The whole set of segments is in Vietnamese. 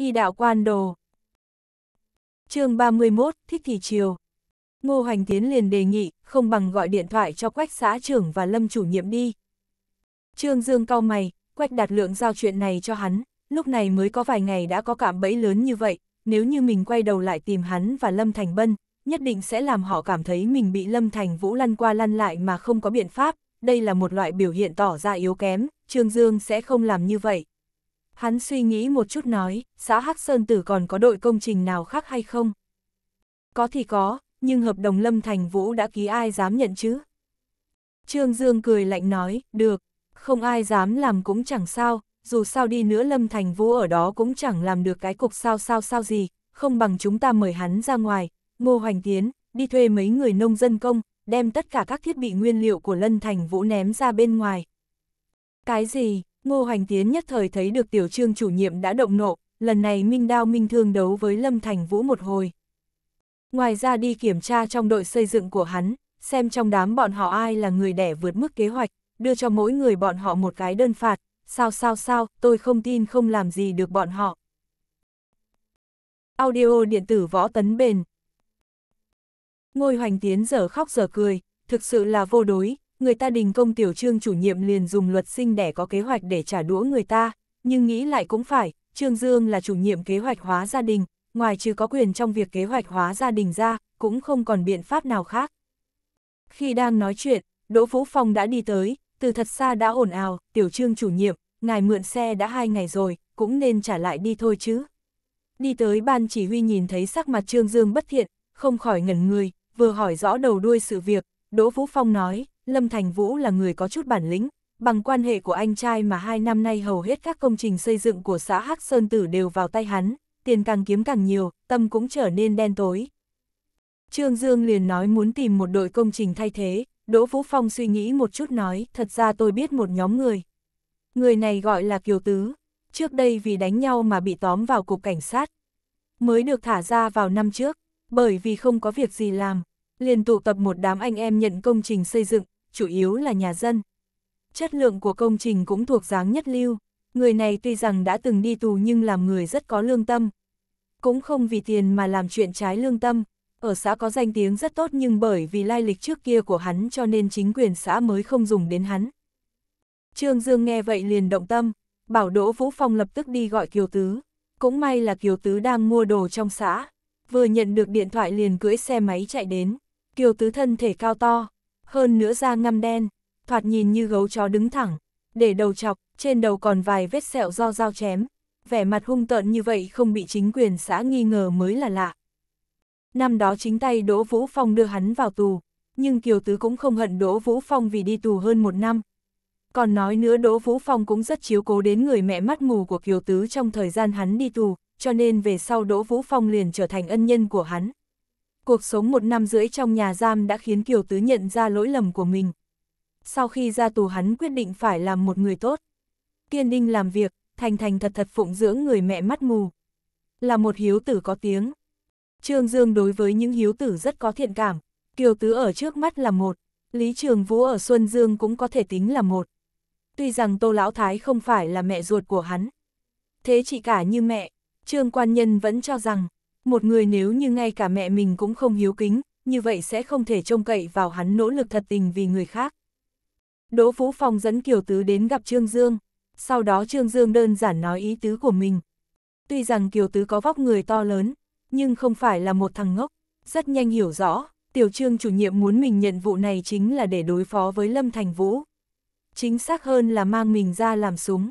Y đạo quan đồ. chương 31, thích thì chiều. Ngô Hoành Tiến liền đề nghị, không bằng gọi điện thoại cho Quách xã trưởng và Lâm chủ nhiệm đi. Trương Dương cau mày, Quách đạt lượng giao chuyện này cho hắn, lúc này mới có vài ngày đã có cảm bẫy lớn như vậy, nếu như mình quay đầu lại tìm hắn và Lâm Thành Bân, nhất định sẽ làm họ cảm thấy mình bị Lâm Thành Vũ lăn qua lăn lại mà không có biện pháp, đây là một loại biểu hiện tỏ ra yếu kém, Trương Dương sẽ không làm như vậy. Hắn suy nghĩ một chút nói, xã Hắc Sơn Tử còn có đội công trình nào khác hay không? Có thì có, nhưng hợp đồng Lâm Thành Vũ đã ký ai dám nhận chứ? Trương Dương cười lạnh nói, được, không ai dám làm cũng chẳng sao, dù sao đi nữa Lâm Thành Vũ ở đó cũng chẳng làm được cái cục sao sao sao gì, không bằng chúng ta mời hắn ra ngoài, ngô hoành tiến, đi thuê mấy người nông dân công, đem tất cả các thiết bị nguyên liệu của Lâm Thành Vũ ném ra bên ngoài. Cái gì? Ngô Hoành Tiến nhất thời thấy được tiểu trương chủ nhiệm đã động nộ, lần này Minh Đao Minh Thương đấu với Lâm Thành Vũ một hồi. Ngoài ra đi kiểm tra trong đội xây dựng của hắn, xem trong đám bọn họ ai là người đẻ vượt mức kế hoạch, đưa cho mỗi người bọn họ một cái đơn phạt, sao sao sao, tôi không tin không làm gì được bọn họ. Audio điện tử võ tấn bền Ngôi hoành tiến giờ khóc giờ cười, thực sự là vô đối, người ta đình công tiểu trương chủ nhiệm liền dùng luật sinh đẻ có kế hoạch để trả đũa người ta, nhưng nghĩ lại cũng phải, Trương Dương là chủ nhiệm kế hoạch hóa gia đình, ngoài trừ có quyền trong việc kế hoạch hóa gia đình ra, cũng không còn biện pháp nào khác. Khi đang nói chuyện, Đỗ Vũ Phong đã đi tới, từ thật xa đã ồn ào, tiểu trương chủ nhiệm, ngài mượn xe đã hai ngày rồi, cũng nên trả lại đi thôi chứ. Đi tới ban chỉ huy nhìn thấy sắc mặt Trương Dương bất thiện, không khỏi ngẩn người, vừa hỏi rõ đầu đuôi sự việc, Đỗ Vũ Phong nói, Lâm Thành Vũ là người có chút bản lĩnh, bằng quan hệ của anh trai mà hai năm nay hầu hết các công trình xây dựng của xã Hắc Sơn Tử đều vào tay hắn, tiền càng kiếm càng nhiều, tâm cũng trở nên đen tối. Trương Dương liền nói muốn tìm một đội công trình thay thế, Đỗ Vũ Phong suy nghĩ một chút nói, thật ra tôi biết một nhóm người. Người này gọi là Kiều Tứ, trước đây vì đánh nhau mà bị tóm vào cục cảnh sát. Mới được thả ra vào năm trước, bởi vì không có việc gì làm, liền tụ tập một đám anh em nhận công trình xây dựng, chủ yếu là nhà dân. Chất lượng của công trình cũng thuộc dáng nhất lưu, người này tuy rằng đã từng đi tù nhưng làm người rất có lương tâm. Cũng không vì tiền mà làm chuyện trái lương tâm, ở xã có danh tiếng rất tốt nhưng bởi vì lai lịch trước kia của hắn cho nên chính quyền xã mới không dùng đến hắn. Trương Dương nghe vậy liền động tâm, bảo Đỗ Vũ Phong lập tức đi gọi Kiều Tứ. Cũng may là Kiều Tứ đang mua đồ trong xã, vừa nhận được điện thoại liền cưỡi xe máy chạy đến. Kiều Tứ thân thể cao to, hơn nữa da ngăm đen, thoạt nhìn như gấu chó đứng thẳng, để đầu chọc, trên đầu còn vài vết sẹo do dao chém, vẻ mặt hung tợn như vậy không bị chính quyền xã nghi ngờ mới là lạ. Năm đó chính tay Đỗ Vũ Phong đưa hắn vào tù, nhưng Kiều Tứ cũng không hận Đỗ Vũ Phong vì đi tù hơn một năm. Còn nói nữa Đỗ Vũ Phong cũng rất chiếu cố đến người mẹ mắt mù của Kiều Tứ trong thời gian hắn đi tù, cho nên về sau Đỗ Vũ Phong liền trở thành ân nhân của hắn. Cuộc sống một năm rưỡi trong nhà giam đã khiến Kiều Tứ nhận ra lỗi lầm của mình. Sau khi ra tù hắn quyết định phải làm một người tốt. Kiên định làm việc, thành thành thật thật phụng dưỡng người mẹ mắt mù. Là một hiếu tử có tiếng. Trương Dương đối với những hiếu tử rất có thiện cảm. Kiều Tứ ở trước mắt là một, Lý Trường Vũ ở Xuân Dương cũng có thể tính là một. Tuy rằng Tô Lão Thái không phải là mẹ ruột của hắn. Thế chỉ cả như mẹ, Trương Quan Nhân vẫn cho rằng, một người nếu như ngay cả mẹ mình cũng không hiếu kính, như vậy sẽ không thể trông cậy vào hắn nỗ lực thật tình vì người khác. Đỗ Vũ Phong dẫn Kiều Tứ đến gặp Trương Dương, sau đó Trương Dương đơn giản nói ý tứ của mình. Tuy rằng Kiều Tứ có vóc người to lớn, nhưng không phải là một thằng ngốc, rất nhanh hiểu rõ, Tiểu Trương chủ nhiệm muốn mình nhận vụ này chính là để đối phó với Lâm Thành Vũ. Chính xác hơn là mang mình ra làm súng.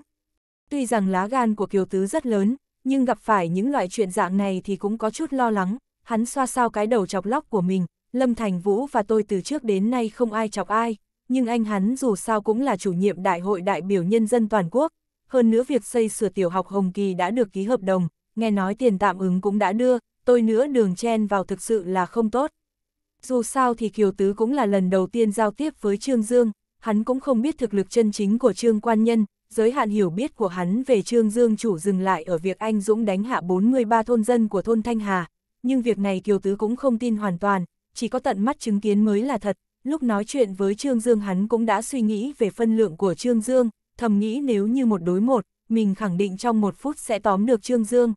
Tuy rằng lá gan của Kiều Tứ rất lớn, nhưng gặp phải những loại chuyện dạng này thì cũng có chút lo lắng, hắn xoa sao cái đầu chọc lóc của mình, Lâm Thành Vũ và tôi từ trước đến nay không ai chọc ai, nhưng anh hắn dù sao cũng là chủ nhiệm Đại hội đại biểu nhân dân toàn quốc, hơn nữa việc xây sửa tiểu học Hồng Kỳ đã được ký hợp đồng, nghe nói tiền tạm ứng cũng đã đưa, tôi nữa đường chen vào thực sự là không tốt. Dù sao thì Kiều Tứ cũng là lần đầu tiên giao tiếp với Trương Dương, hắn cũng không biết thực lực chân chính của Trương Quan Nhân, giới hạn hiểu biết của hắn về Trương Dương chủ dừng lại ở việc anh Dũng đánh hạ 43 thôn dân của thôn Thanh Hà, nhưng việc này Kiều Tứ cũng không tin hoàn toàn, chỉ có tận mắt chứng kiến mới là thật. Lúc nói chuyện với Trương Dương hắn cũng đã suy nghĩ về phân lượng của Trương Dương, thầm nghĩ nếu như một đối một, mình khẳng định trong một phút sẽ tóm được Trương Dương.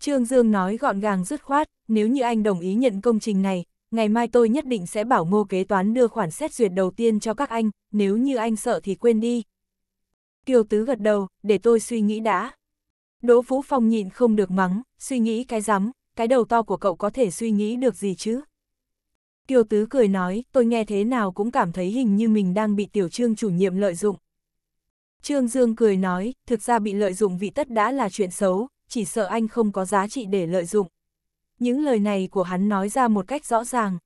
Trương Dương nói gọn gàng dứt khoát, nếu như anh đồng ý nhận công trình này, ngày mai tôi nhất định sẽ bảo ngô kế toán đưa khoản xét duyệt đầu tiên cho các anh, nếu như anh sợ thì quên đi. Tiêu Tứ gật đầu, để tôi suy nghĩ đã. Đỗ Vũ Phong nhịn không được mắng, suy nghĩ cái rắm, cái đầu to của cậu có thể suy nghĩ được gì chứ? Tiêu Tứ cười nói, tôi nghe thế nào cũng cảm thấy hình như mình đang bị tiểu trương chủ nhiệm lợi dụng. Trương Dương cười nói, thực ra bị lợi dụng vị tất đã là chuyện xấu, chỉ sợ anh không có giá trị để lợi dụng. Những lời này của hắn nói ra một cách rõ ràng.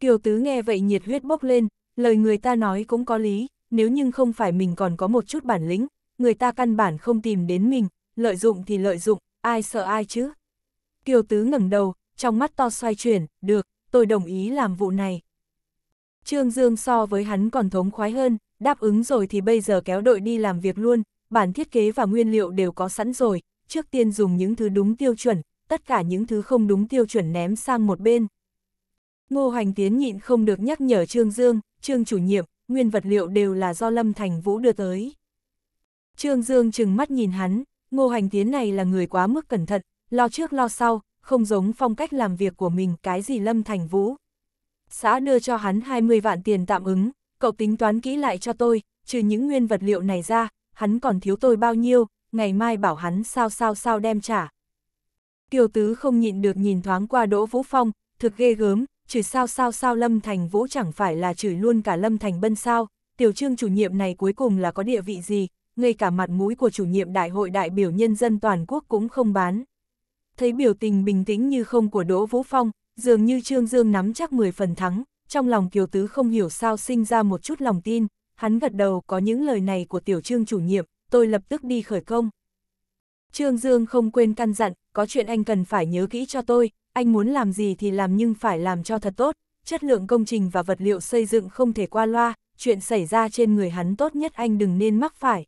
Tiêu Tứ nghe vậy nhiệt huyết bốc lên, lời người ta nói cũng có lý, nếu nhưng không phải mình còn có một chút bản lĩnh, người ta căn bản không tìm đến mình, lợi dụng thì lợi dụng, ai sợ ai chứ? Kiều Tứ ngẩng đầu, trong mắt to xoay chuyển, được, tôi đồng ý làm vụ này. Trương Dương so với hắn còn thống khoái hơn, đáp ứng rồi thì bây giờ kéo đội đi làm việc luôn, bản thiết kế và nguyên liệu đều có sẵn rồi, trước tiên dùng những thứ đúng tiêu chuẩn, tất cả những thứ không đúng tiêu chuẩn ném sang một bên. Ngô Hoành Tiến nhịn không được nhắc nhở Trương Dương, Trương chủ nhiệm, nguyên vật liệu đều là do Lâm Thành Vũ đưa tới. Trương Dương chừng mắt nhìn hắn, ngô hành tiến này là người quá mức cẩn thận, lo trước lo sau, không giống phong cách làm việc của mình cái gì Lâm Thành Vũ. Xã đưa cho hắn 20 vạn tiền tạm ứng, cậu tính toán kỹ lại cho tôi, trừ những nguyên vật liệu này ra, hắn còn thiếu tôi bao nhiêu, ngày mai bảo hắn sao sao sao đem trả. Kiều Tứ không nhịn được nhìn thoáng qua Đỗ Vũ Phong, thực ghê gớm, chửi sao sao sao Lâm Thành Vũ chẳng phải là chửi luôn cả Lâm Thành Bân sao, tiểu trương chủ nhiệm này cuối cùng là có địa vị gì, ngay cả mặt mũi của chủ nhiệm đại hội đại biểu nhân dân toàn quốc cũng không bán. Thấy biểu tình bình tĩnh như không của Đỗ Vũ Phong, dường như Trương Dương nắm chắc 10 phần thắng, trong lòng Kiều Tứ không hiểu sao sinh ra một chút lòng tin, hắn gật đầu có những lời này của tiểu trương chủ nhiệm, tôi lập tức đi khởi công. Trương Dương không quên căn dặn, có chuyện anh cần phải nhớ kỹ cho tôi, anh muốn làm gì thì làm nhưng phải làm cho thật tốt, chất lượng công trình và vật liệu xây dựng không thể qua loa, chuyện xảy ra trên người hắn tốt nhất anh đừng nên mắc phải.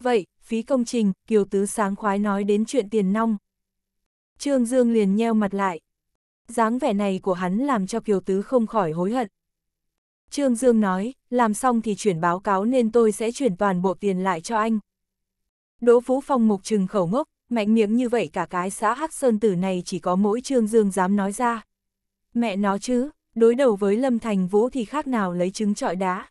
Vậy, phí công trình, Kiều Tứ sáng khoái nói đến chuyện tiền nong. Trương Dương liền nheo mặt lại. dáng vẻ này của hắn làm cho Kiều Tứ không khỏi hối hận. Trương Dương nói, làm xong thì chuyển báo cáo nên tôi sẽ chuyển toàn bộ tiền lại cho anh. Đỗ Vũ Phong mục trừng khẩu ngốc, mạnh miệng như vậy cả cái xã Hắc Sơn Tử này chỉ có mỗi Trương Dương dám nói ra. Mẹ nó chứ, đối đầu với Lâm Thành Vũ thì khác nào lấy trứng trọi đá.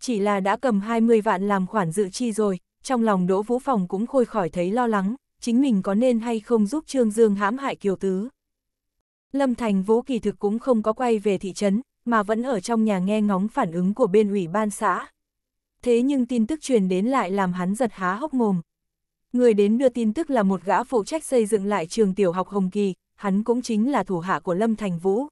Chỉ là đã cầm 20 vạn làm khoản dự chi rồi, trong lòng Đỗ Vũ Phòng cũng khôi khỏi thấy lo lắng, chính mình có nên hay không giúp Trương Dương hãm hại Kiều Tứ. Lâm Thành Vũ kỳ thực cũng không có quay về thị trấn, mà vẫn ở trong nhà nghe ngóng phản ứng của bên ủy ban xã. Thế nhưng tin tức truyền đến lại làm hắn giật há hốc mồm, Người đến đưa tin tức là một gã phụ trách xây dựng lại trường tiểu học Hồng Kỳ, hắn cũng chính là thủ hạ của Lâm Thành Vũ.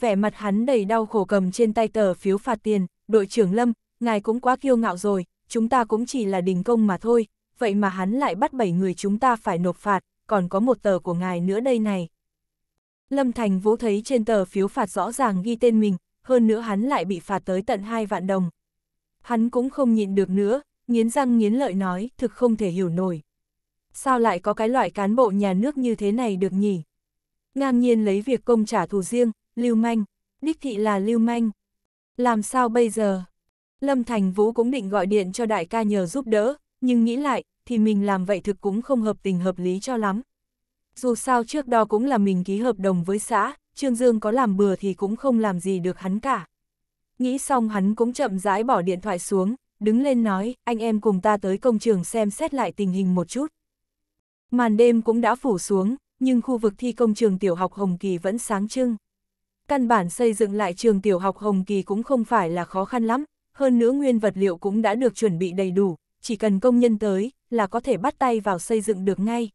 Vẻ mặt hắn đầy đau khổ cầm trên tay tờ phiếu phạt tiền, đội trưởng Lâm, ngài cũng quá kiêu ngạo rồi, chúng ta cũng chỉ là đình công mà thôi, vậy mà hắn lại bắt bảy người chúng ta phải nộp phạt, còn có một tờ của ngài nữa đây này. Lâm Thành Vũ thấy trên tờ phiếu phạt rõ ràng ghi tên mình, hơn nữa hắn lại bị phạt tới tận 2 vạn đồng. Hắn cũng không nhịn được nữa, nghiến răng nghiến lợi nói, thực không thể hiểu nổi. Sao lại có cái loại cán bộ nhà nước như thế này được nhỉ? Ngang nhiên lấy việc công trả thù riêng, lưu manh, đích thị là lưu manh. Làm sao bây giờ? Lâm Thành Vũ cũng định gọi điện cho đại ca nhờ giúp đỡ, nhưng nghĩ lại, thì mình làm vậy thực cũng không hợp tình hợp lý cho lắm. Dù sao trước đó cũng là mình ký hợp đồng với xã, Trương Dương có làm bừa thì cũng không làm gì được hắn cả. Nghĩ xong hắn cũng chậm rãi bỏ điện thoại xuống, đứng lên nói, anh em cùng ta tới công trường xem xét lại tình hình một chút. Màn đêm cũng đã phủ xuống, nhưng khu vực thi công trường tiểu học Hồng Kỳ vẫn sáng trưng. Căn bản xây dựng lại trường tiểu học Hồng Kỳ cũng không phải là khó khăn lắm, hơn nữa nguyên vật liệu cũng đã được chuẩn bị đầy đủ, chỉ cần công nhân tới là có thể bắt tay vào xây dựng được ngay.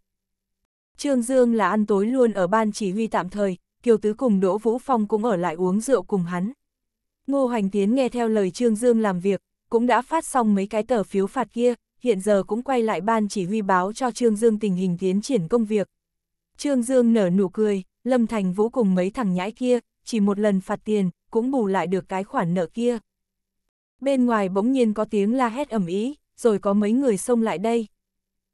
Trương Dương là ăn tối luôn ở ban chỉ huy tạm thời, Kiều Tứ cùng Đỗ Vũ Phong cũng ở lại uống rượu cùng hắn. Ngô Hoành Tiến nghe theo lời Trương Dương làm việc, cũng đã phát xong mấy cái tờ phiếu phạt kia, hiện giờ cũng quay lại ban chỉ huy báo cho Trương Dương tình hình tiến triển công việc. Trương Dương nở nụ cười, Lâm Thành Vũ cùng mấy thằng nhãi kia, chỉ một lần phạt tiền, cũng bù lại được cái khoản nợ kia. Bên ngoài bỗng nhiên có tiếng la hét ẩm ý, rồi có mấy người xông lại đây.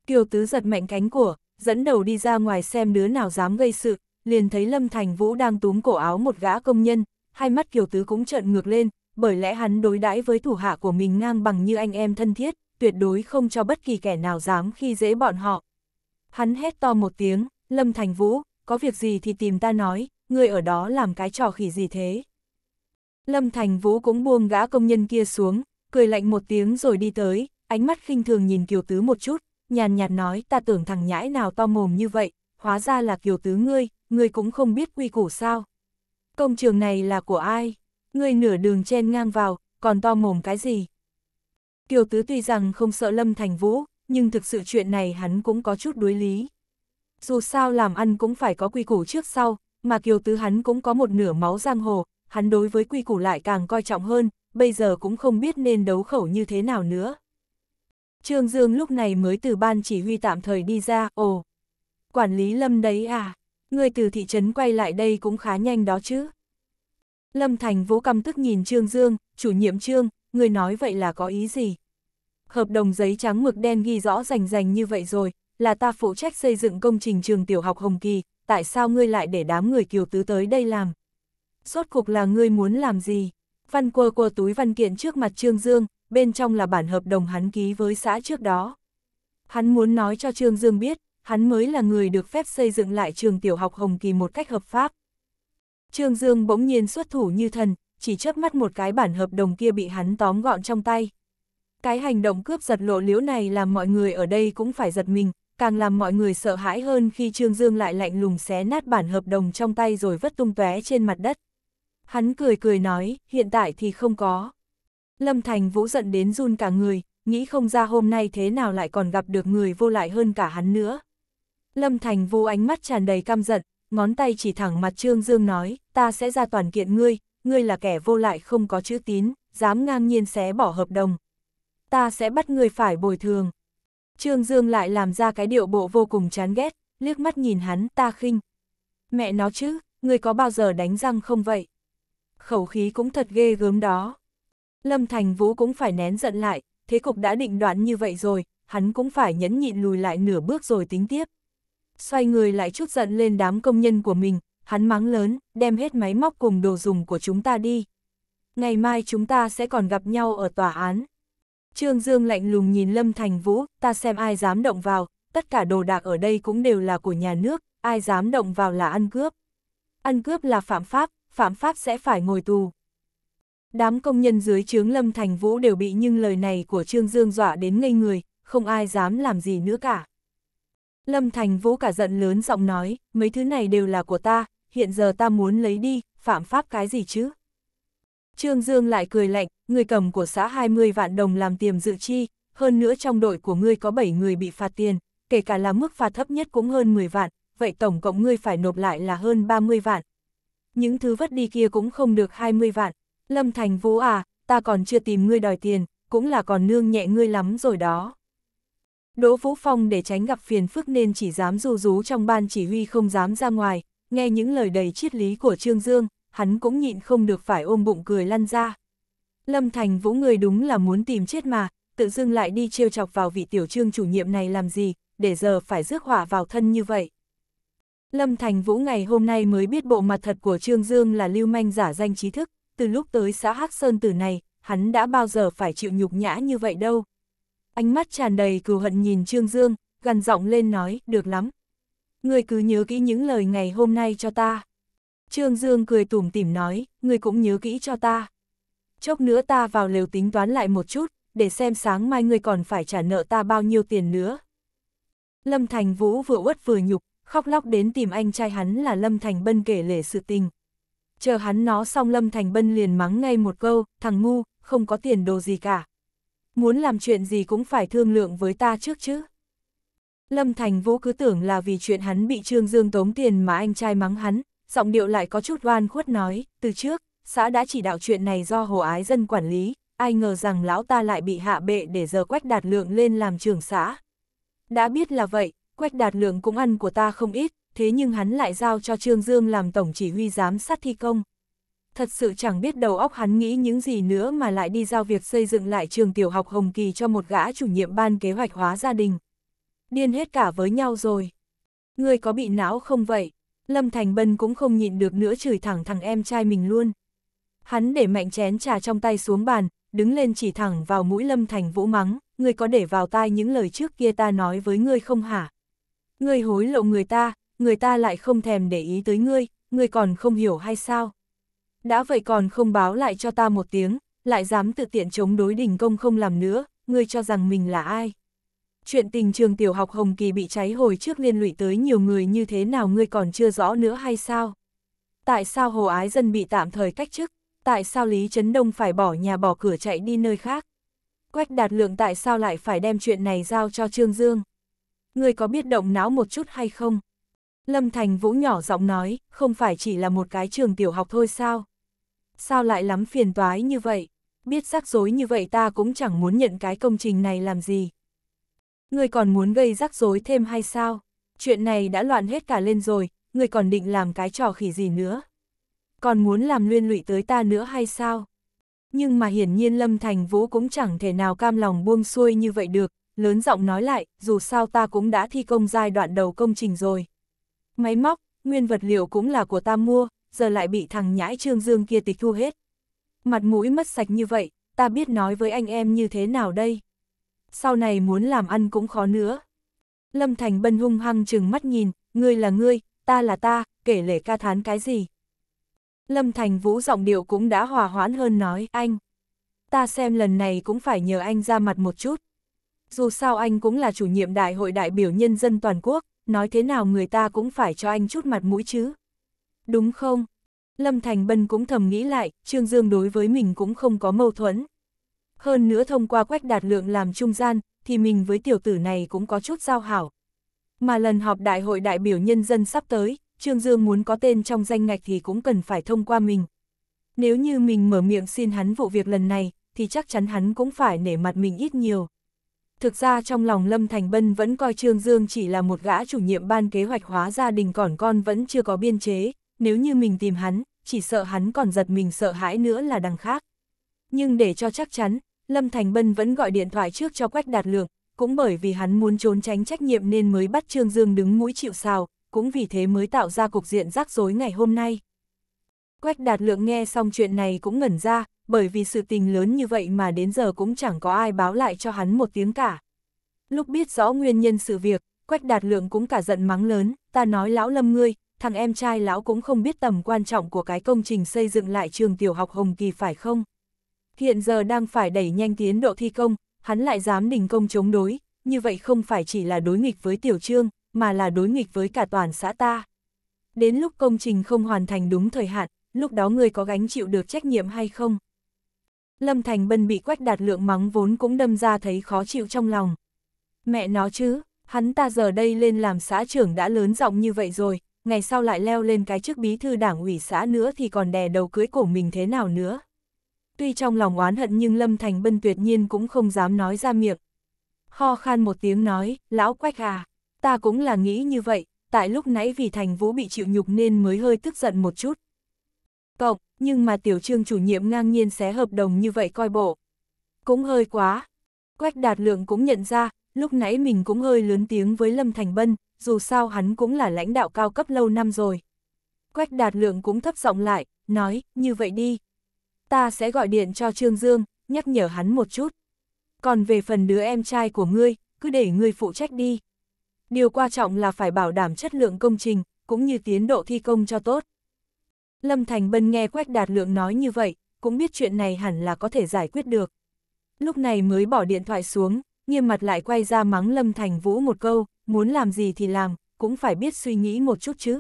Kiều Tứ giật mạnh cánh của, dẫn đầu đi ra ngoài xem đứa nào dám gây sự, liền thấy Lâm Thành Vũ đang túm cổ áo một gã công nhân, hai mắt Kiều Tứ cũng trợn ngược lên, bởi lẽ hắn đối đãi với thủ hạ của mình ngang bằng như anh em thân thiết, tuyệt đối không cho bất kỳ kẻ nào dám khi dễ bọn họ. Hắn hét to một tiếng, Lâm Thành Vũ, có việc gì thì tìm ta nói, người ở đó làm cái trò khỉ gì thế. Lâm Thành Vũ cũng buông gã công nhân kia xuống, cười lạnh một tiếng rồi đi tới, ánh mắt khinh thường nhìn Kiều Tứ một chút, nhàn nhạt nói ta tưởng thằng nhãi nào to mồm như vậy, hóa ra là Kiều Tứ ngươi, ngươi cũng không biết quy củ sao. Công trường này là của ai? ngươi nửa đường chen ngang vào, còn to mồm cái gì? Kiều Tứ tuy rằng không sợ Lâm Thành Vũ, nhưng thực sự chuyện này hắn cũng có chút đối lý. Dù sao làm ăn cũng phải có quy củ trước sau, mà Kiều Tứ hắn cũng có một nửa máu giang hồ, hắn đối với quy củ lại càng coi trọng hơn, bây giờ cũng không biết nên đấu khẩu như thế nào nữa. Trương Dương lúc này mới từ ban chỉ huy tạm thời đi ra, ồ, quản lý lâm đấy à, người từ thị trấn quay lại đây cũng khá nhanh đó chứ. Lâm Thành vỗ căm tức nhìn Trương Dương, chủ nhiệm Trương, người nói vậy là có ý gì? Hợp đồng giấy trắng mực đen ghi rõ rành rành như vậy rồi, là ta phụ trách xây dựng công trình trường tiểu học Hồng Kỳ, tại sao ngươi lại để đám người kiều tứ tới đây làm? Suốt cuộc là ngươi muốn làm gì? Văn quơ quơ túi văn kiện trước mặt Trương Dương, bên trong là bản hợp đồng hắn ký với xã trước đó. Hắn muốn nói cho Trương Dương biết, hắn mới là người được phép xây dựng lại trường tiểu học Hồng Kỳ một cách hợp pháp. Trương Dương bỗng nhiên xuất thủ như thần, chỉ chớp mắt một cái bản hợp đồng kia bị hắn tóm gọn trong tay. Cái hành động cướp giật lộ liễu này làm mọi người ở đây cũng phải giật mình, càng làm mọi người sợ hãi hơn khi Trương Dương lại lạnh lùng xé nát bản hợp đồng trong tay rồi vứt tung tóe trên mặt đất. Hắn cười cười nói, hiện tại thì không có. Lâm Thành Vũ giận đến run cả người, nghĩ không ra hôm nay thế nào lại còn gặp được người vô lại hơn cả hắn nữa. Lâm Thành Vũ ánh mắt tràn đầy căm giận, ngón tay chỉ thẳng mặt Trương Dương nói, ta sẽ ra toàn kiện ngươi, ngươi là kẻ vô lại không có chữ tín, dám ngang nhiên xé bỏ hợp đồng. Ta sẽ bắt ngươi phải bồi thường. Trương Dương lại làm ra cái điệu bộ vô cùng chán ghét, liếc mắt nhìn hắn ta khinh. Mẹ nó chứ, ngươi có bao giờ đánh răng không vậy? Khẩu khí cũng thật ghê gớm đó. Lâm Thành Vũ cũng phải nén giận lại, thế cục đã định đoán như vậy rồi, hắn cũng phải nhẫn nhịn lùi lại nửa bước rồi tính tiếp xoay người lại chút giận lên đám công nhân của mình, hắn mắng lớn, đem hết máy móc cùng đồ dùng của chúng ta đi. Ngày mai chúng ta sẽ còn gặp nhau ở tòa án. Trương Dương lạnh lùng nhìn Lâm Thành Vũ, ta xem ai dám động vào, tất cả đồ đạc ở đây cũng đều là của nhà nước, ai dám động vào là ăn cướp. Ăn cướp là phạm pháp, phạm pháp sẽ phải ngồi tù. Đám công nhân dưới trướng Lâm Thành Vũ đều bị nhưng lời này của Trương Dương dọa đến ngây người, không ai dám làm gì nữa cả. Lâm Thành Vũ cả giận lớn giọng nói, mấy thứ này đều là của ta, hiện giờ ta muốn lấy đi, phạm pháp cái gì chứ? Trương Dương lại cười lạnh, người cầm của xã 20 vạn đồng làm tiềm dự chi, hơn nữa trong đội của ngươi có 7 người bị phạt tiền, kể cả là mức phạt thấp nhất cũng hơn 10 vạn, vậy tổng cộng ngươi phải nộp lại là hơn 30 vạn. Những thứ vất đi kia cũng không được 20 vạn. Lâm Thành Vũ à, ta còn chưa tìm ngươi đòi tiền, cũng là còn nương nhẹ ngươi lắm rồi đó. Đỗ Vũ Phong để tránh gặp phiền phức nên chỉ dám du rú trong ban chỉ huy không dám ra ngoài, nghe những lời đầy triết lý của Trương Dương, hắn cũng nhịn không được phải ôm bụng cười lăn ra. Lâm Thành Vũ người đúng là muốn tìm chết mà, tự dưng lại đi trêu chọc vào vị tiểu trương chủ nhiệm này làm gì, để giờ phải rước hỏa vào thân như vậy. Lâm Thành Vũ ngày hôm nay mới biết bộ mặt thật của Trương Dương là lưu manh giả danh trí thức, từ lúc tới xã Hắc Sơn Tử này, hắn đã bao giờ phải chịu nhục nhã như vậy đâu ánh mắt tràn đầy cừu hận nhìn Trương Dương, gằn giọng lên nói, được lắm. Người cứ nhớ kỹ những lời ngày hôm nay cho ta. Trương Dương cười tủm tỉm nói, người cũng nhớ kỹ cho ta. Chốc nữa ta vào lều tính toán lại một chút, để xem sáng mai người còn phải trả nợ ta bao nhiêu tiền nữa. Lâm Thành Vũ vừa uất vừa nhục, khóc lóc đến tìm anh trai hắn là Lâm Thành Bân kể lể sự tình. Chờ hắn nó xong Lâm Thành Bân liền mắng ngay một câu, thằng ngu, không có tiền đồ gì cả, muốn làm chuyện gì cũng phải thương lượng với ta trước chứ. Lâm Thành Vũ cứ tưởng là vì chuyện hắn bị Trương Dương tống tiền mà anh trai mắng hắn, giọng điệu lại có chút oan khuất nói, từ trước, xã đã chỉ đạo chuyện này do Hồ Ái Dân quản lý, ai ngờ rằng lão ta lại bị hạ bệ để giờ Quách Đạt Lượng lên làm trưởng xã. Đã biết là vậy, Quách Đạt Lượng cũng ăn của ta không ít, thế nhưng hắn lại giao cho Trương Dương làm tổng chỉ huy giám sát thi công, thật sự chẳng biết đầu óc hắn nghĩ những gì nữa mà lại đi giao việc xây dựng lại trường tiểu học Hồng Kỳ cho một gã chủ nhiệm ban kế hoạch hóa gia đình. Điên hết cả với nhau rồi. người có bị não không vậy? Lâm Thành Bân cũng không nhịn được nữa chửi thẳng thằng em trai mình luôn. Hắn để mạnh chén trà trong tay xuống bàn, đứng lên chỉ thẳng vào mũi Lâm Thành vũ mắng, người có để vào tai những lời trước kia ta nói với ngươi không hả? Ngươi hối lộ người ta, người ta lại không thèm để ý tới ngươi, ngươi còn không hiểu hay sao? đã vậy còn không báo lại cho ta một tiếng, lại dám tự tiện chống đối đình công không làm nữa, ngươi cho rằng mình là ai. Chuyện tình trường tiểu học Hồng Kỳ bị cháy hồi trước liên lụy tới nhiều người như thế nào ngươi còn chưa rõ nữa hay sao? Tại sao Hồ Ái Dân bị tạm thời cách chức? Tại sao Lý Trấn Đông phải bỏ nhà bỏ cửa chạy đi nơi khác? Quách đạt lượng tại sao lại phải đem chuyện này giao cho Trương Dương? Ngươi có biết động não một chút hay không? Lâm Thành Vũ nhỏ giọng nói, không phải chỉ là một cái trường tiểu học thôi sao? sao lại lắm phiền toái như vậy? Biết rắc rối như vậy ta cũng chẳng muốn nhận cái công trình này làm gì. Người còn muốn gây rắc rối thêm hay sao? Chuyện này đã loạn hết cả lên rồi, người còn định làm cái trò khỉ gì nữa? Còn muốn làm liên lụy tới ta nữa hay sao? Nhưng mà hiển nhiên Lâm Thành Vũ cũng chẳng thể nào cam lòng buông xuôi như vậy được, lớn giọng nói lại, dù sao ta cũng đã thi công giai đoạn đầu công trình rồi. Máy móc, nguyên vật liệu cũng là của ta mua, giờ lại bị thằng nhãi Trương Dương kia tịch thu hết. Mặt mũi mất sạch như vậy, ta biết nói với anh em như thế nào đây. Sau này muốn làm ăn cũng khó nữa. Lâm Thành Bân hung hăng chừng mắt nhìn, ngươi là ngươi, ta là ta, kể lể ca thán cái gì. Lâm Thành Vũ giọng điệu cũng đã hòa hoãn hơn nói, anh. Ta xem lần này cũng phải nhờ anh ra mặt một chút. Dù sao anh cũng là chủ nhiệm đại hội đại biểu nhân dân toàn quốc, nói thế nào người ta cũng phải cho anh chút mặt mũi chứ. Đúng không? Lâm Thành Bân cũng thầm nghĩ lại, Trương Dương đối với mình cũng không có mâu thuẫn. Hơn nữa thông qua quách đạt lượng làm trung gian, thì mình với tiểu tử này cũng có chút giao hảo. Mà lần họp đại hội đại biểu nhân dân sắp tới, Trương Dương muốn có tên trong danh ngạch thì cũng cần phải thông qua mình. Nếu như mình mở miệng xin hắn vụ việc lần này, thì chắc chắn hắn cũng phải nể mặt mình ít nhiều. Thực ra trong lòng Lâm Thành Bân vẫn coi Trương Dương chỉ là một gã chủ nhiệm ban kế hoạch hóa gia đình còn con vẫn chưa có biên chế, nếu như mình tìm hắn, chỉ sợ hắn còn giật mình sợ hãi nữa là đằng khác. Nhưng để cho chắc chắn, Lâm Thành Bân vẫn gọi điện thoại trước cho Quách Đạt Lượng, cũng bởi vì hắn muốn trốn tránh trách nhiệm nên mới bắt Trương Dương đứng mũi chịu sào, cũng vì thế mới tạo ra cục diện rắc rối ngày hôm nay. Quách Đạt Lượng nghe xong chuyện này cũng ngẩn ra, bởi vì sự tình lớn như vậy mà đến giờ cũng chẳng có ai báo lại cho hắn một tiếng cả. Lúc biết rõ nguyên nhân sự việc, Quách Đạt Lượng cũng cả giận mắng lớn, ta nói lão lâm ngươi, thằng em trai lão cũng không biết tầm quan trọng của cái công trình xây dựng lại trường tiểu học Hồng Kỳ phải không? Hiện giờ đang phải đẩy nhanh tiến độ thi công, hắn lại dám đình công chống đối, như vậy không phải chỉ là đối nghịch với tiểu trương, mà là đối nghịch với cả toàn xã ta. Đến lúc công trình không hoàn thành đúng thời hạn, lúc đó người có gánh chịu được trách nhiệm hay không? Lâm Thành Bân bị quách đạt lượng mắng vốn cũng đâm ra thấy khó chịu trong lòng. Mẹ nó chứ, hắn ta giờ đây lên làm xã trưởng đã lớn giọng như vậy rồi, ngày sau lại leo lên cái chức bí thư đảng ủy xã nữa thì còn đè đầu cưới cổ mình thế nào nữa. Tuy trong lòng oán hận nhưng Lâm Thành Bân tuyệt nhiên cũng không dám nói ra miệng. Ho khan một tiếng nói, lão quách à, ta cũng là nghĩ như vậy, tại lúc nãy vì Thành Vũ bị chịu nhục nên mới hơi tức giận một chút. Cộng, nhưng mà tiểu trương chủ nhiệm ngang nhiên xé hợp đồng như vậy coi bộ. Cũng hơi quá. Quách đạt lượng cũng nhận ra, lúc nãy mình cũng hơi lớn tiếng với Lâm Thành Bân, dù sao hắn cũng là lãnh đạo cao cấp lâu năm rồi. Quách đạt lượng cũng thấp giọng lại, nói, như vậy đi. Ta sẽ gọi điện cho Trương Dương, nhắc nhở hắn một chút. Còn về phần đứa em trai của ngươi, cứ để ngươi phụ trách đi. Điều quan trọng là phải bảo đảm chất lượng công trình, cũng như tiến độ thi công cho tốt. Lâm Thành Bân nghe Quách Đạt Lượng nói như vậy, cũng biết chuyện này hẳn là có thể giải quyết được. Lúc này mới bỏ điện thoại xuống, nghiêm mặt lại quay ra mắng Lâm Thành Vũ một câu muốn làm gì thì làm, cũng phải biết suy nghĩ một chút chứ.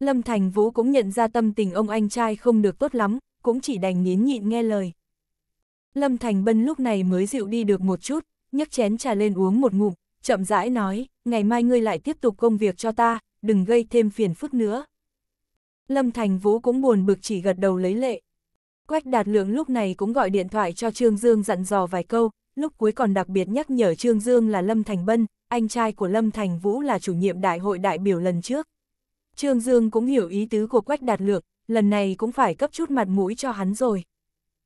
Lâm Thành Vũ cũng nhận ra tâm tình ông anh trai không được tốt lắm, cũng chỉ đành nín nhịn nghe lời. Lâm Thành Bân lúc này mới dịu đi được một chút, nhấc chén trà lên uống một ngụm, chậm rãi nói, ngày mai ngươi lại tiếp tục công việc cho ta, đừng gây thêm phiền phức nữa. Lâm Thành Vũ cũng buồn bực chỉ gật đầu lấy lệ. Quách Đạt Lượng lúc này cũng gọi điện thoại cho Trương Dương dặn dò vài câu, lúc cuối còn đặc biệt nhắc nhở Trương Dương là Lâm Thành Bân, anh trai của Lâm Thành Vũ là chủ nhiệm đại hội đại biểu lần trước. Trương Dương cũng hiểu ý tứ của Quách Đạt Lược, lần này cũng phải cấp chút mặt mũi cho hắn rồi.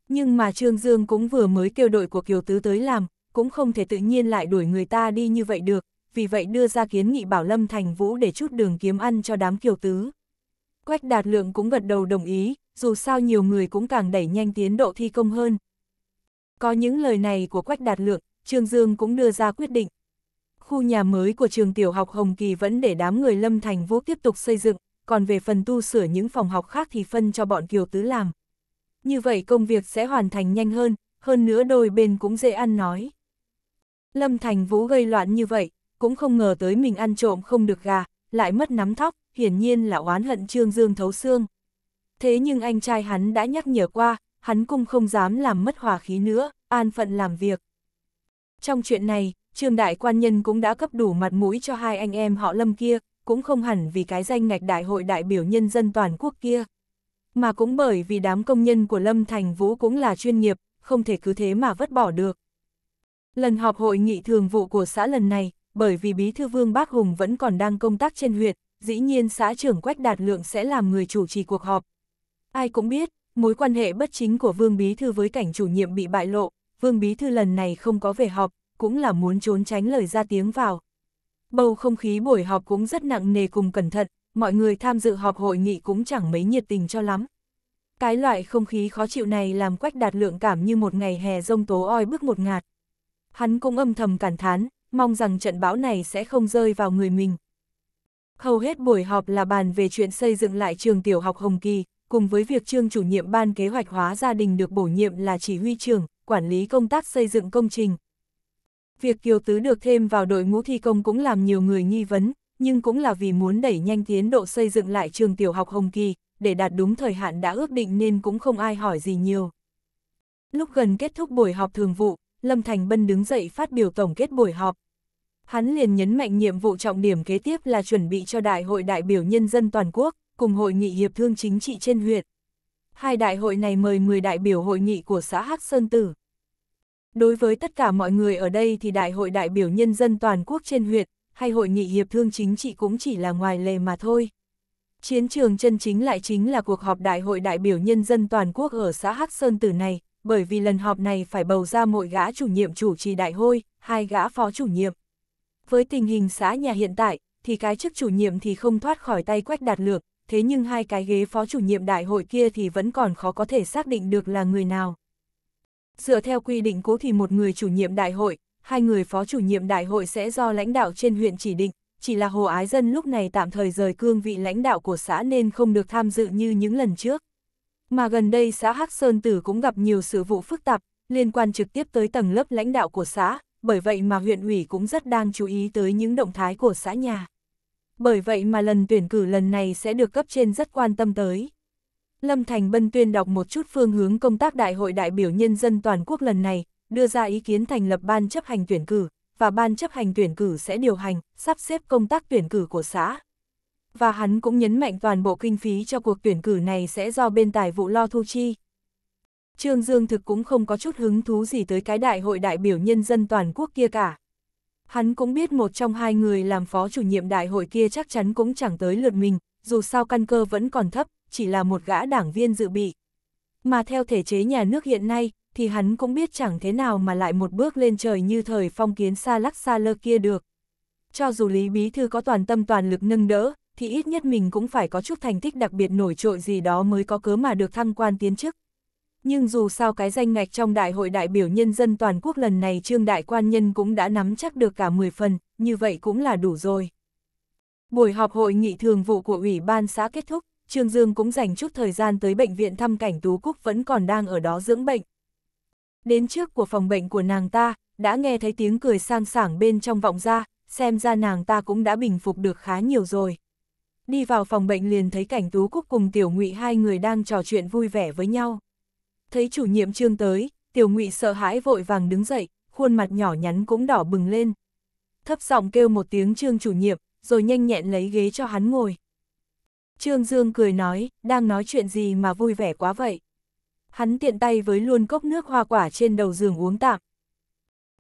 Nhưng mà Trương Dương cũng vừa mới kêu đội của Kiều Tứ tới làm, cũng không thể tự nhiên lại đuổi người ta đi như vậy được, vì vậy đưa ra kiến nghị bảo Lâm Thành Vũ để chút đường kiếm ăn cho đám Kiều Tứ. Quách Đạt Lượng cũng gật đầu đồng ý, dù sao nhiều người cũng càng đẩy nhanh tiến độ thi công hơn. Có những lời này của Quách Đạt Lượng, Trương Dương cũng đưa ra quyết định, khu nhà mới của trường tiểu học Hồng Kỳ vẫn để đám người Lâm Thành Vũ tiếp tục xây dựng, còn về phần tu sửa những phòng học khác thì phân cho bọn Kiều Tứ làm. Như vậy công việc sẽ hoàn thành nhanh hơn, hơn nữa đôi bên cũng dễ ăn nói. Lâm Thành Vũ gây loạn như vậy, cũng không ngờ tới mình ăn trộm không được gà, lại mất nắm thóc, hiển nhiên là oán hận Trương Dương thấu xương. Thế nhưng anh trai hắn đã nhắc nhở qua, hắn cũng không dám làm mất hòa khí nữa, an phận làm việc. Trong chuyện này, Trương Đại Quan Nhân cũng đã cấp đủ mặt mũi cho hai anh em họ lâm kia, cũng không hẳn vì cái danh ngạch đại hội đại biểu nhân dân toàn quốc kia. Mà cũng bởi vì đám công nhân của Lâm Thành Vũ cũng là chuyên nghiệp, không thể cứ thế mà vứt bỏ được. Lần họp hội nghị thường vụ của xã lần này, bởi vì Bí Thư Vương Bác Hùng vẫn còn đang công tác trên huyện, dĩ nhiên xã trưởng Quách Đạt Lượng sẽ làm người chủ trì cuộc họp. Ai cũng biết, mối quan hệ bất chính của Vương Bí Thư với cảnh chủ nhiệm bị bại lộ, Vương Bí Thư lần này không có về họp, cũng là muốn trốn tránh lời ra tiếng vào. Bầu không khí buổi họp cũng rất nặng nề cùng cẩn thận, mọi người tham dự họp hội nghị cũng chẳng mấy nhiệt tình cho lắm. Cái loại không khí khó chịu này làm quách đạt lượng cảm như một ngày hè rông tố oi bước một ngạt. Hắn cũng âm thầm cản thán, mong rằng trận bão này sẽ không rơi vào người mình. Hầu hết buổi họp là bàn về chuyện xây dựng lại trường tiểu học Hồng Kỳ, cùng với việc trương chủ nhiệm ban kế hoạch hóa gia đình được bổ nhiệm là chỉ huy trường quản lý công tác xây dựng công trình, Việc Kiều Tứ được thêm vào đội ngũ thi công cũng làm nhiều người nghi vấn, nhưng cũng là vì muốn đẩy nhanh tiến độ xây dựng lại trường tiểu học Hồng Kỳ, để đạt đúng thời hạn đã ước định nên cũng không ai hỏi gì nhiều. Lúc gần kết thúc buổi họp thường vụ, Lâm Thành Bân đứng dậy phát biểu tổng kết buổi họp. Hắn liền nhấn mạnh nhiệm vụ trọng điểm kế tiếp là chuẩn bị cho Đại hội đại biểu nhân dân toàn quốc, cùng hội nghị hiệp thương chính trị trên huyện. Hai đại hội này mời 10 đại biểu hội nghị của xã Hắc Sơn Tử, Đối với tất cả mọi người ở đây thì Đại hội đại biểu nhân dân toàn quốc trên huyện, hay hội nghị hiệp thương chính trị cũng chỉ là ngoài lề mà thôi. Chiến trường chân chính lại chính là cuộc họp Đại hội đại biểu nhân dân toàn quốc ở xã Hắc Sơn Tử này, bởi vì lần họp này phải bầu ra mỗi gã chủ nhiệm chủ trì đại hội, hai gã phó chủ nhiệm. Với tình hình xã nhà hiện tại, thì cái chức chủ nhiệm thì không thoát khỏi tay quách đạt lược, thế nhưng hai cái ghế phó chủ nhiệm đại hội kia thì vẫn còn khó có thể xác định được là người nào. Dựa theo quy định cũ thì một người chủ nhiệm đại hội, hai người phó chủ nhiệm đại hội sẽ do lãnh đạo trên huyện chỉ định, chỉ là Hồ Ái Dân lúc này tạm thời rời cương vị lãnh đạo của xã nên không được tham dự như những lần trước. Mà gần đây xã Hắc Sơn Tử cũng gặp nhiều sự vụ phức tạp, liên quan trực tiếp tới tầng lớp lãnh đạo của xã, bởi vậy mà huyện ủy cũng rất đang chú ý tới những động thái của xã nhà. Bởi vậy mà lần tuyển cử lần này sẽ được cấp trên rất quan tâm tới. Lâm Thành Bân tuyên đọc một chút phương hướng công tác Đại hội đại biểu nhân dân toàn quốc lần này, đưa ra ý kiến thành lập ban chấp hành tuyển cử, và ban chấp hành tuyển cử sẽ điều hành, sắp xếp công tác tuyển cử của xã. Và hắn cũng nhấn mạnh toàn bộ kinh phí cho cuộc tuyển cử này sẽ do bên tài vụ lo thu chi. Trương Dương thực cũng không có chút hứng thú gì tới cái đại hội đại biểu nhân dân toàn quốc kia cả. Hắn cũng biết một trong hai người làm phó chủ nhiệm đại hội kia chắc chắn cũng chẳng tới lượt mình, dù sao căn cơ vẫn còn thấp, chỉ là một gã đảng viên dự bị. Mà theo thể chế nhà nước hiện nay, thì hắn cũng biết chẳng thế nào mà lại một bước lên trời như thời phong kiến xa lắc xa lơ kia được. Cho dù Lý Bí Thư có toàn tâm toàn lực nâng đỡ, thì ít nhất mình cũng phải có chút thành tích đặc biệt nổi trội gì đó mới có cớ mà được thăng quan tiến chức. Nhưng dù sao cái danh ngạch trong Đại hội đại biểu nhân dân toàn quốc lần này Trương Đại Quan Nhân cũng đã nắm chắc được cả 10 phần, như vậy cũng là đủ rồi. Buổi họp hội nghị thường vụ của Ủy ban xã kết thúc. Trương Dương cũng dành chút thời gian tới bệnh viện thăm cảnh Tú Cúc vẫn còn đang ở đó dưỡng bệnh. Đến trước của phòng bệnh của nàng ta, đã nghe thấy tiếng cười sang sảng bên trong vọng ra, xem ra nàng ta cũng đã bình phục được khá nhiều rồi. Đi vào phòng bệnh liền thấy cảnh Tú Cúc cùng Tiểu Ngụy hai người đang trò chuyện vui vẻ với nhau. Thấy chủ nhiệm Trương tới, Tiểu Ngụy sợ hãi vội vàng đứng dậy, khuôn mặt nhỏ nhắn cũng đỏ bừng lên. Thấp giọng kêu một tiếng Trương chủ nhiệm, rồi nhanh nhẹn lấy ghế cho hắn ngồi. Trương Dương cười nói, đang nói chuyện gì mà vui vẻ quá vậy. Hắn tiện tay với luôn cốc nước hoa quả trên đầu giường uống tạm.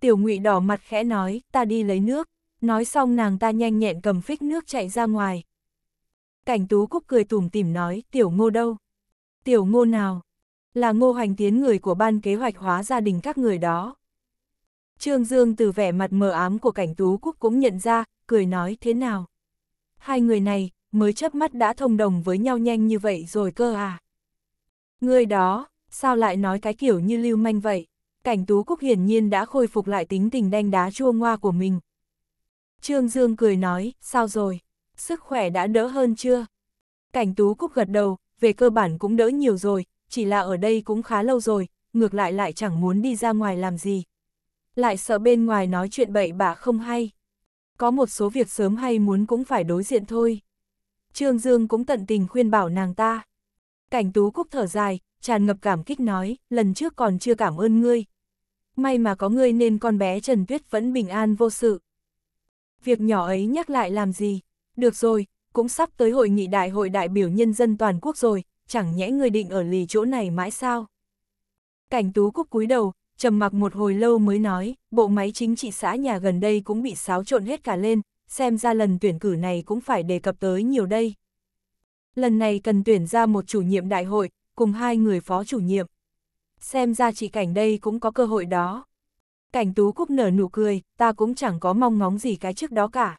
Tiểu ngụy đỏ mặt khẽ nói, ta đi lấy nước. Nói xong nàng ta nhanh nhẹn cầm phích nước chạy ra ngoài. Cảnh tú cúc cười tủm tỉm nói, tiểu ngô đâu? Tiểu ngô nào? Là ngô hoành tiến người của ban kế hoạch hóa gia đình các người đó. Trương Dương từ vẻ mặt mờ ám của cảnh tú cúc cũng nhận ra, cười nói thế nào? Hai người này, mới chớp mắt đã thông đồng với nhau nhanh như vậy rồi cơ à. Người đó, sao lại nói cái kiểu như lưu manh vậy? Cảnh Tú Cúc hiển nhiên đã khôi phục lại tính tình đanh đá chua ngoa của mình. Trương Dương cười nói, sao rồi? Sức khỏe đã đỡ hơn chưa? Cảnh Tú Cúc gật đầu, về cơ bản cũng đỡ nhiều rồi, chỉ là ở đây cũng khá lâu rồi, ngược lại lại chẳng muốn đi ra ngoài làm gì. Lại sợ bên ngoài nói chuyện bậy bạ không hay. Có một số việc sớm hay muốn cũng phải đối diện thôi. Trương Dương cũng tận tình khuyên bảo nàng ta. Cảnh tú cúc thở dài, tràn ngập cảm kích nói, lần trước còn chưa cảm ơn ngươi. May mà có ngươi nên con bé Trần Tuyết vẫn bình an vô sự. Việc nhỏ ấy nhắc lại làm gì? Được rồi, cũng sắp tới hội nghị đại hội đại biểu nhân dân toàn quốc rồi, chẳng nhẽ người định ở lì chỗ này mãi sao? Cảnh tú cúc cúi đầu, trầm mặc một hồi lâu mới nói, bộ máy chính trị xã nhà gần đây cũng bị xáo trộn hết cả lên, xem ra lần tuyển cử này cũng phải đề cập tới nhiều đây. Lần này cần tuyển ra một chủ nhiệm đại hội, cùng hai người phó chủ nhiệm. Xem ra chị Cảnh đây cũng có cơ hội đó. Cảnh Tú Cúc nở nụ cười, ta cũng chẳng có mong ngóng gì cái chức đó cả.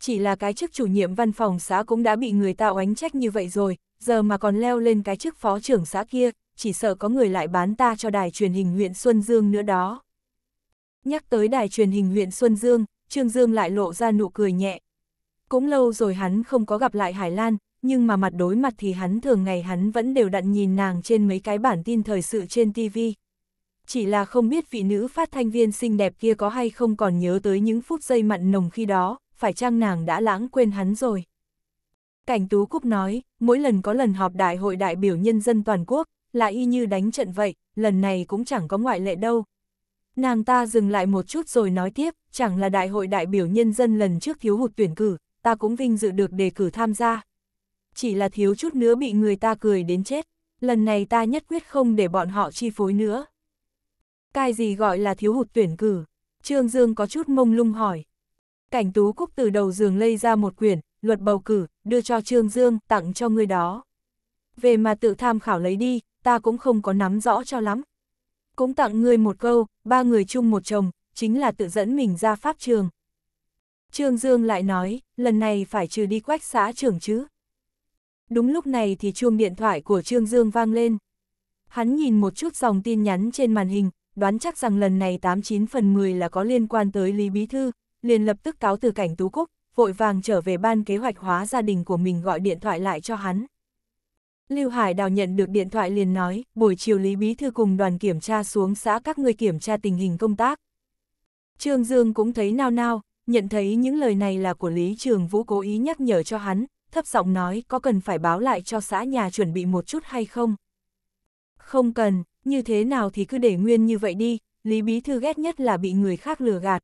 Chỉ là cái chức chủ nhiệm văn phòng xã cũng đã bị người ta oánh trách như vậy rồi, giờ mà còn leo lên cái chức phó trưởng xã kia, chỉ sợ có người lại bán ta cho đài truyền hình huyện Xuân Dương nữa đó. Nhắc tới đài truyền hình huyện Xuân Dương, Trương Dương lại lộ ra nụ cười nhẹ. Cũng lâu rồi hắn không có gặp lại Hải Lan, nhưng mà mặt đối mặt thì hắn thường ngày hắn vẫn đều đặn nhìn nàng trên mấy cái bản tin thời sự trên TV. Chỉ là không biết vị nữ phát thanh viên xinh đẹp kia có hay không còn nhớ tới những phút giây mặn nồng khi đó, phải chăng nàng đã lãng quên hắn rồi. Cảnh Tú Cúc nói, mỗi lần có lần họp đại hội đại biểu nhân dân toàn quốc, là y như đánh trận vậy, lần này cũng chẳng có ngoại lệ đâu, Nàng ta dừng lại một chút rồi nói tiếp, chẳng là đại hội đại biểu nhân dân lần trước thiếu hụt tuyển cử, ta cũng vinh dự được đề cử tham gia. Chỉ là thiếu chút nữa bị người ta cười đến chết, lần này ta nhất quyết không để bọn họ chi phối nữa. Cái gì gọi là thiếu hụt tuyển cử? Trương Dương có chút mông lung hỏi. Cảnh tú cúc từ đầu giường lây ra một quyển, luật bầu cử, đưa cho Trương Dương, tặng cho người đó. Về mà tự tham khảo lấy đi, ta cũng không có nắm rõ cho lắm, cũng tặng ngươi một câu, ba người chung một chồng, chính là tự dẫn mình ra pháp trường. Trương Dương lại nói, lần này phải trừ đi quách xã trưởng chứ. Đúng lúc này thì chuông điện thoại của Trương Dương vang lên. Hắn nhìn một chút dòng tin nhắn trên màn hình, đoán chắc rằng lần này 89 phần 10 là có liên quan tới Lý Bí Thư, liền lập tức cáo từ cảnh Tú Cúc, vội vàng trở về ban kế hoạch hóa gia đình của mình gọi điện thoại lại cho hắn. Lưu Hải Đào nhận được điện thoại liền nói, buổi chiều Lý Bí Thư cùng đoàn kiểm tra xuống xã các người kiểm tra tình hình công tác. Trương Dương cũng thấy nao nao, nhận thấy những lời này là của Lý Trường Vũ cố ý nhắc nhở cho hắn, thấp giọng nói có cần phải báo lại cho xã nhà chuẩn bị một chút hay không? Không cần, như thế nào thì cứ để nguyên như vậy đi, Lý Bí Thư ghét nhất là bị người khác lừa gạt.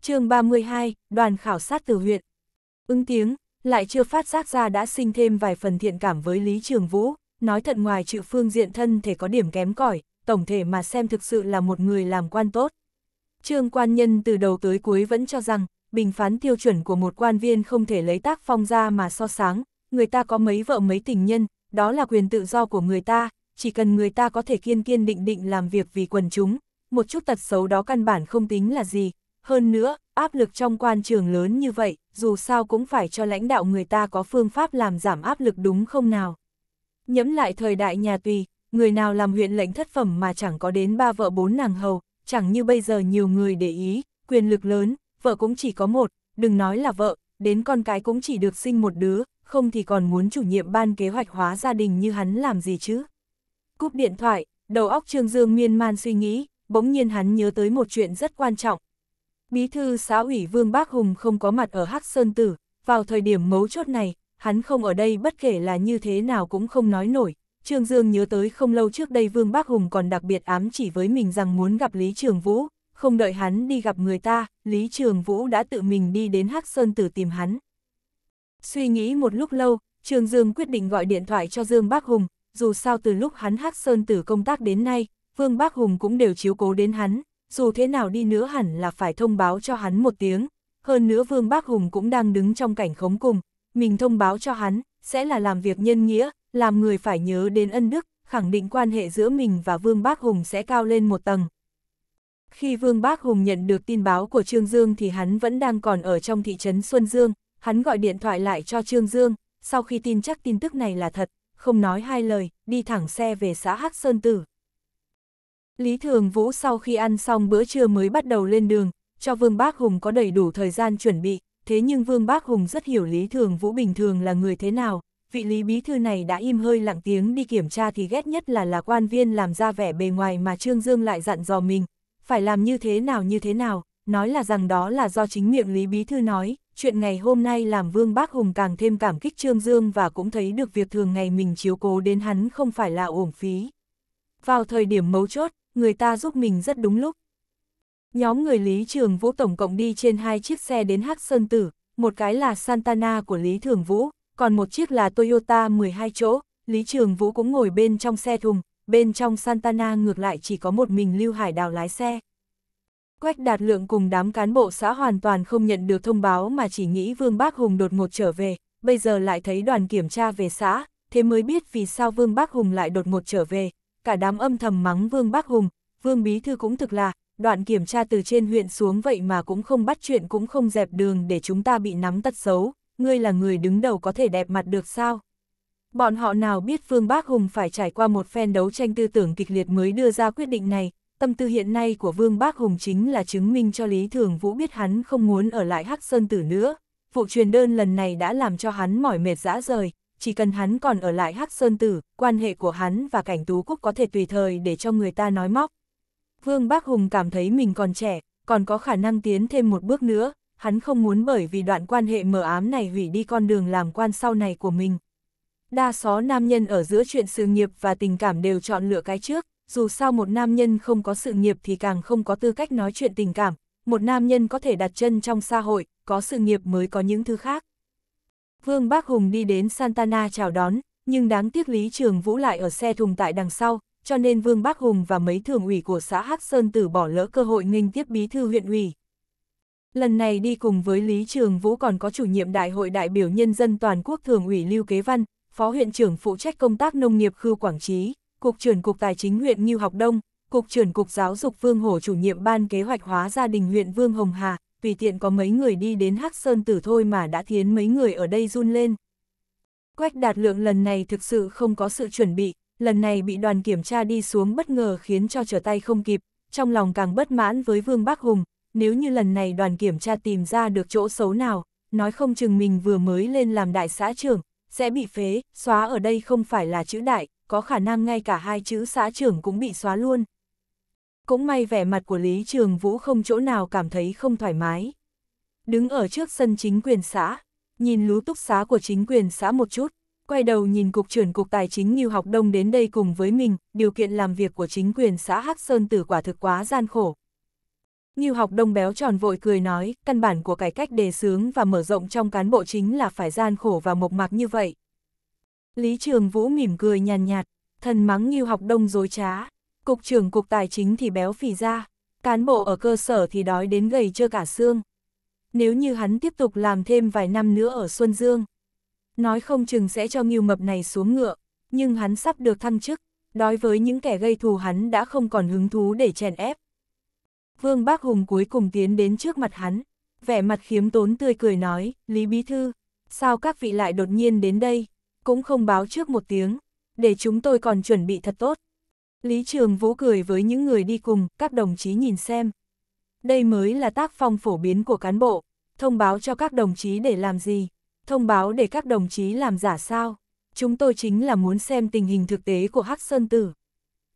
chương 32, đoàn khảo sát từ huyện. Ưng tiếng, lại chưa phát giác ra đã sinh thêm vài phần thiện cảm với Lý Trường Vũ, nói thật ngoài chịu phương diện thân thể có điểm kém cỏi tổng thể mà xem thực sự là một người làm quan tốt. Trương quan nhân từ đầu tới cuối vẫn cho rằng, bình phán tiêu chuẩn của một quan viên không thể lấy tác phong ra mà so sáng, người ta có mấy vợ mấy tình nhân, đó là quyền tự do của người ta, chỉ cần người ta có thể kiên kiên định định làm việc vì quần chúng, một chút tật xấu đó căn bản không tính là gì, hơn nữa, áp lực trong quan trường lớn như vậy, dù sao cũng phải cho lãnh đạo người ta có phương pháp làm giảm áp lực đúng không nào. Nhẫm lại thời đại nhà tùy, người nào làm huyện lệnh thất phẩm mà chẳng có đến ba vợ bốn nàng hầu, chẳng như bây giờ nhiều người để ý, quyền lực lớn, vợ cũng chỉ có một, đừng nói là vợ, đến con cái cũng chỉ được sinh một đứa, không thì còn muốn chủ nhiệm ban kế hoạch hóa gia đình như hắn làm gì chứ. Cúp điện thoại, đầu óc Trương Dương miên man suy nghĩ, bỗng nhiên hắn nhớ tới một chuyện rất quan trọng, Bí thư xã ủy Vương Bác Hùng không có mặt ở Hắc Sơn Tử, vào thời điểm mấu chốt này, hắn không ở đây bất kể là như thế nào cũng không nói nổi. Trương Dương nhớ tới không lâu trước đây Vương Bác Hùng còn đặc biệt ám chỉ với mình rằng muốn gặp Lý Trường Vũ, không đợi hắn đi gặp người ta, Lý Trường Vũ đã tự mình đi đến Hắc Sơn Tử tìm hắn. Suy nghĩ một lúc lâu, Trương Dương quyết định gọi điện thoại cho Dương Bác Hùng, dù sao từ lúc hắn Hắc Sơn Tử công tác đến nay, Vương Bác Hùng cũng đều chiếu cố đến hắn, dù thế nào đi nữa hẳn là phải thông báo cho hắn một tiếng, hơn nữa Vương Bác Hùng cũng đang đứng trong cảnh khống cùng, mình thông báo cho hắn, sẽ là làm việc nhân nghĩa, làm người phải nhớ đến ân đức, khẳng định quan hệ giữa mình và Vương Bác Hùng sẽ cao lên một tầng. Khi Vương Bác Hùng nhận được tin báo của Trương Dương thì hắn vẫn đang còn ở trong thị trấn Xuân Dương, hắn gọi điện thoại lại cho Trương Dương, sau khi tin chắc tin tức này là thật, không nói hai lời, đi thẳng xe về xã Hắc Sơn Tử. Lý Thường Vũ sau khi ăn xong bữa trưa mới bắt đầu lên đường, cho Vương Bác Hùng có đầy đủ thời gian chuẩn bị, thế nhưng Vương Bác Hùng rất hiểu Lý Thường Vũ bình thường là người thế nào, vị Lý Bí Thư này đã im hơi lặng tiếng đi kiểm tra thì ghét nhất là là quan viên làm ra vẻ bề ngoài mà Trương Dương lại dặn dò mình, phải làm như thế nào như thế nào, nói là rằng đó là do chính miệng Lý Bí Thư nói, chuyện ngày hôm nay làm Vương Bác Hùng càng thêm cảm kích Trương Dương và cũng thấy được việc thường ngày mình chiếu cố đến hắn không phải là uổng phí. Vào thời điểm mấu chốt, người ta giúp mình rất đúng lúc. Nhóm người Lý Trường Vũ tổng cộng đi trên hai chiếc xe đến Hắc Sơn Tử, một cái là Santana của Lý Thường Vũ, còn một chiếc là Toyota 12 chỗ, Lý Trường Vũ cũng ngồi bên trong xe thùng, bên trong Santana ngược lại chỉ có một mình Lưu Hải Đào lái xe. Quách Đạt Lượng cùng đám cán bộ xã hoàn toàn không nhận được thông báo mà chỉ nghĩ Vương Bác Hùng đột ngột trở về, bây giờ lại thấy đoàn kiểm tra về xã, thế mới biết vì sao Vương Bác Hùng lại đột ngột trở về, cả đám âm thầm mắng Vương bác Hùng, Vương Bí Thư cũng thực là, đoạn kiểm tra từ trên huyện xuống vậy mà cũng không bắt chuyện cũng không dẹp đường để chúng ta bị nắm tật xấu, ngươi là người đứng đầu có thể đẹp mặt được sao? Bọn họ nào biết Vương Bác Hùng phải trải qua một phen đấu tranh tư tưởng kịch liệt mới đưa ra quyết định này, tâm tư hiện nay của Vương Bác Hùng chính là chứng minh cho Lý Thường Vũ biết hắn không muốn ở lại Hắc Sơn Tử nữa. Vụ truyền đơn lần này đã làm cho hắn mỏi mệt dã rời, chỉ cần hắn còn ở lại Hắc Sơn Tử, quan hệ của hắn và cảnh tú quốc có thể tùy thời để cho người ta nói móc. Vương Bác Hùng cảm thấy mình còn trẻ, còn có khả năng tiến thêm một bước nữa, hắn không muốn bởi vì đoạn quan hệ mờ ám này hủy đi con đường làm quan sau này của mình. Đa số nam nhân ở giữa chuyện sự nghiệp và tình cảm đều chọn lựa cái trước, dù sao một nam nhân không có sự nghiệp thì càng không có tư cách nói chuyện tình cảm, một nam nhân có thể đặt chân trong xã hội, có sự nghiệp mới có những thứ khác. Vương Bác Hùng đi đến Santana chào đón, nhưng đáng tiếc Lý Trường Vũ lại ở xe thùng tại đằng sau, cho nên Vương Bác Hùng và mấy thường ủy của xã Hắc Sơn Tử bỏ lỡ cơ hội nghênh tiếp bí thư huyện ủy. Lần này đi cùng với Lý Trường Vũ còn có chủ nhiệm Đại hội đại biểu nhân dân toàn quốc thường ủy Lưu Kế Văn, Phó huyện trưởng phụ trách công tác nông nghiệp Khưu Quảng Trí, Cục trưởng Cục Tài chính huyện Ngưu Học Đông, Cục trưởng Cục Giáo dục Vương Hổ chủ nhiệm Ban kế hoạch hóa gia đình huyện Vương Hồng Hà, tùy tiện có mấy người đi đến Hắc Sơn Tử thôi mà đã khiến mấy người ở đây run lên. Quách đạt lượng lần này thực sự không có sự chuẩn bị, lần này bị đoàn kiểm tra đi xuống bất ngờ khiến cho trở tay không kịp, trong lòng càng bất mãn với Vương Bác Hùng, nếu như lần này đoàn kiểm tra tìm ra được chỗ xấu nào, nói không chừng mình vừa mới lên làm đại xã trưởng, sẽ bị phế, xóa ở đây không phải là chữ đại, có khả năng ngay cả hai chữ xã trưởng cũng bị xóa luôn cũng may vẻ mặt của Lý Trường Vũ không chỗ nào cảm thấy không thoải mái. Đứng ở trước sân chính quyền xã, nhìn lú túc xá của chính quyền xã một chút, quay đầu nhìn Cục trưởng Cục Tài chính như Học Đông đến đây cùng với mình, điều kiện làm việc của chính quyền xã Hắc Sơn Tử quả thực quá gian khổ. như Học Đông béo tròn vội cười nói, căn bản của cải cách đề sướng và mở rộng trong cán bộ chính là phải gian khổ và mộc mạc như vậy. Lý Trường Vũ mỉm cười nhàn nhạt, thần mắng như Học Đông dối trá, Cục trưởng cục tài chính thì béo phì ra, cán bộ ở cơ sở thì đói đến gầy chưa cả xương. Nếu như hắn tiếp tục làm thêm vài năm nữa ở Xuân Dương, nói không chừng sẽ cho nghiêu mập này xuống ngựa, nhưng hắn sắp được thăng chức, đối với những kẻ gây thù hắn đã không còn hứng thú để chèn ép. Vương Bác Hùng cuối cùng tiến đến trước mặt hắn, vẻ mặt khiếm tốn tươi cười nói, Lý Bí Thư, sao các vị lại đột nhiên đến đây, cũng không báo trước một tiếng, để chúng tôi còn chuẩn bị thật tốt. Lý Trường Vũ cười với những người đi cùng, các đồng chí nhìn xem. Đây mới là tác phong phổ biến của cán bộ, thông báo cho các đồng chí để làm gì, thông báo để các đồng chí làm giả sao. Chúng tôi chính là muốn xem tình hình thực tế của Hắc Sơn Tử.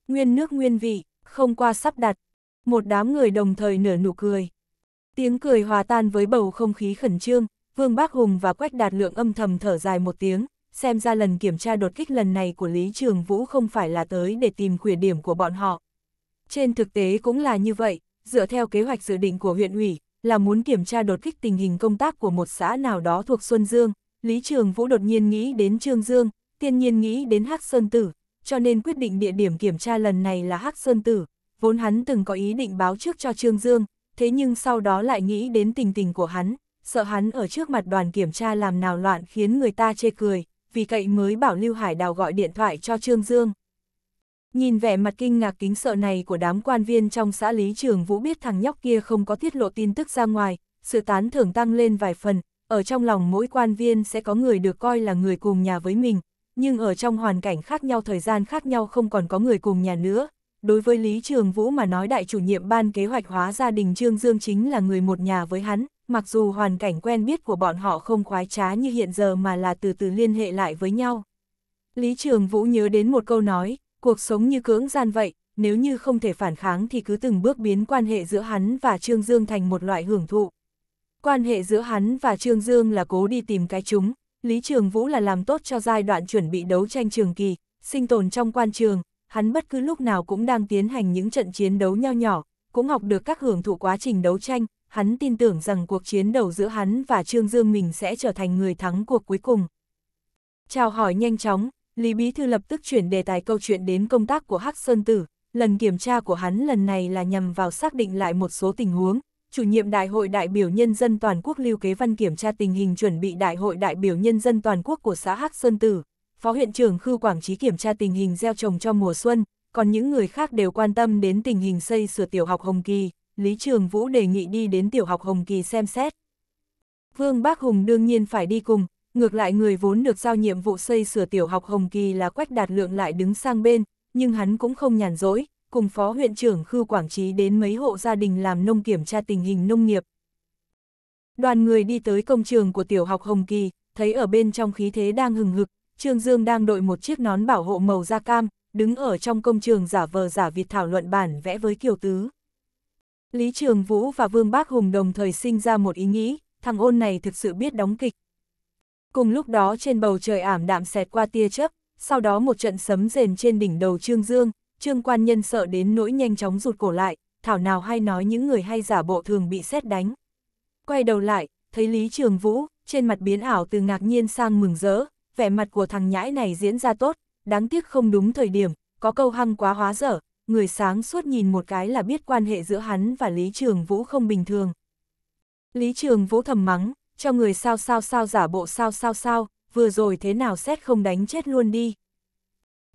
Nguyên nước nguyên vị, không qua sắp đặt. Một đám người đồng thời nở nụ cười. Tiếng cười hòa tan với bầu không khí khẩn trương, Vương Bác Hùng và Quách Đạt Lượng âm thầm thở dài một tiếng, xem ra lần kiểm tra đột kích lần này của Lý Trường Vũ không phải là tới để tìm khuyết điểm của bọn họ. Trên thực tế cũng là như vậy, dựa theo kế hoạch dự định của huyện ủy, là muốn kiểm tra đột kích tình hình công tác của một xã nào đó thuộc Xuân Dương, Lý Trường Vũ đột nhiên nghĩ đến Trương Dương, tiên nhiên nghĩ đến Hắc Sơn Tử, cho nên quyết định địa điểm kiểm tra lần này là Hắc Sơn Tử, vốn hắn từng có ý định báo trước cho Trương Dương, thế nhưng sau đó lại nghĩ đến tình tình của hắn, sợ hắn ở trước mặt đoàn kiểm tra làm nào loạn khiến người ta chê cười, vì cậy mới bảo Lưu Hải Đào gọi điện thoại cho Trương Dương. Nhìn vẻ mặt kinh ngạc kính sợ này của đám quan viên trong xã Lý Trường Vũ biết thằng nhóc kia không có tiết lộ tin tức ra ngoài, sự tán thưởng tăng lên vài phần, ở trong lòng mỗi quan viên sẽ có người được coi là người cùng nhà với mình, nhưng ở trong hoàn cảnh khác nhau thời gian khác nhau không còn có người cùng nhà nữa. Đối với Lý Trường Vũ mà nói đại chủ nhiệm ban kế hoạch hóa gia đình Trương Dương chính là người một nhà với hắn, mặc dù hoàn cảnh quen biết của bọn họ không khoái trá như hiện giờ mà là từ từ liên hệ lại với nhau. Lý Trường Vũ nhớ đến một câu nói, cuộc sống như cưỡng gian vậy, nếu như không thể phản kháng thì cứ từng bước biến quan hệ giữa hắn và Trương Dương thành một loại hưởng thụ. Quan hệ giữa hắn và Trương Dương là cố đi tìm cái chúng, Lý Trường Vũ là làm tốt cho giai đoạn chuẩn bị đấu tranh trường kỳ, sinh tồn trong quan trường, hắn bất cứ lúc nào cũng đang tiến hành những trận chiến đấu nho nhỏ, cũng học được các hưởng thụ quá trình đấu tranh, hắn tin tưởng rằng cuộc chiến đầu giữa hắn và Trương Dương mình sẽ trở thành người thắng cuộc cuối cùng. Chào hỏi nhanh chóng, Lý Bí Thư lập tức chuyển đề tài câu chuyện đến công tác của Hắc Sơn Tử, lần kiểm tra của hắn lần này là nhằm vào xác định lại một số tình huống. Chủ nhiệm Đại hội đại biểu nhân dân toàn quốc Lưu Kế Văn kiểm tra tình hình chuẩn bị Đại hội đại biểu nhân dân toàn quốc của xã Hắc Sơn Tử, Phó huyện trưởng Khư Quảng Trí kiểm tra tình hình gieo trồng cho mùa xuân, còn những người khác đều quan tâm đến tình hình xây sửa tiểu học Hồng Kỳ. Lý Trường Vũ đề nghị đi đến tiểu học Hồng Kỳ xem xét. Vương Bác Hùng đương nhiên phải đi cùng, ngược lại người vốn được giao nhiệm vụ xây sửa tiểu học Hồng Kỳ là Quách Đạt Lượng lại đứng sang bên, nhưng hắn cũng không nhàn rỗi, cùng phó huyện trưởng Khư Quảng Trí đến mấy hộ gia đình làm nông kiểm tra tình hình nông nghiệp. Đoàn người đi tới công trường của tiểu học Hồng Kỳ, thấy ở bên trong khí thế đang hừng hực, Trương Dương đang đội một chiếc nón bảo hộ màu da cam, đứng ở trong công trường giả vờ giả vịt thảo luận bản vẽ với Kiều Tứ. Lý Trường Vũ và Vương Bác Hùng đồng thời sinh ra một ý nghĩ, thằng ôn này thực sự biết đóng kịch. Cùng lúc đó trên bầu trời ảm đạm xẹt qua tia chớp, sau đó một trận sấm rền trên đỉnh đầu Trương Dương, Trương Quan Nhân sợ đến nỗi nhanh chóng rụt cổ lại, thảo nào hay nói những người hay giả bộ thường bị xét đánh. Quay đầu lại, thấy Lý Trường Vũ, trên mặt biến ảo từ ngạc nhiên sang mừng rỡ, vẻ mặt của thằng nhãi này diễn ra tốt, đáng tiếc không đúng thời điểm, có câu hăng quá hóa dở, người sáng suốt nhìn một cái là biết quan hệ giữa hắn và Lý Trường Vũ không bình thường. Lý Trường Vũ thầm mắng, cho người sao sao sao giả bộ sao sao sao, vừa rồi thế nào xét không đánh chết luôn đi.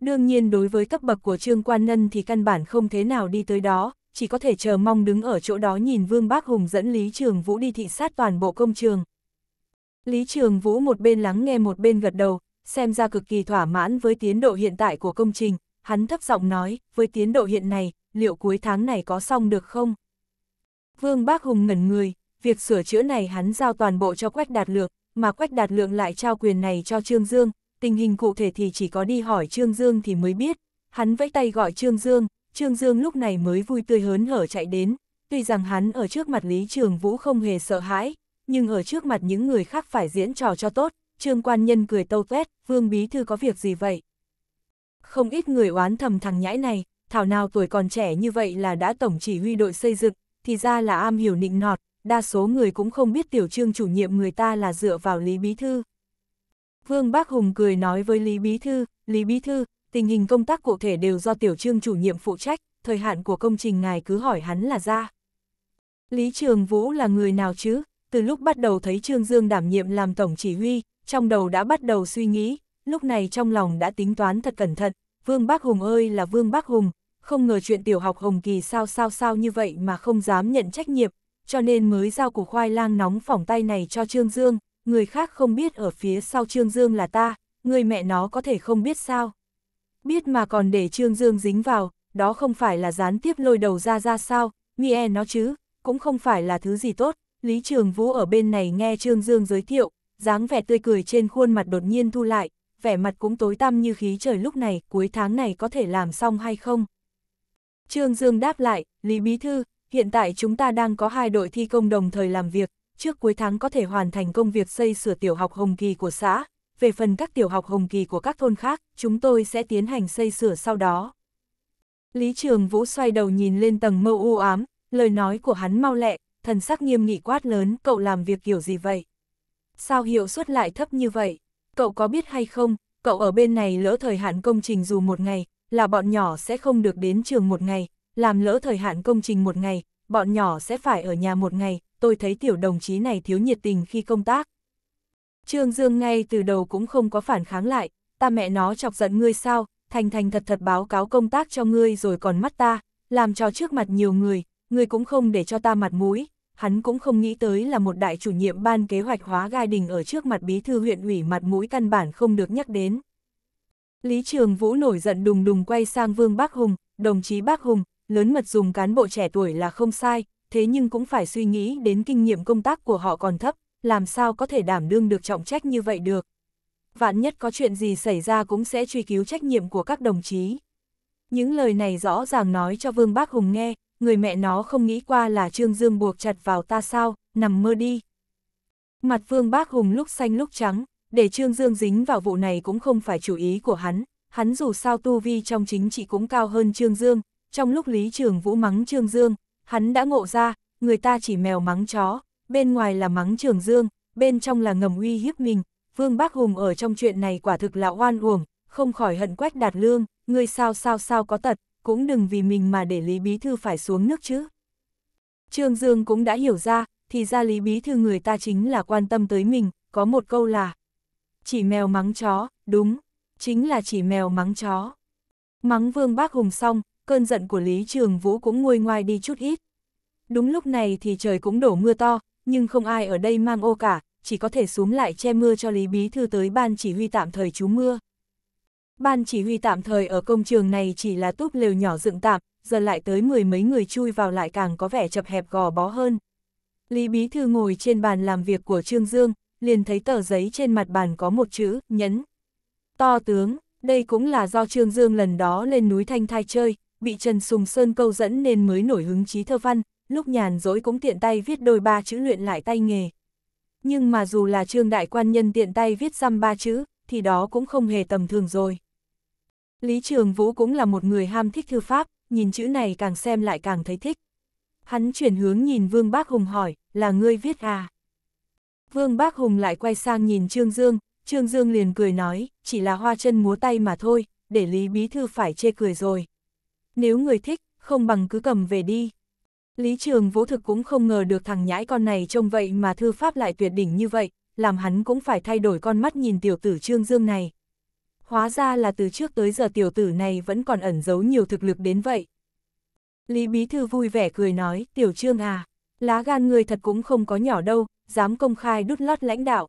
Đương nhiên đối với cấp bậc của Trương Quan Nân thì căn bản không thế nào đi tới đó, chỉ có thể chờ mong đứng ở chỗ đó nhìn Vương Bác Hùng dẫn Lý Trường Vũ đi thị sát toàn bộ công trường. Lý Trường Vũ một bên lắng nghe một bên gật đầu, xem ra cực kỳ thỏa mãn với tiến độ hiện tại của công trình, hắn thấp giọng nói, với tiến độ hiện này, liệu cuối tháng này có xong được không? Vương Bác Hùng ngẩn người, việc sửa chữa này hắn giao toàn bộ cho Quách Đạt Lượng, mà Quách Đạt Lượng lại trao quyền này cho Trương Dương, tình hình cụ thể thì chỉ có đi hỏi Trương Dương thì mới biết. Hắn vẫy tay gọi Trương Dương, Trương Dương lúc này mới vui tươi hớn hở chạy đến, tuy rằng hắn ở trước mặt Lý Trường Vũ không hề sợ hãi, nhưng ở trước mặt những người khác phải diễn trò cho tốt, Trương Quan Nhân cười tâu tuét, Vương Bí Thư có việc gì vậy? không ít người oán thầm thằng nhãi này, thảo nào tuổi còn trẻ như vậy là đã tổng chỉ huy đội xây dựng, thì ra là am hiểu nịnh nọt, đa số người cũng không biết tiểu trương chủ nhiệm người ta là dựa vào Lý Bí Thư. Vương Bác Hùng cười nói với Lý Bí Thư, Lý Bí Thư, tình hình công tác cụ thể đều do tiểu trương chủ nhiệm phụ trách, thời hạn của công trình ngài cứ hỏi hắn là ra. Lý Trường Vũ là người nào chứ? Từ lúc bắt đầu thấy Trương Dương đảm nhiệm làm tổng chỉ huy, trong đầu đã bắt đầu suy nghĩ, lúc này trong lòng đã tính toán thật cẩn thận, Vương bác Hùng ơi là Vương bác Hùng, không ngờ chuyện tiểu học Hồng Kỳ sao sao sao như vậy mà không dám nhận trách nhiệm, cho nên mới giao củ khoai lang nóng phỏng tay này cho Trương Dương, người khác không biết ở phía sau Trương Dương là ta, người mẹ nó có thể không biết sao. Biết mà còn để Trương Dương dính vào, đó không phải là gián tiếp lôi đầu ra ra sao, mi e nó chứ, cũng không phải là thứ gì tốt. Lý Trường Vũ ở bên này nghe Trương Dương giới thiệu, dáng vẻ tươi cười trên khuôn mặt đột nhiên thu lại, vẻ mặt cũng tối tăm như khí trời lúc này, cuối tháng này có thể làm xong hay không? Trương Dương đáp lại, Lý Bí Thư, hiện tại chúng ta đang có hai đội thi công đồng thời làm việc, trước cuối tháng có thể hoàn thành công việc xây sửa tiểu học Hồng Kỳ của xã, về phần các tiểu học Hồng Kỳ của các thôn khác, chúng tôi sẽ tiến hành xây sửa sau đó. Lý Trường Vũ xoay đầu nhìn lên tầng mâu u ám, lời nói của hắn mau lẹ, thần sắc nghiêm nghị quát lớn, cậu làm việc kiểu gì vậy? Sao hiệu suất lại thấp như vậy? cậu có biết hay không, cậu ở bên này lỡ thời hạn công trình dù một ngày, là bọn nhỏ sẽ không được đến trường một ngày, làm lỡ thời hạn công trình một ngày, bọn nhỏ sẽ phải ở nhà một ngày, tôi thấy tiểu đồng chí này thiếu nhiệt tình khi công tác. Trương Dương ngay từ đầu cũng không có phản kháng lại, ta mẹ nó chọc giận ngươi sao, thành thành thật thật báo cáo công tác cho ngươi rồi còn mắt ta, làm cho trước mặt nhiều người, ngươi cũng không để cho ta mặt mũi, hắn cũng không nghĩ tới là một đại chủ nhiệm ban kế hoạch hóa gai đình ở trước mặt bí thư huyện ủy mặt mũi căn bản không được nhắc đến. Lý Trường Vũ nổi giận đùng đùng quay sang Vương bác Hùng, đồng chí bác Hùng, lớn mật dùng cán bộ trẻ tuổi là không sai, thế nhưng cũng phải suy nghĩ đến kinh nghiệm công tác của họ còn thấp, làm sao có thể đảm đương được trọng trách như vậy được. Vạn nhất có chuyện gì xảy ra cũng sẽ truy cứu trách nhiệm của các đồng chí. Những lời này rõ ràng nói cho Vương bác Hùng nghe, người mẹ nó không nghĩ qua là Trương Dương buộc chặt vào ta sao, nằm mơ đi. Mặt Vương Bác Hùng lúc xanh lúc trắng, để Trương Dương dính vào vụ này cũng không phải chủ ý của hắn, hắn dù sao tu vi trong chính trị cũng cao hơn Trương Dương, trong lúc Lý Trường Vũ mắng Trương Dương, hắn đã ngộ ra, người ta chỉ mèo mắng chó, bên ngoài là mắng Trường Dương, bên trong là ngầm uy hiếp mình, Vương Bác Hùng ở trong chuyện này quả thực là oan uổng, không khỏi hận quách đạt lương, người sao sao sao có tật, cũng đừng vì mình mà để Lý Bí Thư phải xuống nước chứ. Trương Dương cũng đã hiểu ra, thì ra Lý Bí Thư người ta chính là quan tâm tới mình, có một câu là Chỉ mèo mắng chó, đúng, chính là chỉ mèo mắng chó. Mắng Vương Bác Hùng xong, cơn giận của Lý Trường Vũ cũng nguôi ngoai đi chút ít. Đúng lúc này thì trời cũng đổ mưa to, nhưng không ai ở đây mang ô cả, chỉ có thể xuống lại che mưa cho Lý Bí Thư tới ban chỉ huy tạm thời chú mưa. Ban chỉ huy tạm thời ở công trường này chỉ là túp lều nhỏ dựng tạm, giờ lại tới mười mấy người chui vào lại càng có vẻ chập hẹp gò bó hơn. Lý Bí Thư ngồi trên bàn làm việc của Trương Dương, liền thấy tờ giấy trên mặt bàn có một chữ, nhấn. To tướng, đây cũng là do Trương Dương lần đó lên núi Thanh Thai chơi, bị Trần Sùng Sơn câu dẫn nên mới nổi hứng chí thơ văn, lúc nhàn dỗi cũng tiện tay viết đôi ba chữ luyện lại tay nghề. Nhưng mà dù là Trương Đại Quan Nhân tiện tay viết xăm ba chữ, thì đó cũng không hề tầm thường rồi. Lý Trường Vũ cũng là một người ham thích thư pháp, nhìn chữ này càng xem lại càng thấy thích. Hắn chuyển hướng nhìn Vương Bác Hùng hỏi, là ngươi viết à? Vương Bác Hùng lại quay sang nhìn Trương Dương, Trương Dương liền cười nói, chỉ là hoa chân múa tay mà thôi, để Lý Bí Thư phải chê cười rồi. Nếu người thích, không bằng cứ cầm về đi. Lý Trường Vũ thực cũng không ngờ được thằng nhãi con này trông vậy mà thư pháp lại tuyệt đỉnh như vậy, làm hắn cũng phải thay đổi con mắt nhìn tiểu tử Trương Dương này hóa ra là từ trước tới giờ tiểu tử này vẫn còn ẩn giấu nhiều thực lực đến vậy. Lý Bí Thư vui vẻ cười nói, tiểu trương à, lá gan người thật cũng không có nhỏ đâu, dám công khai đút lót lãnh đạo.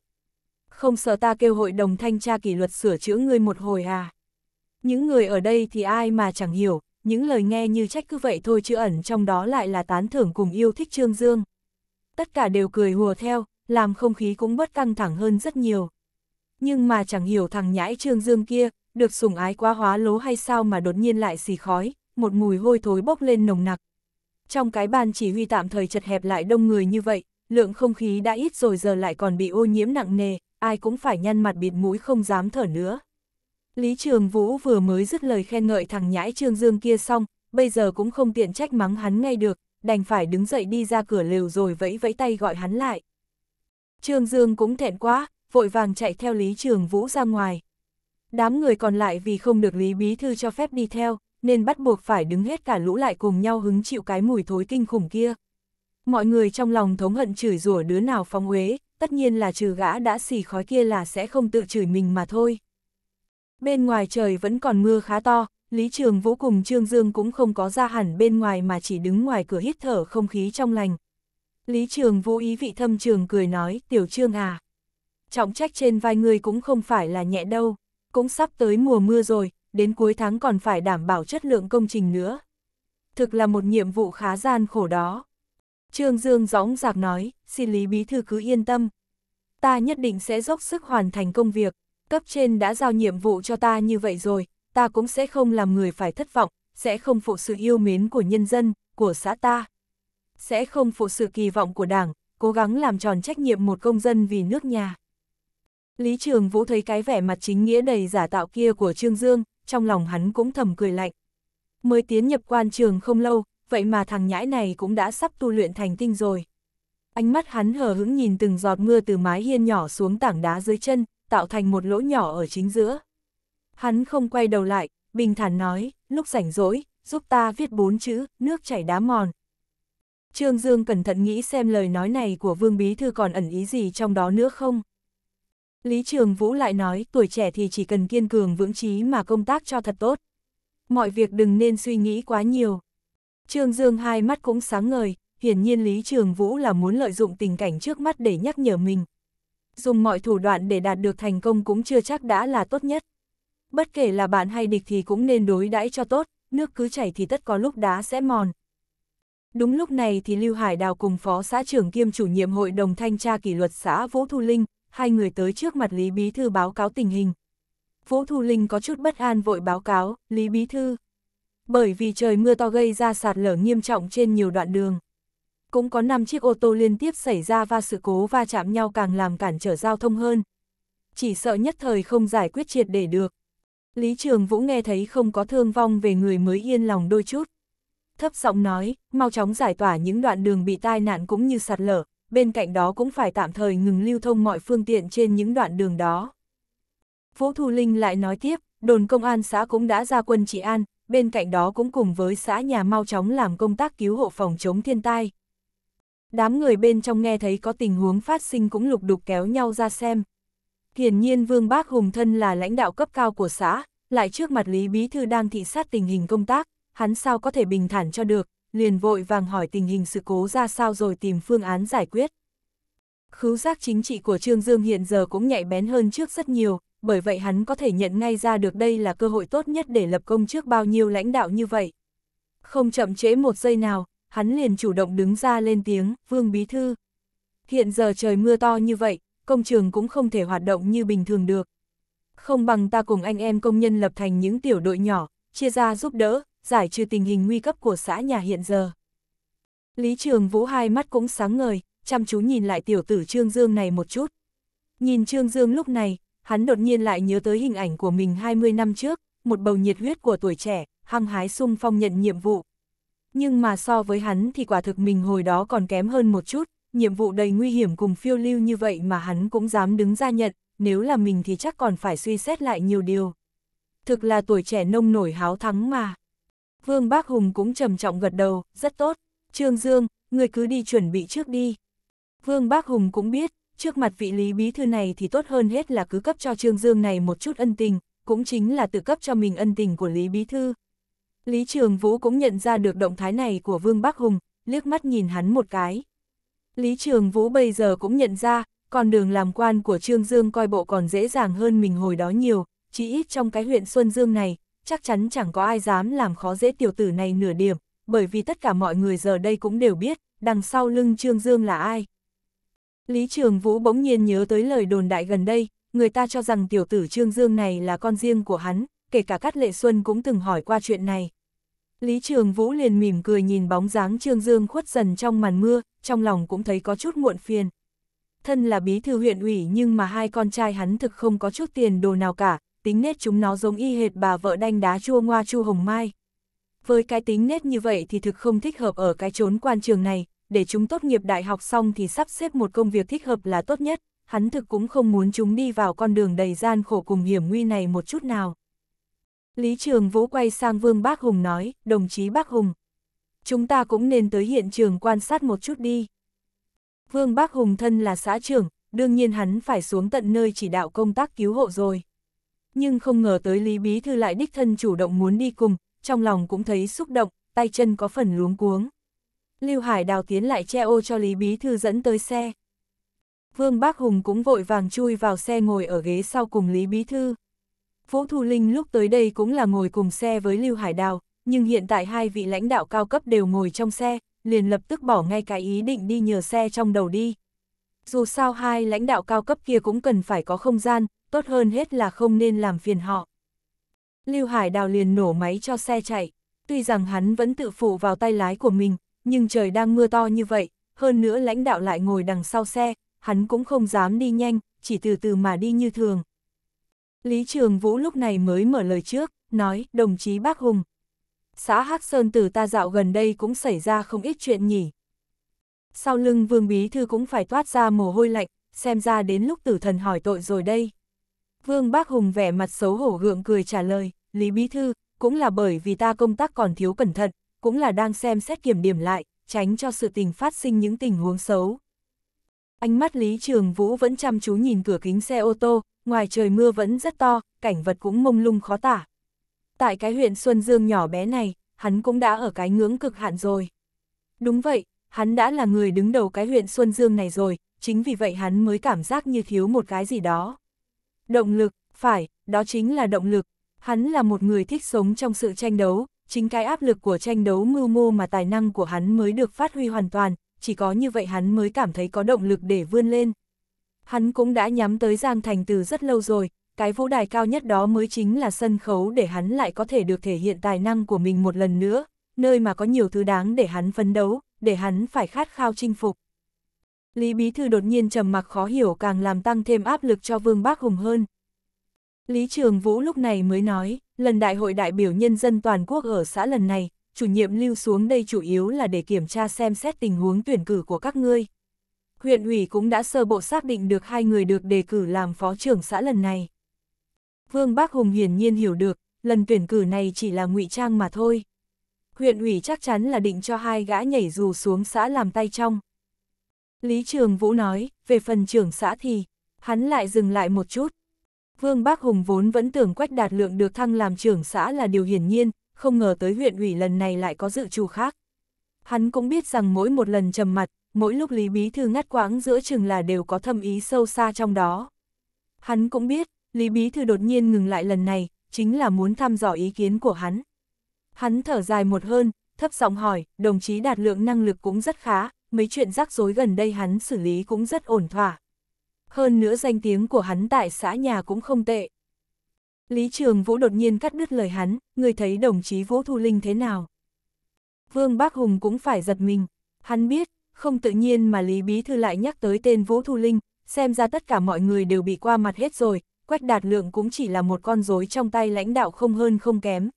Không sợ ta kêu hội đồng thanh tra kỷ luật sửa chữa ngươi một hồi à. Những người ở đây thì ai mà chẳng hiểu, những lời nghe như trách cứ vậy thôi chứ ẩn trong đó lại là tán thưởng cùng yêu thích Trương Dương. Tất cả đều cười hùa theo, làm không khí cũng bớt căng thẳng hơn rất nhiều nhưng mà chẳng hiểu thằng nhãi Trương Dương kia, được sủng ái quá hóa lố hay sao mà đột nhiên lại xì khói, một mùi hôi thối bốc lên nồng nặc. Trong cái bàn chỉ huy tạm thời chật hẹp lại đông người như vậy, lượng không khí đã ít rồi giờ lại còn bị ô nhiễm nặng nề, ai cũng phải nhăn mặt bịt mũi không dám thở nữa. Lý Trường Vũ vừa mới dứt lời khen ngợi thằng nhãi Trương Dương kia xong, bây giờ cũng không tiện trách mắng hắn ngay được, đành phải đứng dậy đi ra cửa lều rồi vẫy vẫy tay gọi hắn lại. Trương Dương cũng thẹn quá, vội vàng chạy theo Lý Trường Vũ ra ngoài. Đám người còn lại vì không được Lý Bí Thư cho phép đi theo, nên bắt buộc phải đứng hết cả lũ lại cùng nhau hứng chịu cái mùi thối kinh khủng kia. Mọi người trong lòng thống hận chửi rủa đứa nào phóng huế tất nhiên là trừ gã đã xì khói kia là sẽ không tự chửi mình mà thôi. Bên ngoài trời vẫn còn mưa khá to, Lý Trường Vũ cùng Trương Dương cũng không có ra hẳn bên ngoài mà chỉ đứng ngoài cửa hít thở không khí trong lành. Lý Trường Vũ ý vị thâm trường cười nói, tiểu Trương à, trọng trách trên vai ngươi cũng không phải là nhẹ đâu, cũng sắp tới mùa mưa rồi, đến cuối tháng còn phải đảm bảo chất lượng công trình nữa. Thực là một nhiệm vụ khá gian khổ đó. Trương Dương gióng giạc nói, xin Lý Bí Thư cứ yên tâm. Ta nhất định sẽ dốc sức hoàn thành công việc, cấp trên đã giao nhiệm vụ cho ta như vậy rồi, ta cũng sẽ không làm người phải thất vọng, sẽ không phụ sự yêu mến của nhân dân, của xã ta. Sẽ không phụ sự kỳ vọng của đảng, cố gắng làm tròn trách nhiệm một công dân vì nước nhà. Lý Trường Vũ thấy cái vẻ mặt chính nghĩa đầy giả tạo kia của Trương Dương, trong lòng hắn cũng thầm cười lạnh. Mới tiến nhập quan trường không lâu, vậy mà thằng nhãi này cũng đã sắp tu luyện thành tinh rồi. Ánh mắt hắn hờ hững nhìn từng giọt mưa từ mái hiên nhỏ xuống tảng đá dưới chân, tạo thành một lỗ nhỏ ở chính giữa. Hắn không quay đầu lại, bình thản nói, lúc rảnh rỗi, giúp ta viết bốn chữ, nước chảy đá mòn. Trương Dương cẩn thận nghĩ xem lời nói này của Vương Bí Thư còn ẩn ý gì trong đó nữa không. Lý Trường Vũ lại nói, tuổi trẻ thì chỉ cần kiên cường vững chí mà công tác cho thật tốt. Mọi việc đừng nên suy nghĩ quá nhiều. Trương Dương hai mắt cũng sáng ngời, hiển nhiên Lý Trường Vũ là muốn lợi dụng tình cảnh trước mắt để nhắc nhở mình. Dùng mọi thủ đoạn để đạt được thành công cũng chưa chắc đã là tốt nhất. Bất kể là bạn hay địch thì cũng nên đối đãi cho tốt, nước cứ chảy thì tất có lúc đá sẽ mòn. Đúng lúc này thì Lưu Hải Đào cùng phó xã trưởng kiêm chủ nhiệm hội đồng thanh tra kỷ luật xã Vũ Thu Linh, hai người tới trước mặt Lý Bí Thư báo cáo tình hình. Vũ Thu Linh có chút bất an vội báo cáo, Lý Bí Thư. Bởi vì trời mưa to gây ra sạt lở nghiêm trọng trên nhiều đoạn đường. Cũng có 5 chiếc ô tô liên tiếp xảy ra va sự cố va chạm nhau càng làm cản trở giao thông hơn. Chỉ sợ nhất thời không giải quyết triệt để được. Lý Trường Vũ nghe thấy không có thương vong về người mới yên lòng đôi chút. Thấp giọng nói, mau chóng giải tỏa những đoạn đường bị tai nạn cũng như sạt lở, bên cạnh đó cũng phải tạm thời ngừng lưu thông mọi phương tiện trên những đoạn đường đó. Vũ Thu Linh lại nói tiếp, đồn công an xã cũng đã ra quân trị an, bên cạnh đó cũng cùng với xã nhà mau chóng làm công tác cứu hộ phòng chống thiên tai. Đám người bên trong nghe thấy có tình huống phát sinh cũng lục đục kéo nhau ra xem. Hiển nhiên Vương Bác Hùng thân là lãnh đạo cấp cao của xã, lại trước mặt Lý Bí Thư đang thị sát tình hình công tác, hắn sao có thể bình thản cho được, liền vội vàng hỏi tình hình sự cố ra sao rồi tìm phương án giải quyết. Khứu giác chính trị của Trương Dương hiện giờ cũng nhạy bén hơn trước rất nhiều, bởi vậy hắn có thể nhận ngay ra được đây là cơ hội tốt nhất để lập công trước bao nhiêu lãnh đạo như vậy. Không chậm trễ một giây nào, hắn liền chủ động đứng ra lên tiếng, Vương Bí Thư. Hiện giờ trời mưa to như vậy, công trường cũng không thể hoạt động như bình thường được. Không bằng ta cùng anh em công nhân lập thành những tiểu đội nhỏ, chia ra giúp đỡ, giải trừ tình hình nguy cấp của xã nhà hiện giờ. Lý Trường Vũ hai mắt cũng sáng ngời, chăm chú nhìn lại tiểu tử Trương Dương này một chút. Nhìn Trương Dương lúc này, hắn đột nhiên lại nhớ tới hình ảnh của mình 20 năm trước, một bầu nhiệt huyết của tuổi trẻ, hăng hái sung phong nhận nhiệm vụ. Nhưng mà so với hắn thì quả thực mình hồi đó còn kém hơn một chút, nhiệm vụ đầy nguy hiểm cùng phiêu lưu như vậy mà hắn cũng dám đứng ra nhận, nếu là mình thì chắc còn phải suy xét lại nhiều điều. Thực là tuổi trẻ nông nổi háo thắng mà. Vương Bác Hùng cũng trầm trọng gật đầu, rất tốt, Trương Dương, người cứ đi chuẩn bị trước đi. Vương Bác Hùng cũng biết, trước mặt vị lý bí thư này thì tốt hơn hết là cứ cấp cho Trương Dương này một chút ân tình, cũng chính là tự cấp cho mình ân tình của lý bí thư. Lý Trường Vũ cũng nhận ra được động thái này của Vương Bác Hùng, liếc mắt nhìn hắn một cái. Lý Trường Vũ bây giờ cũng nhận ra, con đường làm quan của Trương Dương coi bộ còn dễ dàng hơn mình hồi đó nhiều, chỉ ít trong cái huyện Xuân Dương này, chắc chắn chẳng có ai dám làm khó dễ tiểu tử này nửa điểm, bởi vì tất cả mọi người giờ đây cũng đều biết, đằng sau lưng Trương Dương là ai. Lý Trường Vũ bỗng nhiên nhớ tới lời đồn đại gần đây, người ta cho rằng tiểu tử Trương Dương này là con riêng của hắn, kể cả Cát Lệ Xuân cũng từng hỏi qua chuyện này. Lý Trường Vũ liền mỉm cười nhìn bóng dáng Trương Dương khuất dần trong màn mưa, trong lòng cũng thấy có chút muộn phiền. Thân là bí thư huyện ủy nhưng mà hai con trai hắn thực không có chút tiền đồ nào cả, tính nết chúng nó giống y hệt bà vợ đanh đá chua ngoa chu hồng mai. Với cái tính nết như vậy thì thực không thích hợp ở cái chốn quan trường này, để chúng tốt nghiệp đại học xong thì sắp xếp một công việc thích hợp là tốt nhất, hắn thực cũng không muốn chúng đi vào con đường đầy gian khổ cùng hiểm nguy này một chút nào. Lý Trường Vũ quay sang Vương Bác Hùng nói, đồng chí Bác Hùng, chúng ta cũng nên tới hiện trường quan sát một chút đi. Vương Bác Hùng thân là xã trưởng, đương nhiên hắn phải xuống tận nơi chỉ đạo công tác cứu hộ rồi nhưng không ngờ tới Lý Bí Thư lại đích thân chủ động muốn đi cùng, trong lòng cũng thấy xúc động, tay chân có phần luống cuống. Lưu Hải đào tiến lại che ô cho Lý Bí Thư dẫn tới xe. Vương Bác Hùng cũng vội vàng chui vào xe ngồi ở ghế sau cùng Lý Bí Thư. Vũ Thu Linh lúc tới đây cũng là ngồi cùng xe với Lưu Hải Đào, nhưng hiện tại hai vị lãnh đạo cao cấp đều ngồi trong xe, liền lập tức bỏ ngay cái ý định đi nhờ xe trong đầu đi. Dù sao hai lãnh đạo cao cấp kia cũng cần phải có không gian, tốt hơn hết là không nên làm phiền họ. Lưu Hải Đào liền nổ máy cho xe chạy, tuy rằng hắn vẫn tự phụ vào tay lái của mình, nhưng trời đang mưa to như vậy, hơn nữa lãnh đạo lại ngồi đằng sau xe, hắn cũng không dám đi nhanh, chỉ từ từ mà đi như thường. Lý Trường Vũ lúc này mới mở lời trước, nói, đồng chí Bác Hùng. Xã Hắc Sơn từ ta dạo gần đây cũng xảy ra không ít chuyện nhỉ. Sau lưng Vương Bí Thư cũng phải toát ra mồ hôi lạnh, xem ra đến lúc tử thần hỏi tội rồi đây. Vương Bác Hùng vẻ mặt xấu hổ gượng cười trả lời, Lý Bí Thư, cũng là bởi vì ta công tác còn thiếu cẩn thận, cũng là đang xem xét kiểm điểm lại, tránh cho sự tình phát sinh những tình huống xấu. Ánh mắt Lý Trường Vũ vẫn chăm chú nhìn cửa kính xe ô tô, ngoài trời mưa vẫn rất to, cảnh vật cũng mông lung khó tả. Tại cái huyện Xuân Dương nhỏ bé này, hắn cũng đã ở cái ngưỡng cực hạn rồi. Đúng vậy, hắn đã là người đứng đầu cái huyện Xuân Dương này rồi, chính vì vậy hắn mới cảm giác như thiếu một cái gì đó. Động lực, phải, đó chính là động lực. Hắn là một người thích sống trong sự tranh đấu, chính cái áp lực của tranh đấu mưu mô mà tài năng của hắn mới được phát huy hoàn toàn, chỉ có như vậy hắn mới cảm thấy có động lực để vươn lên. Hắn cũng đã nhắm tới Giang Thành từ rất lâu rồi, cái vũ đài cao nhất đó mới chính là sân khấu để hắn lại có thể được thể hiện tài năng của mình một lần nữa, nơi mà có nhiều thứ đáng để hắn phấn đấu, để hắn phải khát khao chinh phục. Lý Bí Thư đột nhiên trầm mặc khó hiểu càng làm tăng thêm áp lực cho Vương Bác Hùng hơn. Lý Trường Vũ lúc này mới nói, lần đại hội đại biểu nhân dân toàn quốc ở xã lần này, chủ nhiệm lưu xuống đây chủ yếu là để kiểm tra xem xét tình huống tuyển cử của các ngươi. Huyện ủy cũng đã sơ bộ xác định được hai người được đề cử làm phó trưởng xã lần này. Vương Bác Hùng hiển nhiên hiểu được, lần tuyển cử này chỉ là ngụy trang mà thôi. Huyện ủy chắc chắn là định cho hai gã nhảy dù xuống xã làm tay trong. Lý Trường Vũ nói, về phần trưởng xã thì, hắn lại dừng lại một chút. Vương Bác Hùng vốn vẫn tưởng Quách Đạt Lượng được thăng làm trưởng xã là điều hiển nhiên, không ngờ tới huyện ủy lần này lại có dự trù khác. Hắn cũng biết rằng mỗi một lần trầm mặt, mỗi lúc Lý Bí Thư ngắt quãng giữa chừng là đều có thâm ý sâu xa trong đó. Hắn cũng biết, Lý Bí Thư đột nhiên ngừng lại lần này, chính là muốn thăm dò ý kiến của hắn. Hắn thở dài một hơn, thấp giọng hỏi, đồng chí đạt lượng năng lực cũng rất khá, mấy chuyện rắc rối gần đây hắn xử lý cũng rất ổn thỏa. Hơn nữa danh tiếng của hắn tại xã nhà cũng không tệ. Lý Trường Vũ đột nhiên cắt đứt lời hắn, người thấy đồng chí Vũ Thu Linh thế nào. Vương Bác Hùng cũng phải giật mình, hắn biết, không tự nhiên mà Lý Bí Thư lại nhắc tới tên Vũ Thu Linh, xem ra tất cả mọi người đều bị qua mặt hết rồi, Quách Đạt Lượng cũng chỉ là một con rối trong tay lãnh đạo không hơn không kém.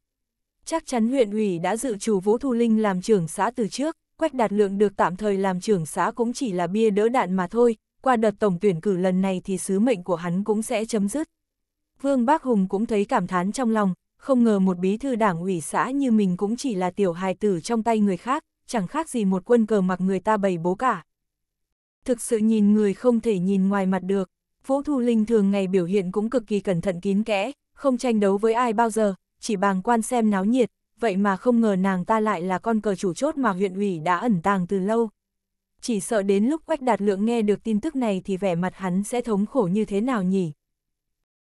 Chắc chắn huyện ủy đã dự chủ Vũ Thu Linh làm trưởng xã từ trước. Quách Đạt Lượng được tạm thời làm trưởng xã cũng chỉ là bia đỡ đạn mà thôi, qua đợt tổng tuyển cử lần này thì sứ mệnh của hắn cũng sẽ chấm dứt. Vương Bác Hùng cũng thấy cảm thán trong lòng, không ngờ một bí thư đảng ủy xã như mình cũng chỉ là tiểu hài tử trong tay người khác, chẳng khác gì một quân cờ mặc người ta bày bố cả. Thực sự nhìn người không thể nhìn ngoài mặt được, Vũ Thu Linh thường ngày biểu hiện cũng cực kỳ cẩn thận kín kẽ, không tranh đấu với ai bao giờ, chỉ bàng quan xem náo nhiệt, vậy mà không ngờ nàng ta lại là con cờ chủ chốt mà huyện ủy đã ẩn tàng từ lâu. Chỉ sợ đến lúc Quách Đạt Lượng nghe được tin tức này thì vẻ mặt hắn sẽ thống khổ như thế nào nhỉ?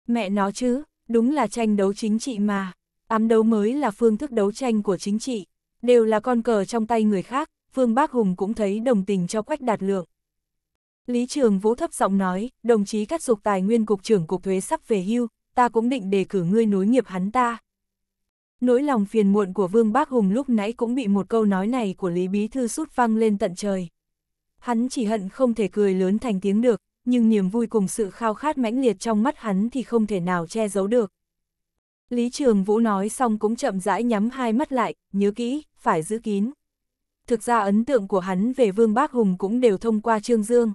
Mẹ nó chứ, đúng là tranh đấu chính trị mà. Ám đấu mới là phương thức đấu tranh của chính trị, đều là con cờ trong tay người khác, Phương Bác Hùng cũng thấy đồng tình cho Quách Đạt Lượng. Lý Trường Vũ thấp giọng nói, đồng chí cắt dục tài nguyên cục trưởng cục thuế sắp về hưu, ta cũng định đề cử ngươi nối nghiệp hắn ta. Nỗi lòng phiền muộn của Vương Bác Hùng lúc nãy cũng bị một câu nói này của Lý Bí Thư sút văng lên tận trời. Hắn chỉ hận không thể cười lớn thành tiếng được, nhưng niềm vui cùng sự khao khát mãnh liệt trong mắt hắn thì không thể nào che giấu được. Lý Trường Vũ nói xong cũng chậm rãi nhắm hai mắt lại, nhớ kỹ, phải giữ kín. Thực ra ấn tượng của hắn về Vương Bác Hùng cũng đều thông qua Trương Dương.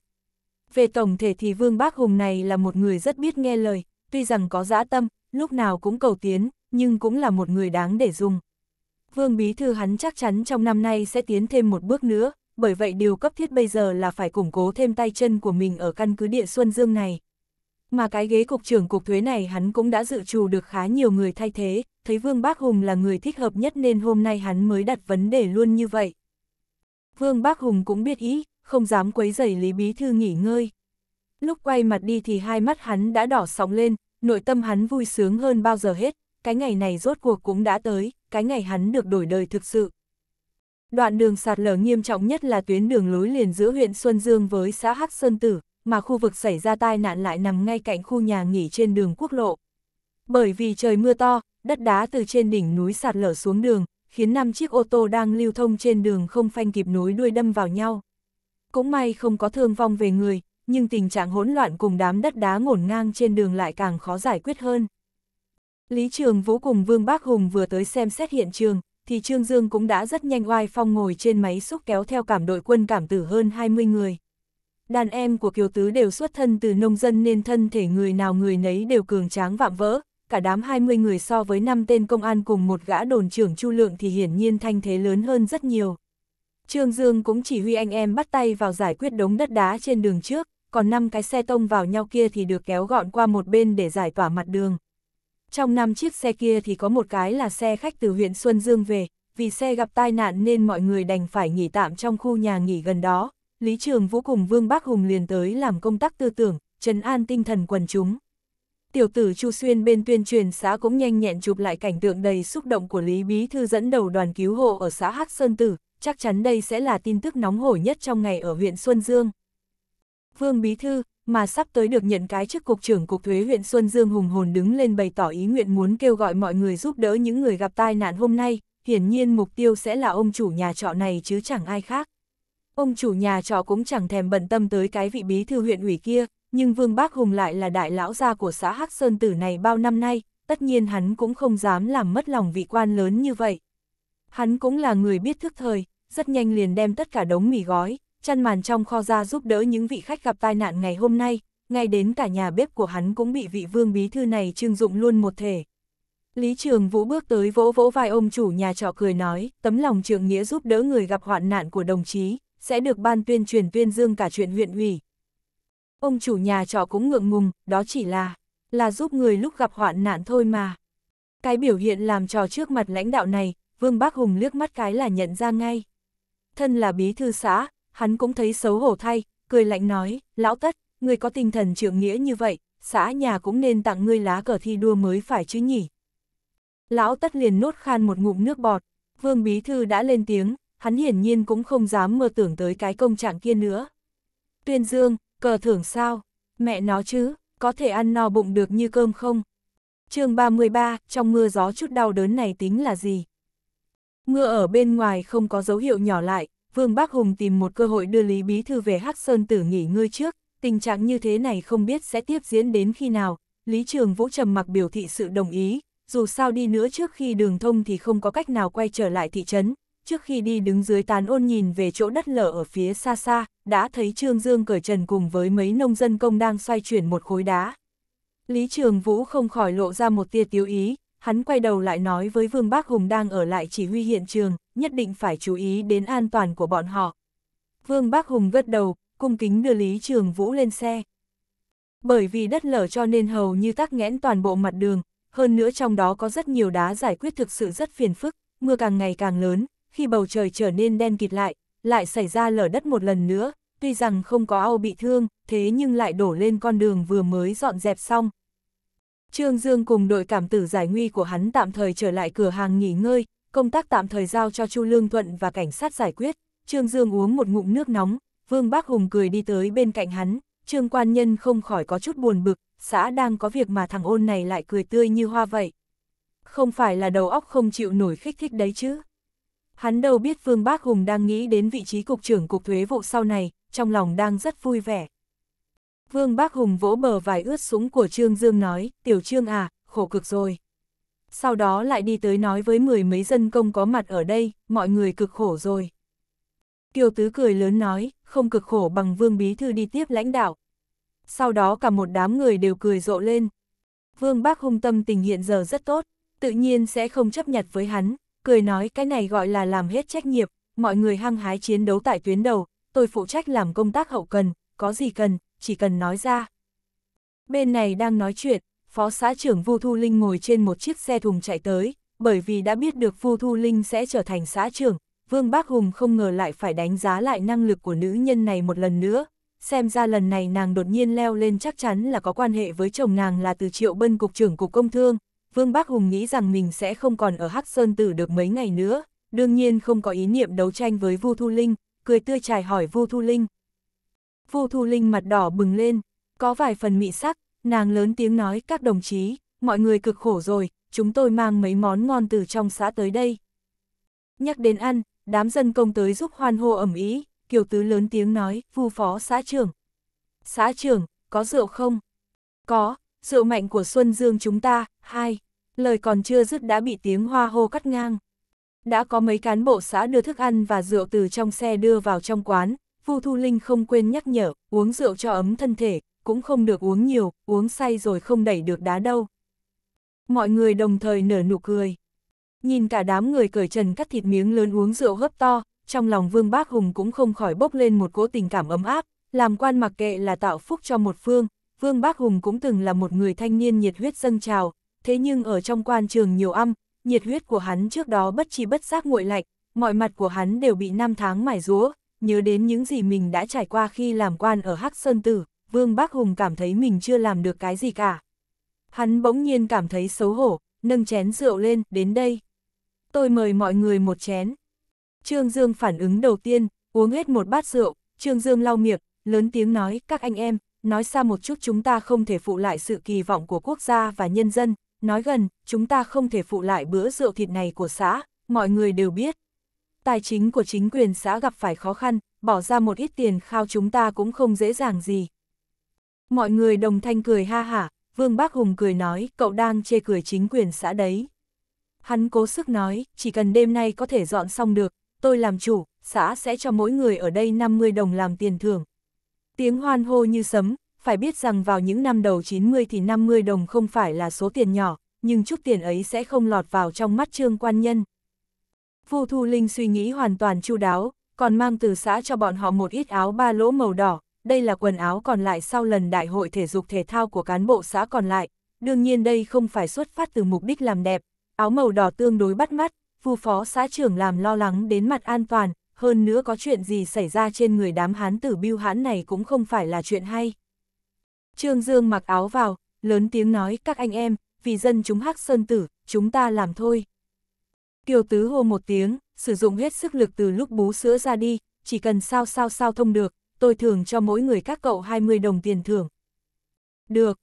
Về tổng thể thì Vương Bác Hùng này là một người rất biết nghe lời, tuy rằng có dã tâm, lúc nào cũng cầu tiến, nhưng cũng là một người đáng để dùng. Vương Bí Thư hắn chắc chắn trong năm nay sẽ tiến thêm một bước nữa, bởi vậy điều cấp thiết bây giờ là phải củng cố thêm tay chân của mình ở căn cứ địa Xuân Dương này. Mà cái ghế cục trưởng cục thuế này hắn cũng đã dự trù được khá nhiều người thay thế, thấy Vương Bác Hùng là người thích hợp nhất nên hôm nay hắn mới đặt vấn đề luôn như vậy. Vương Bác Hùng cũng biết ý, không dám quấy rầy Lý Bí Thư nghỉ ngơi. Lúc quay mặt đi thì hai mắt hắn đã đỏ sóng lên, nội tâm hắn vui sướng hơn bao giờ hết, cái ngày này rốt cuộc cũng đã tới, cái ngày hắn được đổi đời thực sự. Đoạn đường sạt lở nghiêm trọng nhất là tuyến đường lối liền giữa huyện Xuân Dương với xã Hắc Sơn Tử, mà khu vực xảy ra tai nạn lại nằm ngay cạnh khu nhà nghỉ trên đường quốc lộ. Bởi vì trời mưa to, đất đá từ trên đỉnh núi sạt lở xuống đường, khiến năm chiếc ô tô đang lưu thông trên đường không phanh kịp nối đuôi đâm vào nhau. Cũng may không có thương vong về người, nhưng tình trạng hỗn loạn cùng đám đất đá ngổn ngang trên đường lại càng khó giải quyết hơn. Lý Trường Vũ cùng Vương Bác Hùng vừa tới xem xét hiện trường, thì Trương Dương cũng đã rất nhanh oai phong ngồi trên máy xúc kéo theo cảm đội quân cảm tử hơn 20 người. Đàn em của Kiều Tứ đều xuất thân từ nông dân nên thân thể người nào người nấy đều cường tráng vạm vỡ, cả đám 20 người so với năm tên công an cùng một gã đồn trưởng chu lượng thì hiển nhiên thanh thế lớn hơn rất nhiều. Trương Dương cũng chỉ huy anh em bắt tay vào giải quyết đống đất đá trên đường trước, còn năm cái xe tông vào nhau kia thì được kéo gọn qua một bên để giải tỏa mặt đường. Trong năm chiếc xe kia thì có một cái là xe khách từ huyện Xuân Dương về, vì xe gặp tai nạn nên mọi người đành phải nghỉ tạm trong khu nhà nghỉ gần đó. Lý Trường Vũ cùng Vương bác Hùng liền tới làm công tác tư tưởng, trấn an tinh thần quần chúng. Tiểu tử Chu Xuyên bên tuyên truyền xã cũng nhanh nhẹn chụp lại cảnh tượng đầy xúc động của Lý Bí Thư dẫn đầu đoàn cứu hộ ở xã Hắc Sơn Tử, chắc chắn đây sẽ là tin tức nóng hổi nhất trong ngày ở huyện Xuân Dương. Vương Bí Thư, mà sắp tới được nhận cái chức cục trưởng cục thuế huyện Xuân Dương hùng hồn đứng lên bày tỏ ý nguyện muốn kêu gọi mọi người giúp đỡ những người gặp tai nạn hôm nay, hiển nhiên mục tiêu sẽ là ông chủ nhà trọ này chứ chẳng ai khác. Ông chủ nhà trọ cũng chẳng thèm bận tâm tới cái vị bí thư huyện ủy kia, nhưng Vương Bác Hùng lại là đại lão gia của xã Hắc Sơn Tử này bao năm nay, tất nhiên hắn cũng không dám làm mất lòng vị quan lớn như vậy. Hắn cũng là người biết thức thời, rất nhanh liền đem tất cả đống mì gói, chăn màn trong kho ra giúp đỡ những vị khách gặp tai nạn ngày hôm nay, ngay đến cả nhà bếp của hắn cũng bị vị vương bí thư này trưng dụng luôn một thể. Lý Trường Vũ bước tới vỗ vỗ vai ông chủ nhà trọ cười nói, tấm lòng trường nghĩa giúp đỡ người gặp hoạn nạn của đồng chí, sẽ được ban tuyên truyền tuyên dương cả chuyện huyện ủy. Ông chủ nhà trọ cũng ngượng ngùng, đó chỉ là, là giúp người lúc gặp hoạn nạn thôi mà. Cái biểu hiện làm trò trước mặt lãnh đạo này, Vương Bác Hùng liếc mắt cái là nhận ra ngay. Thân là bí thư xã, Hắn cũng thấy xấu hổ thay, cười lạnh nói, lão tất, người có tinh thần trưởng nghĩa như vậy, xã nhà cũng nên tặng ngươi lá cờ thi đua mới phải chứ nhỉ. Lão tất liền nốt khan một ngụm nước bọt, vương bí thư đã lên tiếng, hắn hiển nhiên cũng không dám mơ tưởng tới cái công trạng kia nữa. Tuyên dương, cờ thưởng sao, mẹ nó chứ, có thể ăn no bụng được như cơm không? chương 33, trong mưa gió chút đau đớn này tính là gì? Mưa ở bên ngoài không có dấu hiệu nhỏ lại, Vương Bác Hùng tìm một cơ hội đưa Lý Bí Thư về Hắc Sơn Tử nghỉ ngơi trước, tình trạng như thế này không biết sẽ tiếp diễn đến khi nào, Lý Trường Vũ trầm mặc biểu thị sự đồng ý, dù sao đi nữa trước khi đường thông thì không có cách nào quay trở lại thị trấn, trước khi đi đứng dưới tán ôn nhìn về chỗ đất lở ở phía xa xa, đã thấy Trương Dương cởi trần cùng với mấy nông dân công đang xoay chuyển một khối đá. Lý Trường Vũ không khỏi lộ ra một tia tiếu ý, hắn quay đầu lại nói với Vương Bác Hùng đang ở lại chỉ huy hiện trường, nhất định phải chú ý đến an toàn của bọn họ. Vương bác Hùng gật đầu, cung kính đưa Lý Trường Vũ lên xe. Bởi vì đất lở cho nên hầu như tắc nghẽn toàn bộ mặt đường, hơn nữa trong đó có rất nhiều đá giải quyết thực sự rất phiền phức, mưa càng ngày càng lớn, khi bầu trời trở nên đen kịt lại, lại xảy ra lở đất một lần nữa, tuy rằng không có ao bị thương, thế nhưng lại đổ lên con đường vừa mới dọn dẹp xong. Trương Dương cùng đội cảm tử giải nguy của hắn tạm thời trở lại cửa hàng nghỉ ngơi, công tác tạm thời giao cho Chu Lương Thuận và cảnh sát giải quyết, Trương Dương uống một ngụm nước nóng, Vương Bác Hùng cười đi tới bên cạnh hắn, Trương Quan Nhân không khỏi có chút buồn bực, xã đang có việc mà thằng ôn này lại cười tươi như hoa vậy. Không phải là đầu óc không chịu nổi khích thích đấy chứ. Hắn đâu biết Vương Bác Hùng đang nghĩ đến vị trí cục trưởng cục thuế vụ sau này, trong lòng đang rất vui vẻ. Vương Bác Hùng vỗ bờ vài ướt súng của Trương Dương nói, tiểu Trương à, khổ cực rồi sau đó lại đi tới nói với mười mấy dân công có mặt ở đây, mọi người cực khổ rồi. Kiều Tứ cười lớn nói, không cực khổ bằng Vương Bí Thư đi tiếp lãnh đạo. Sau đó cả một đám người đều cười rộ lên. Vương Bác Hung tâm tình hiện giờ rất tốt, tự nhiên sẽ không chấp nhặt với hắn, cười nói cái này gọi là làm hết trách nhiệm, mọi người hăng hái chiến đấu tại tuyến đầu, tôi phụ trách làm công tác hậu cần, có gì cần, chỉ cần nói ra. Bên này đang nói chuyện, phó xã trưởng Vu Thu Linh ngồi trên một chiếc xe thùng chạy tới, bởi vì đã biết được Vu Thu Linh sẽ trở thành xã trưởng, Vương Bác Hùng không ngờ lại phải đánh giá lại năng lực của nữ nhân này một lần nữa. Xem ra lần này nàng đột nhiên leo lên chắc chắn là có quan hệ với chồng nàng là từ Triệu Bân Cục trưởng Cục Công Thương. Vương Bác Hùng nghĩ rằng mình sẽ không còn ở Hắc Sơn Tử được mấy ngày nữa, đương nhiên không có ý niệm đấu tranh với Vu Thu Linh, cười tươi chài hỏi Vu Thu Linh. Vu Thu Linh mặt đỏ bừng lên, có vài phần mị sắc, nàng lớn tiếng nói các đồng chí, mọi người cực khổ rồi, chúng tôi mang mấy món ngon từ trong xã tới đây. Nhắc đến ăn, đám dân công tới giúp hoan hô ẩm ý, kiều tứ lớn tiếng nói, vu phó xã trưởng. Xã trưởng, có rượu không? Có, rượu mạnh của Xuân Dương chúng ta, hai, lời còn chưa dứt đã bị tiếng hoa hô cắt ngang. Đã có mấy cán bộ xã đưa thức ăn và rượu từ trong xe đưa vào trong quán, Vu Thu Linh không quên nhắc nhở, uống rượu cho ấm thân thể, cũng không được uống nhiều, uống say rồi không đẩy được đá đâu. Mọi người đồng thời nở nụ cười. Nhìn cả đám người cởi trần cắt thịt miếng lớn uống rượu hấp to, trong lòng Vương Bác Hùng cũng không khỏi bốc lên một cỗ tình cảm ấm áp, làm quan mặc kệ là tạo phúc cho một phương, Vương Bác Hùng cũng từng là một người thanh niên nhiệt huyết dâng trào, thế nhưng ở trong quan trường nhiều âm, nhiệt huyết của hắn trước đó bất chi bất giác nguội lạnh, mọi mặt của hắn đều bị năm tháng mài rúa, nhớ đến những gì mình đã trải qua khi làm quan ở Hắc Sơn Tử, Vương Bác Hùng cảm thấy mình chưa làm được cái gì cả. Hắn bỗng nhiên cảm thấy xấu hổ, nâng chén rượu lên, đến đây. Tôi mời mọi người một chén. Trương Dương phản ứng đầu tiên, uống hết một bát rượu, Trương Dương lau miệng, lớn tiếng nói, các anh em, nói xa một chút chúng ta không thể phụ lại sự kỳ vọng của quốc gia và nhân dân, nói gần, chúng ta không thể phụ lại bữa rượu thịt này của xã, mọi người đều biết. Tài chính của chính quyền xã gặp phải khó khăn, bỏ ra một ít tiền khao chúng ta cũng không dễ dàng gì, Mọi người đồng thanh cười ha hả, Vương Bác Hùng cười nói, cậu đang chê cười chính quyền xã đấy. Hắn cố sức nói, chỉ cần đêm nay có thể dọn xong được, tôi làm chủ, xã sẽ cho mỗi người ở đây 50 đồng làm tiền thưởng. Tiếng hoan hô như sấm, phải biết rằng vào những năm đầu 90 thì 50 đồng không phải là số tiền nhỏ, nhưng chút tiền ấy sẽ không lọt vào trong mắt trương quan nhân. Vu Thu Linh suy nghĩ hoàn toàn chu đáo, còn mang từ xã cho bọn họ một ít áo ba lỗ màu đỏ, đây là quần áo còn lại sau lần đại hội thể dục thể thao của cán bộ xã còn lại, đương nhiên đây không phải xuất phát từ mục đích làm đẹp, áo màu đỏ tương đối bắt mắt, phu phó xã trưởng làm lo lắng đến mặt an toàn, hơn nữa có chuyện gì xảy ra trên người đám hán tử biêu hãn này cũng không phải là chuyện hay. Trương Dương mặc áo vào, lớn tiếng nói các anh em, vì dân chúng hắc sơn tử, chúng ta làm thôi. Kiều Tứ hô một tiếng, sử dụng hết sức lực từ lúc bú sữa ra đi, chỉ cần sao sao sao thông được, tôi thường cho mỗi người các cậu 20 đồng tiền thưởng. Được.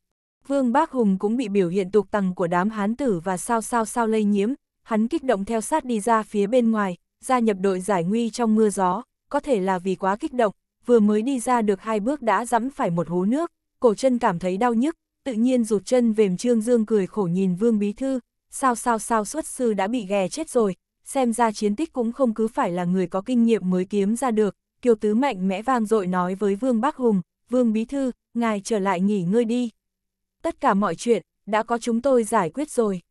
Vương Bác Hùng cũng bị biểu hiện tục tằng của đám hán tử và sao sao sao lây nhiễm, hắn kích động theo sát đi ra phía bên ngoài, gia nhập đội giải nguy trong mưa gió, có thể là vì quá kích động, vừa mới đi ra được hai bước đã dẫm phải một hố nước, cổ chân cảm thấy đau nhức, tự nhiên rụt chân vềm Trương Dương cười khổ nhìn Vương Bí Thư, sao sao sao xuất sư đã bị ghè chết rồi, xem ra chiến tích cũng không cứ phải là người có kinh nghiệm mới kiếm ra được, Kiều Tứ mạnh mẽ vang dội nói với Vương Bắc Hùng, Vương Bí Thư, ngài trở lại nghỉ ngơi đi. Tất cả mọi chuyện, đã có chúng tôi giải quyết rồi.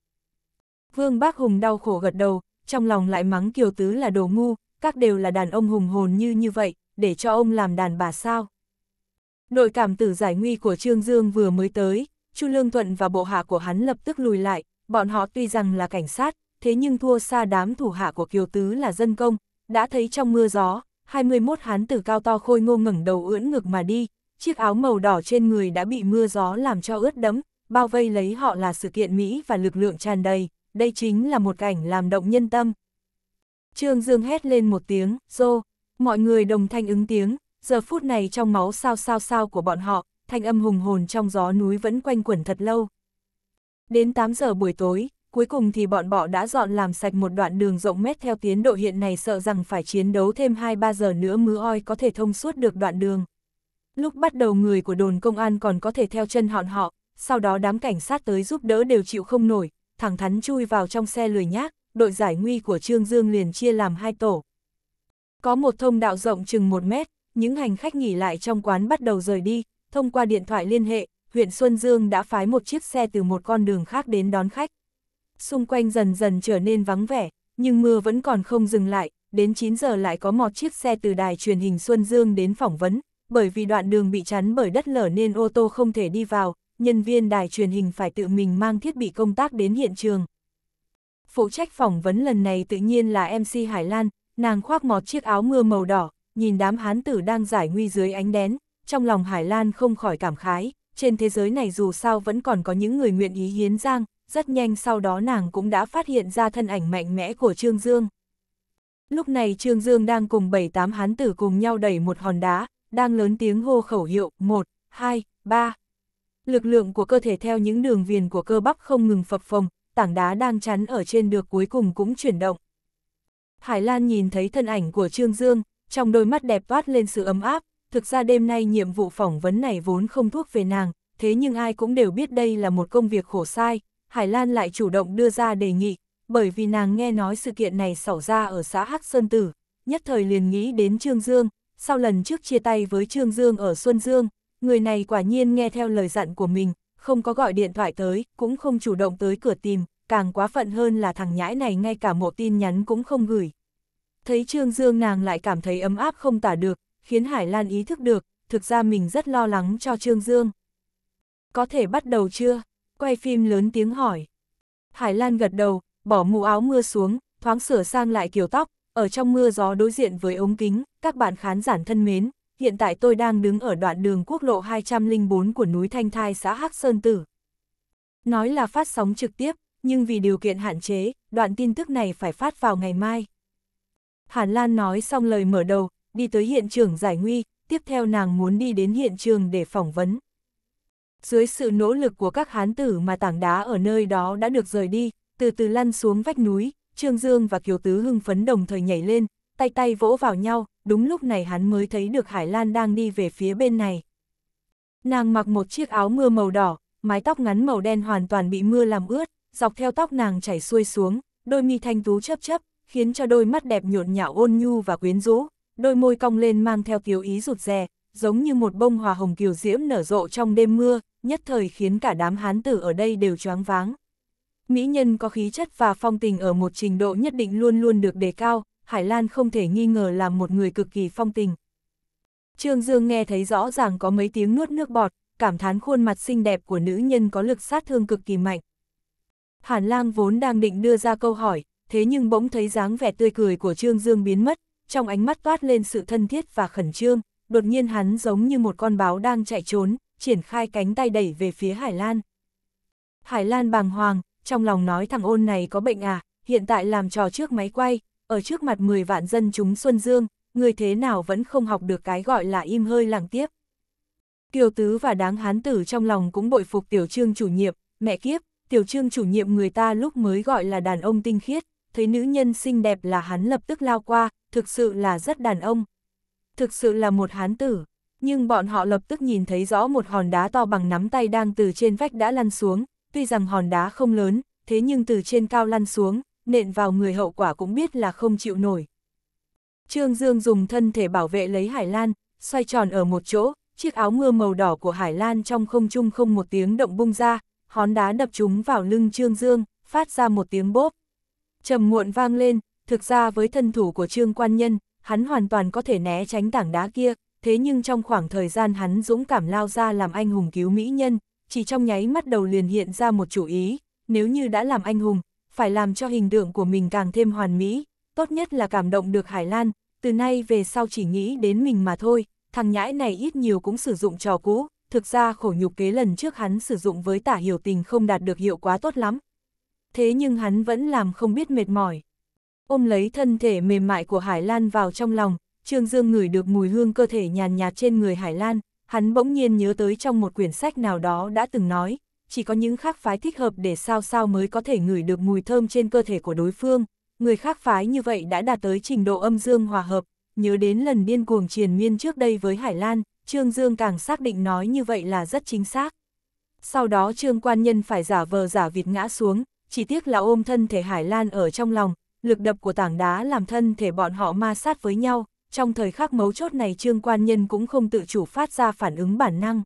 Vương Bắc Hùng đau khổ gật đầu, trong lòng lại mắng Kiều Tứ là đồ ngu, các đều là đàn ông hùng hồn như như vậy, để cho ông làm đàn bà sao. Đội cảm tử giải nguy của Trương Dương vừa mới tới, Chu Lương Thuận và bộ hạ của hắn lập tức lùi lại, bọn họ tuy rằng là cảnh sát, thế nhưng thua xa đám thủ hạ của Kiều Tứ là dân công, đã thấy trong mưa gió, 21 hán tử cao to khôi ngô ngẩng đầu ưỡn ngực mà đi, chiếc áo màu đỏ trên người đã bị mưa gió làm cho ướt đẫm, bao vây lấy họ là sự kiện Mỹ và lực lượng tràn đầy, đây chính là một cảnh làm động nhân tâm. Trương Dương hét lên một tiếng, rô, mọi người đồng thanh ứng tiếng, giờ phút này trong máu sao sao sao của bọn họ, thanh âm hùng hồn trong gió núi vẫn quanh quẩn thật lâu. Đến 8 giờ buổi tối, cuối cùng thì bọn bọ đã dọn làm sạch một đoạn đường rộng mét theo tiến độ hiện này sợ rằng phải chiến đấu thêm 2-3 giờ nữa mứa oi có thể thông suốt được đoạn đường. Lúc bắt đầu người của đồn công an còn có thể theo chân họn họ, sau đó đám cảnh sát tới giúp đỡ đều chịu không nổi, thẳng thắn chui vào trong xe lười nhác, đội giải nguy của Trương Dương liền chia làm hai tổ. Có một thông đạo rộng chừng 1 mét, những hành khách nghỉ lại trong quán bắt đầu rời đi, thông qua điện thoại liên hệ, huyện Xuân Dương đã phái một chiếc xe từ một con đường khác đến đón khách xung quanh dần dần trở nên vắng vẻ, nhưng mưa vẫn còn không dừng lại, đến 9 giờ lại có một chiếc xe từ đài truyền hình Xuân Dương đến phỏng vấn, bởi vì đoạn đường bị chắn bởi đất lở nên ô tô không thể đi vào, nhân viên đài truyền hình phải tự mình mang thiết bị công tác đến hiện trường. Phụ trách phỏng vấn lần này tự nhiên là MC Hải Lan, nàng khoác một chiếc áo mưa màu đỏ, nhìn đám hán tử đang giải nguy dưới ánh đén, trong lòng Hải Lan không khỏi cảm khái, trên thế giới này dù sao vẫn còn có những người nguyện ý hiến giang, rất nhanh sau đó nàng cũng đã phát hiện ra thân ảnh mạnh mẽ của Trương Dương. Lúc này Trương Dương đang cùng bảy tám hán tử cùng nhau đẩy một hòn đá, đang lớn tiếng hô khẩu hiệu 1, 2, 3. Lực lượng của cơ thể theo những đường viền của cơ bắp không ngừng phập phồng, tảng đá đang chắn ở trên được cuối cùng cũng chuyển động. Hải Lan nhìn thấy thân ảnh của Trương Dương, trong đôi mắt đẹp toát lên sự ấm áp, thực ra đêm nay nhiệm vụ phỏng vấn này vốn không thuốc về nàng, thế nhưng ai cũng đều biết đây là một công việc khổ sai, Hải Lan lại chủ động đưa ra đề nghị, bởi vì nàng nghe nói sự kiện này xảy ra ở xã Hắc Sơn Tử, nhất thời liền nghĩ đến Trương Dương, sau lần trước chia tay với Trương Dương ở Xuân Dương, người này quả nhiên nghe theo lời dặn của mình, không có gọi điện thoại tới, cũng không chủ động tới cửa tìm, càng quá phận hơn là thằng nhãi này ngay cả một tin nhắn cũng không gửi. Thấy Trương Dương nàng lại cảm thấy ấm áp không tả được, khiến Hải Lan ý thức được, thực ra mình rất lo lắng cho Trương Dương. Có thể bắt đầu chưa? quay phim lớn tiếng hỏi. Hải Lan gật đầu, bỏ mũ áo mưa xuống, thoáng sửa sang lại kiểu tóc, ở trong mưa gió đối diện với ống kính, các bạn khán giả thân mến, hiện tại tôi đang đứng ở đoạn đường quốc lộ 204 của núi Thanh Thai xã Hắc Sơn Tử. Nói là phát sóng trực tiếp, nhưng vì điều kiện hạn chế, đoạn tin tức này phải phát vào ngày mai. Hàn Lan nói xong lời mở đầu, đi tới hiện trường giải nguy, tiếp theo nàng muốn đi đến hiện trường để phỏng vấn dưới sự nỗ lực của các hán tử mà tảng đá ở nơi đó đã được rời đi, từ từ lăn xuống vách núi, Trương Dương và Kiều Tứ hưng phấn đồng thời nhảy lên, tay tay vỗ vào nhau, đúng lúc này hắn mới thấy được Hải Lan đang đi về phía bên này. Nàng mặc một chiếc áo mưa màu đỏ, mái tóc ngắn màu đen hoàn toàn bị mưa làm ướt, dọc theo tóc nàng chảy xuôi xuống, đôi mi thanh tú chấp chấp, khiến cho đôi mắt đẹp nhộn nhạo ôn nhu và quyến rũ, đôi môi cong lên mang theo kiều ý rụt rè, giống như một bông hòa hồng kiều diễm nở rộ trong đêm mưa, nhất thời khiến cả đám hán tử ở đây đều choáng váng. Mỹ nhân có khí chất và phong tình ở một trình độ nhất định luôn luôn được đề cao, Hải Lan không thể nghi ngờ là một người cực kỳ phong tình. Trương Dương nghe thấy rõ ràng có mấy tiếng nuốt nước bọt, cảm thán khuôn mặt xinh đẹp của nữ nhân có lực sát thương cực kỳ mạnh. Hàn Lang vốn đang định đưa ra câu hỏi, thế nhưng bỗng thấy dáng vẻ tươi cười của Trương Dương biến mất, trong ánh mắt toát lên sự thân thiết và khẩn trương, đột nhiên hắn giống như một con báo đang chạy trốn, triển khai cánh tay đẩy về phía Hải Lan. Hải Lan bàng hoàng, trong lòng nói thằng ôn này có bệnh à, hiện tại làm trò trước máy quay, ở trước mặt 10 vạn dân chúng Xuân Dương, người thế nào vẫn không học được cái gọi là im hơi lặng tiếp. Kiều Tứ và đáng hán tử trong lòng cũng bội phục tiểu trương chủ nhiệm, mẹ kiếp, tiểu trương chủ nhiệm người ta lúc mới gọi là đàn ông tinh khiết, thấy nữ nhân xinh đẹp là hắn lập tức lao qua, thực sự là rất đàn ông. Thực sự là một hán tử nhưng bọn họ lập tức nhìn thấy rõ một hòn đá to bằng nắm tay đang từ trên vách đã lăn xuống, tuy rằng hòn đá không lớn, thế nhưng từ trên cao lăn xuống, nện vào người hậu quả cũng biết là không chịu nổi. Trương Dương dùng thân thể bảo vệ lấy Hải Lan, xoay tròn ở một chỗ, chiếc áo mưa màu đỏ của Hải Lan trong không trung không một tiếng động bung ra, hòn đá đập trúng vào lưng Trương Dương, phát ra một tiếng bốp. Trầm muộn vang lên, thực ra với thân thủ của Trương Quan Nhân, hắn hoàn toàn có thể né tránh tảng đá kia, thế nhưng trong khoảng thời gian hắn dũng cảm lao ra làm anh hùng cứu mỹ nhân, chỉ trong nháy mắt đầu liền hiện ra một chủ ý, nếu như đã làm anh hùng, phải làm cho hình tượng của mình càng thêm hoàn mỹ, tốt nhất là cảm động được Hải Lan, từ nay về sau chỉ nghĩ đến mình mà thôi, thằng nhãi này ít nhiều cũng sử dụng trò cũ, thực ra khổ nhục kế lần trước hắn sử dụng với tả hiểu tình không đạt được hiệu quả tốt lắm. Thế nhưng hắn vẫn làm không biết mệt mỏi. Ôm lấy thân thể mềm mại của Hải Lan vào trong lòng, Trương Dương ngửi được mùi hương cơ thể nhàn nhạt trên người Hải Lan, hắn bỗng nhiên nhớ tới trong một quyển sách nào đó đã từng nói, chỉ có những khác phái thích hợp để sao sao mới có thể ngửi được mùi thơm trên cơ thể của đối phương, người khác phái như vậy đã đạt tới trình độ âm dương hòa hợp, nhớ đến lần điên cuồng triền miên trước đây với Hải Lan, Trương Dương càng xác định nói như vậy là rất chính xác. Sau đó Trương Quan Nhân phải giả vờ giả vịt ngã xuống, chỉ tiếc là ôm thân thể Hải Lan ở trong lòng, lực đập của tảng đá làm thân thể bọn họ ma sát với nhau, trong thời khắc mấu chốt này trương quan nhân cũng không tự chủ phát ra phản ứng bản năng.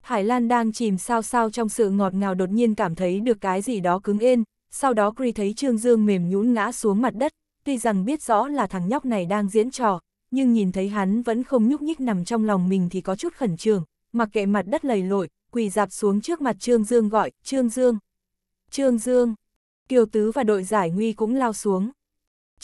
Hải Lan đang chìm sao sao trong sự ngọt ngào đột nhiên cảm thấy được cái gì đó cứng ên, sau đó Cree thấy Trương Dương mềm nhũn ngã xuống mặt đất, tuy rằng biết rõ là thằng nhóc này đang diễn trò, nhưng nhìn thấy hắn vẫn không nhúc nhích nằm trong lòng mình thì có chút khẩn trương, mặc kệ mặt đất lầy lội, quỳ dạp xuống trước mặt Trương Dương gọi, Trương Dương, Trương Dương, Kiều Tứ và đội giải nguy cũng lao xuống.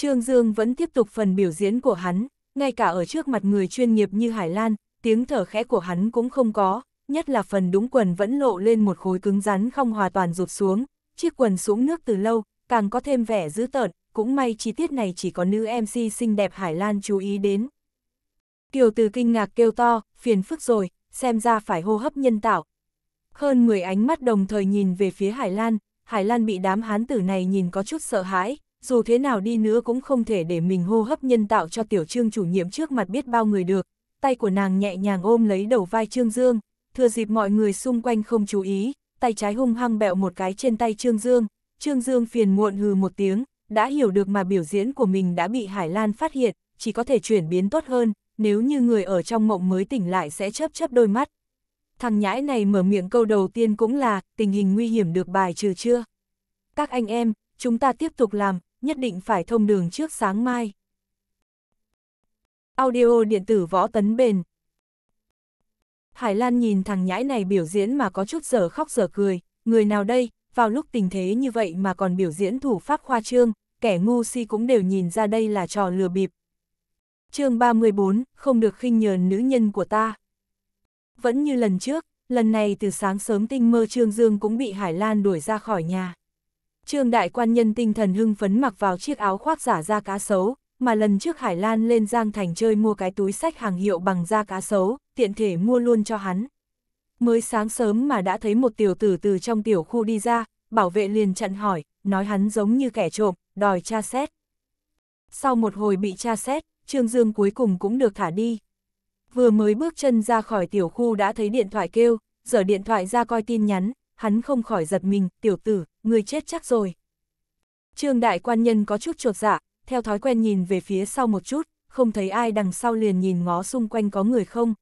Trương Dương vẫn tiếp tục phần biểu diễn của hắn, ngay cả ở trước mặt người chuyên nghiệp như Hải Lan, tiếng thở khẽ của hắn cũng không có, nhất là phần đúng quần vẫn lộ lên một khối cứng rắn không hòa toàn rụt xuống, chiếc quần xuống nước từ lâu, càng có thêm vẻ dữ tợn, cũng may chi tiết này chỉ có nữ MC xinh đẹp Hải Lan chú ý đến. Kiều từ kinh ngạc kêu to, phiền phức rồi, xem ra phải hô hấp nhân tạo. Hơn 10 ánh mắt đồng thời nhìn về phía Hải Lan, Hải Lan bị đám hán tử này nhìn có chút sợ hãi, dù thế nào đi nữa cũng không thể để mình hô hấp nhân tạo cho tiểu trương chủ nhiệm trước mặt biết bao người được, tay của nàng nhẹ nhàng ôm lấy đầu vai Trương Dương, thừa dịp mọi người xung quanh không chú ý, tay trái hung hăng bẹo một cái trên tay Trương Dương, Trương Dương phiền muộn hừ một tiếng, đã hiểu được mà biểu diễn của mình đã bị Hải Lan phát hiện, chỉ có thể chuyển biến tốt hơn, nếu như người ở trong mộng mới tỉnh lại sẽ chớp chớp đôi mắt. Thằng nhãi này mở miệng câu đầu tiên cũng là, tình hình nguy hiểm được bài trừ chưa? Các anh em, chúng ta tiếp tục làm, nhất định phải thông đường trước sáng mai. Audio điện tử võ tấn bền Hải Lan nhìn thằng nhãi này biểu diễn mà có chút giờ khóc giờ cười, người nào đây, vào lúc tình thế như vậy mà còn biểu diễn thủ pháp khoa trương, kẻ ngu si cũng đều nhìn ra đây là trò lừa bịp. chương 34, không được khinh nhờn nữ nhân của ta. Vẫn như lần trước, lần này từ sáng sớm tinh mơ Trương Dương cũng bị Hải Lan đuổi ra khỏi nhà. Trương đại quan nhân tinh thần hưng phấn mặc vào chiếc áo khoác giả da cá sấu, mà lần trước Hải Lan lên Giang Thành chơi mua cái túi sách hàng hiệu bằng da cá sấu, tiện thể mua luôn cho hắn. Mới sáng sớm mà đã thấy một tiểu tử từ trong tiểu khu đi ra, bảo vệ liền chặn hỏi, nói hắn giống như kẻ trộm, đòi tra xét. Sau một hồi bị tra xét, Trương Dương cuối cùng cũng được thả đi. Vừa mới bước chân ra khỏi tiểu khu đã thấy điện thoại kêu, giở điện thoại ra coi tin nhắn, hắn không khỏi giật mình, tiểu tử, người chết chắc rồi. Trương đại quan nhân có chút chuột dạ, theo thói quen nhìn về phía sau một chút, không thấy ai đằng sau liền nhìn ngó xung quanh có người không.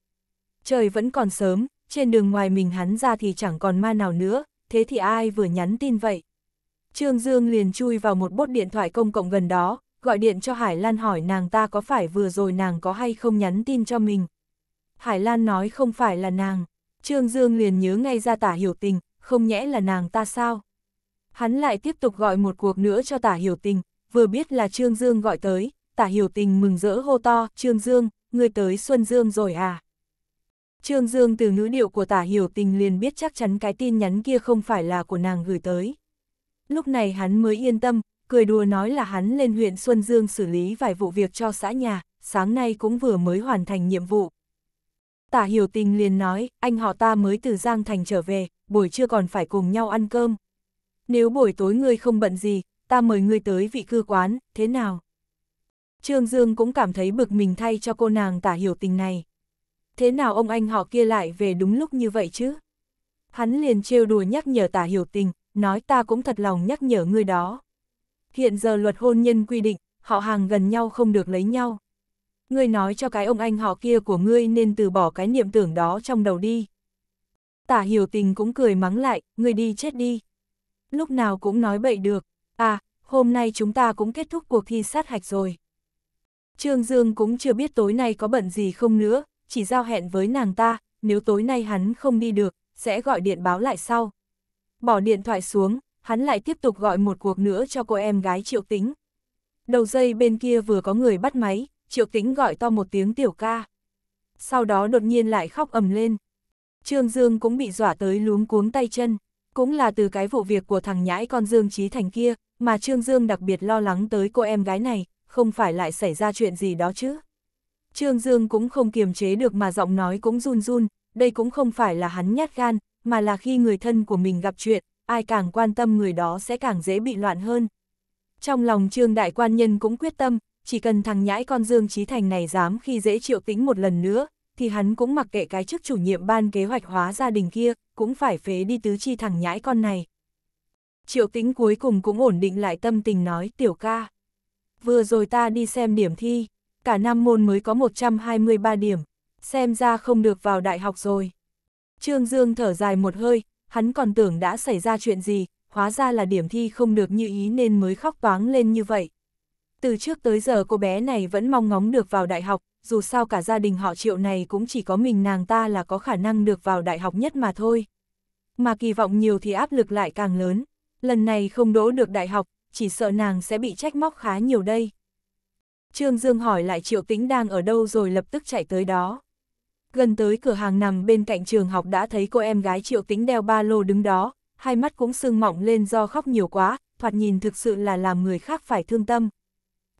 Trời vẫn còn sớm, trên đường ngoài mình hắn ra thì chẳng còn ma nào nữa, thế thì ai vừa nhắn tin vậy? Trương Dương liền chui vào một bốt điện thoại công cộng gần đó, gọi điện cho Hải Lan hỏi nàng ta có phải vừa rồi nàng có hay không nhắn tin cho mình. Hải Lan nói không phải là nàng, Trương Dương liền nhớ ngay ra tả hiểu tình, không nhẽ là nàng ta sao? Hắn lại tiếp tục gọi một cuộc nữa cho tả hiểu tình, vừa biết là Trương Dương gọi tới, tả hiểu tình mừng rỡ hô to, Trương Dương, ngươi tới Xuân Dương rồi à? Trương Dương từ ngữ điệu của tả hiểu tình liền biết chắc chắn cái tin nhắn kia không phải là của nàng gửi tới. Lúc này hắn mới yên tâm, cười đùa nói là hắn lên huyện Xuân Dương xử lý vài vụ việc cho xã nhà, sáng nay cũng vừa mới hoàn thành nhiệm vụ. Tả hiểu tình liền nói, anh họ ta mới từ Giang Thành trở về, buổi trưa còn phải cùng nhau ăn cơm nếu buổi tối ngươi không bận gì, ta mời ngươi tới vị cư quán, thế nào? Trương Dương cũng cảm thấy bực mình thay cho cô nàng tả hiểu tình này. Thế nào ông anh họ kia lại về đúng lúc như vậy chứ? Hắn liền trêu đùa nhắc nhở tả hiểu tình, nói ta cũng thật lòng nhắc nhở ngươi đó. Hiện giờ luật hôn nhân quy định, họ hàng gần nhau không được lấy nhau. Ngươi nói cho cái ông anh họ kia của ngươi nên từ bỏ cái niệm tưởng đó trong đầu đi. Tả hiểu tình cũng cười mắng lại, ngươi đi chết đi lúc nào cũng nói bậy được. À, hôm nay chúng ta cũng kết thúc cuộc thi sát hạch rồi. Trương Dương cũng chưa biết tối nay có bận gì không nữa, chỉ giao hẹn với nàng ta, nếu tối nay hắn không đi được, sẽ gọi điện báo lại sau. Bỏ điện thoại xuống, hắn lại tiếp tục gọi một cuộc nữa cho cô em gái Triệu Tính. Đầu dây bên kia vừa có người bắt máy, Triệu Tính gọi to một tiếng tiểu ca. Sau đó đột nhiên lại khóc ầm lên. Trương Dương cũng bị dọa tới luống cuống tay chân cũng là từ cái vụ việc của thằng nhãi con Dương Trí Thành kia, mà Trương Dương đặc biệt lo lắng tới cô em gái này, không phải lại xảy ra chuyện gì đó chứ. Trương Dương cũng không kiềm chế được mà giọng nói cũng run run, đây cũng không phải là hắn nhát gan, mà là khi người thân của mình gặp chuyện, ai càng quan tâm người đó sẽ càng dễ bị loạn hơn. Trong lòng Trương Đại Quan Nhân cũng quyết tâm, chỉ cần thằng nhãi con Dương Trí Thành này dám khi dễ triệu tính một lần nữa, thì hắn cũng mặc kệ cái chức chủ nhiệm ban kế hoạch hóa gia đình kia, cũng phải phế đi tứ chi thằng nhãi con này. Triệu tính cuối cùng cũng ổn định lại tâm tình nói tiểu ca. Vừa rồi ta đi xem điểm thi, cả năm môn mới có 123 điểm, xem ra không được vào đại học rồi. Trương Dương thở dài một hơi, hắn còn tưởng đã xảy ra chuyện gì, hóa ra là điểm thi không được như ý nên mới khóc toáng lên như vậy. Từ trước tới giờ cô bé này vẫn mong ngóng được vào đại học, dù sao cả gia đình họ triệu này cũng chỉ có mình nàng ta là có khả năng được vào đại học nhất mà thôi. Mà kỳ vọng nhiều thì áp lực lại càng lớn, lần này không đỗ được đại học, chỉ sợ nàng sẽ bị trách móc khá nhiều đây. Trương Dương hỏi lại triệu tĩnh đang ở đâu rồi lập tức chạy tới đó. Gần tới cửa hàng nằm bên cạnh trường học đã thấy cô em gái triệu tĩnh đeo ba lô đứng đó, hai mắt cũng sưng mỏng lên do khóc nhiều quá, thoạt nhìn thực sự là làm người khác phải thương tâm.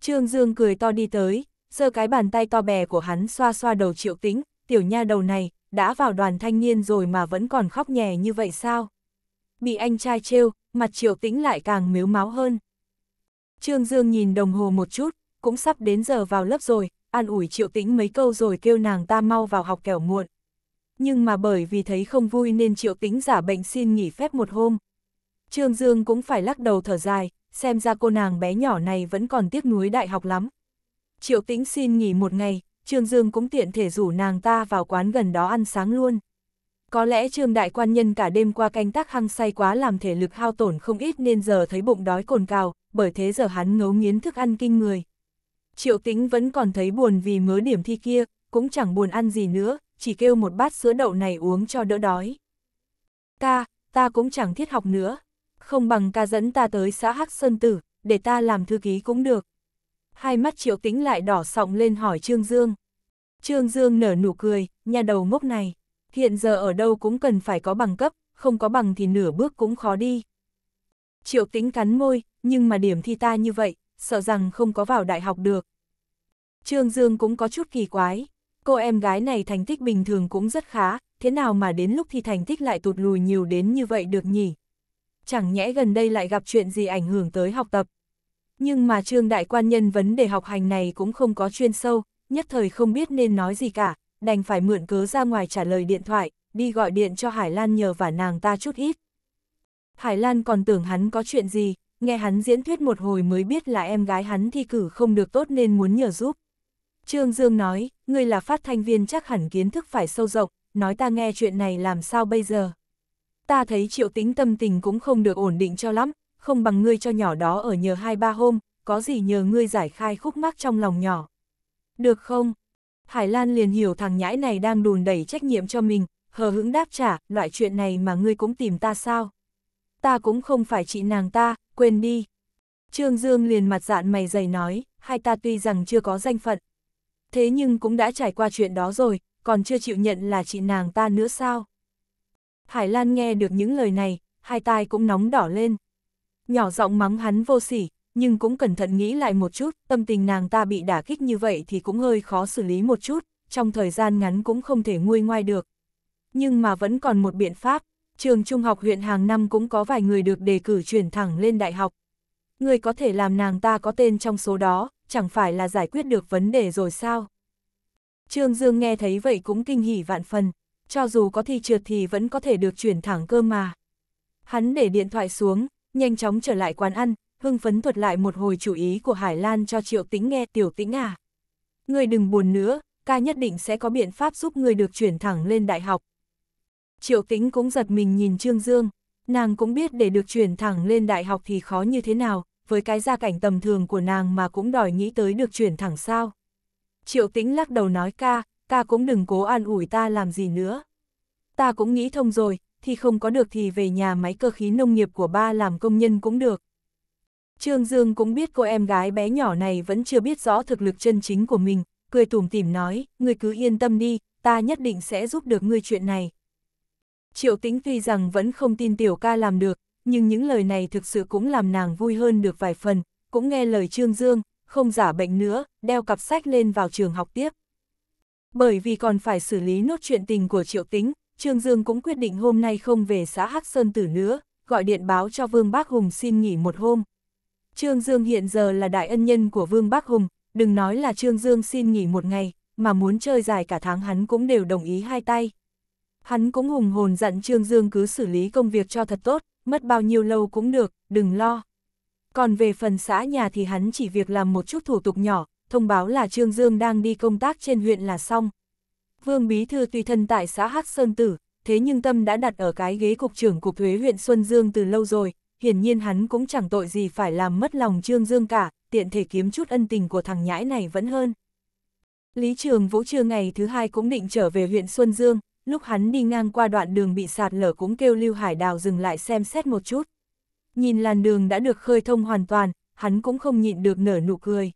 Trương Dương cười to đi tới, giơ cái bàn tay to bè của hắn xoa xoa đầu triệu tính, tiểu nha đầu này, đã vào đoàn thanh niên rồi mà vẫn còn khóc nhè như vậy sao? Bị anh trai trêu, mặt triệu tính lại càng miếu máu hơn. Trương Dương nhìn đồng hồ một chút, cũng sắp đến giờ vào lớp rồi, an ủi triệu tính mấy câu rồi kêu nàng ta mau vào học kẻo muộn. Nhưng mà bởi vì thấy không vui nên triệu tính giả bệnh xin nghỉ phép một hôm. Trương Dương cũng phải lắc đầu thở dài, xem ra cô nàng bé nhỏ này vẫn còn tiếc nuối đại học lắm, Triệu Tĩnh xin nghỉ một ngày, Trương Dương cũng tiện thể rủ nàng ta vào quán gần đó ăn sáng luôn. Có lẽ Trương Đại Quan Nhân cả đêm qua canh tác hăng say quá làm thể lực hao tổn không ít nên giờ thấy bụng đói cồn cào, bởi thế giờ hắn ngấu nghiến thức ăn kinh người. Triệu Tĩnh vẫn còn thấy buồn vì mớ điểm thi kia, cũng chẳng buồn ăn gì nữa, chỉ kêu một bát sữa đậu này uống cho đỡ đói. Ca, ta cũng chẳng thiết học nữa, không bằng ca dẫn ta tới xã Hắc Sơn Tử, để ta làm thư ký cũng được hai mắt triệu tính lại đỏ sọng lên hỏi Trương Dương. Trương Dương nở nụ cười, nhà đầu ngốc này, hiện giờ ở đâu cũng cần phải có bằng cấp, không có bằng thì nửa bước cũng khó đi. Triệu tính cắn môi, nhưng mà điểm thi ta như vậy, sợ rằng không có vào đại học được. Trương Dương cũng có chút kỳ quái, cô em gái này thành tích bình thường cũng rất khá, thế nào mà đến lúc thi thành tích lại tụt lùi nhiều đến như vậy được nhỉ? Chẳng nhẽ gần đây lại gặp chuyện gì ảnh hưởng tới học tập. Nhưng mà trương đại quan nhân vấn đề học hành này cũng không có chuyên sâu, nhất thời không biết nên nói gì cả, đành phải mượn cớ ra ngoài trả lời điện thoại, đi gọi điện cho Hải Lan nhờ vả nàng ta chút ít. Hải Lan còn tưởng hắn có chuyện gì, nghe hắn diễn thuyết một hồi mới biết là em gái hắn thi cử không được tốt nên muốn nhờ giúp. Trương Dương nói, ngươi là phát thanh viên chắc hẳn kiến thức phải sâu rộng, nói ta nghe chuyện này làm sao bây giờ. Ta thấy triệu tính tâm tình cũng không được ổn định cho lắm, không bằng ngươi cho nhỏ đó ở nhờ hai ba hôm, có gì nhờ ngươi giải khai khúc mắc trong lòng nhỏ. Được không? Hải Lan liền hiểu thằng nhãi này đang đùn đẩy trách nhiệm cho mình, hờ hững đáp trả, loại chuyện này mà ngươi cũng tìm ta sao? Ta cũng không phải chị nàng ta, quên đi. Trương Dương liền mặt dạn mày dày nói, hai ta tuy rằng chưa có danh phận. Thế nhưng cũng đã trải qua chuyện đó rồi, còn chưa chịu nhận là chị nàng ta nữa sao? Hải Lan nghe được những lời này, hai tai cũng nóng đỏ lên nhỏ giọng mắng hắn vô sỉ, nhưng cũng cẩn thận nghĩ lại một chút, tâm tình nàng ta bị đả kích như vậy thì cũng hơi khó xử lý một chút, trong thời gian ngắn cũng không thể nguôi ngoai được. Nhưng mà vẫn còn một biện pháp, trường trung học huyện hàng năm cũng có vài người được đề cử chuyển thẳng lên đại học. Người có thể làm nàng ta có tên trong số đó, chẳng phải là giải quyết được vấn đề rồi sao? Trương Dương nghe thấy vậy cũng kinh hỉ vạn phần, cho dù có thi trượt thì vẫn có thể được chuyển thẳng cơ mà. Hắn để điện thoại xuống, nhanh chóng trở lại quán ăn, hưng phấn thuật lại một hồi chủ ý của Hải Lan cho Triệu Tĩnh nghe Tiểu Tĩnh à. Người đừng buồn nữa, ca nhất định sẽ có biện pháp giúp người được chuyển thẳng lên đại học. Triệu Tĩnh cũng giật mình nhìn Trương Dương, nàng cũng biết để được chuyển thẳng lên đại học thì khó như thế nào, với cái gia cảnh tầm thường của nàng mà cũng đòi nghĩ tới được chuyển thẳng sao. Triệu Tĩnh lắc đầu nói ca, ca cũng đừng cố an ủi ta làm gì nữa. Ta cũng nghĩ thông rồi, thì không có được thì về nhà máy cơ khí nông nghiệp của ba làm công nhân cũng được. Trương Dương cũng biết cô em gái bé nhỏ này vẫn chưa biết rõ thực lực chân chính của mình, cười tủm tỉm nói, người cứ yên tâm đi, ta nhất định sẽ giúp được ngươi chuyện này. Triệu Tĩnh tuy rằng vẫn không tin tiểu ca làm được, nhưng những lời này thực sự cũng làm nàng vui hơn được vài phần, cũng nghe lời Trương Dương, không giả bệnh nữa, đeo cặp sách lên vào trường học tiếp. Bởi vì còn phải xử lý nốt chuyện tình của Triệu Tĩnh, Trương Dương cũng quyết định hôm nay không về xã Hắc Sơn Tử nữa, gọi điện báo cho Vương Bác Hùng xin nghỉ một hôm. Trương Dương hiện giờ là đại ân nhân của Vương Bác Hùng, đừng nói là Trương Dương xin nghỉ một ngày, mà muốn chơi dài cả tháng hắn cũng đều đồng ý hai tay. Hắn cũng hùng hồn dặn Trương Dương cứ xử lý công việc cho thật tốt, mất bao nhiêu lâu cũng được, đừng lo. Còn về phần xã nhà thì hắn chỉ việc làm một chút thủ tục nhỏ, thông báo là Trương Dương đang đi công tác trên huyện là xong. Vương Bí Thư tùy thân tại xã Hát Sơn Tử, thế nhưng tâm đã đặt ở cái ghế cục trưởng cục thuế huyện Xuân Dương từ lâu rồi, hiển nhiên hắn cũng chẳng tội gì phải làm mất lòng Trương Dương cả, tiện thể kiếm chút ân tình của thằng nhãi này vẫn hơn. Lý Trường Vũ Trương ngày thứ hai cũng định trở về huyện Xuân Dương, lúc hắn đi ngang qua đoạn đường bị sạt lở cũng kêu Lưu Hải Đào dừng lại xem xét một chút. Nhìn làn đường đã được khơi thông hoàn toàn, hắn cũng không nhịn được nở nụ cười.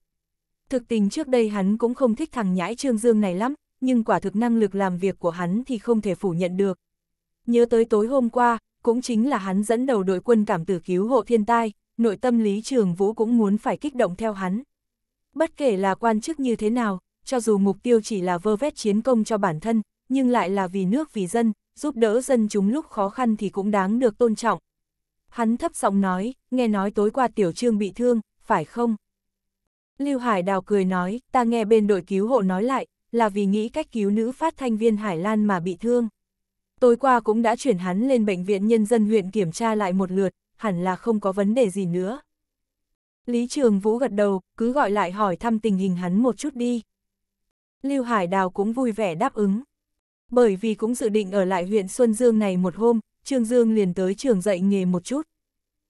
Thực tình trước đây hắn cũng không thích thằng nhãi Trương Dương này lắm, nhưng quả thực năng lực làm việc của hắn thì không thể phủ nhận được. Nhớ tới tối hôm qua, cũng chính là hắn dẫn đầu đội quân cảm tử cứu hộ thiên tai, nội tâm Lý Trường Vũ cũng muốn phải kích động theo hắn. Bất kể là quan chức như thế nào, cho dù mục tiêu chỉ là vơ vét chiến công cho bản thân, nhưng lại là vì nước vì dân, giúp đỡ dân chúng lúc khó khăn thì cũng đáng được tôn trọng. Hắn thấp giọng nói, nghe nói tối qua tiểu trương bị thương, phải không? Lưu Hải Đào cười nói, ta nghe bên đội cứu hộ nói lại, là vì nghĩ cách cứu nữ phát thanh viên Hải Lan mà bị thương. Tối qua cũng đã chuyển hắn lên bệnh viện nhân dân huyện kiểm tra lại một lượt, hẳn là không có vấn đề gì nữa. Lý Trường Vũ gật đầu, cứ gọi lại hỏi thăm tình hình hắn một chút đi. Lưu Hải Đào cũng vui vẻ đáp ứng. Bởi vì cũng dự định ở lại huyện Xuân Dương này một hôm, Trương Dương liền tới trường dạy nghề một chút.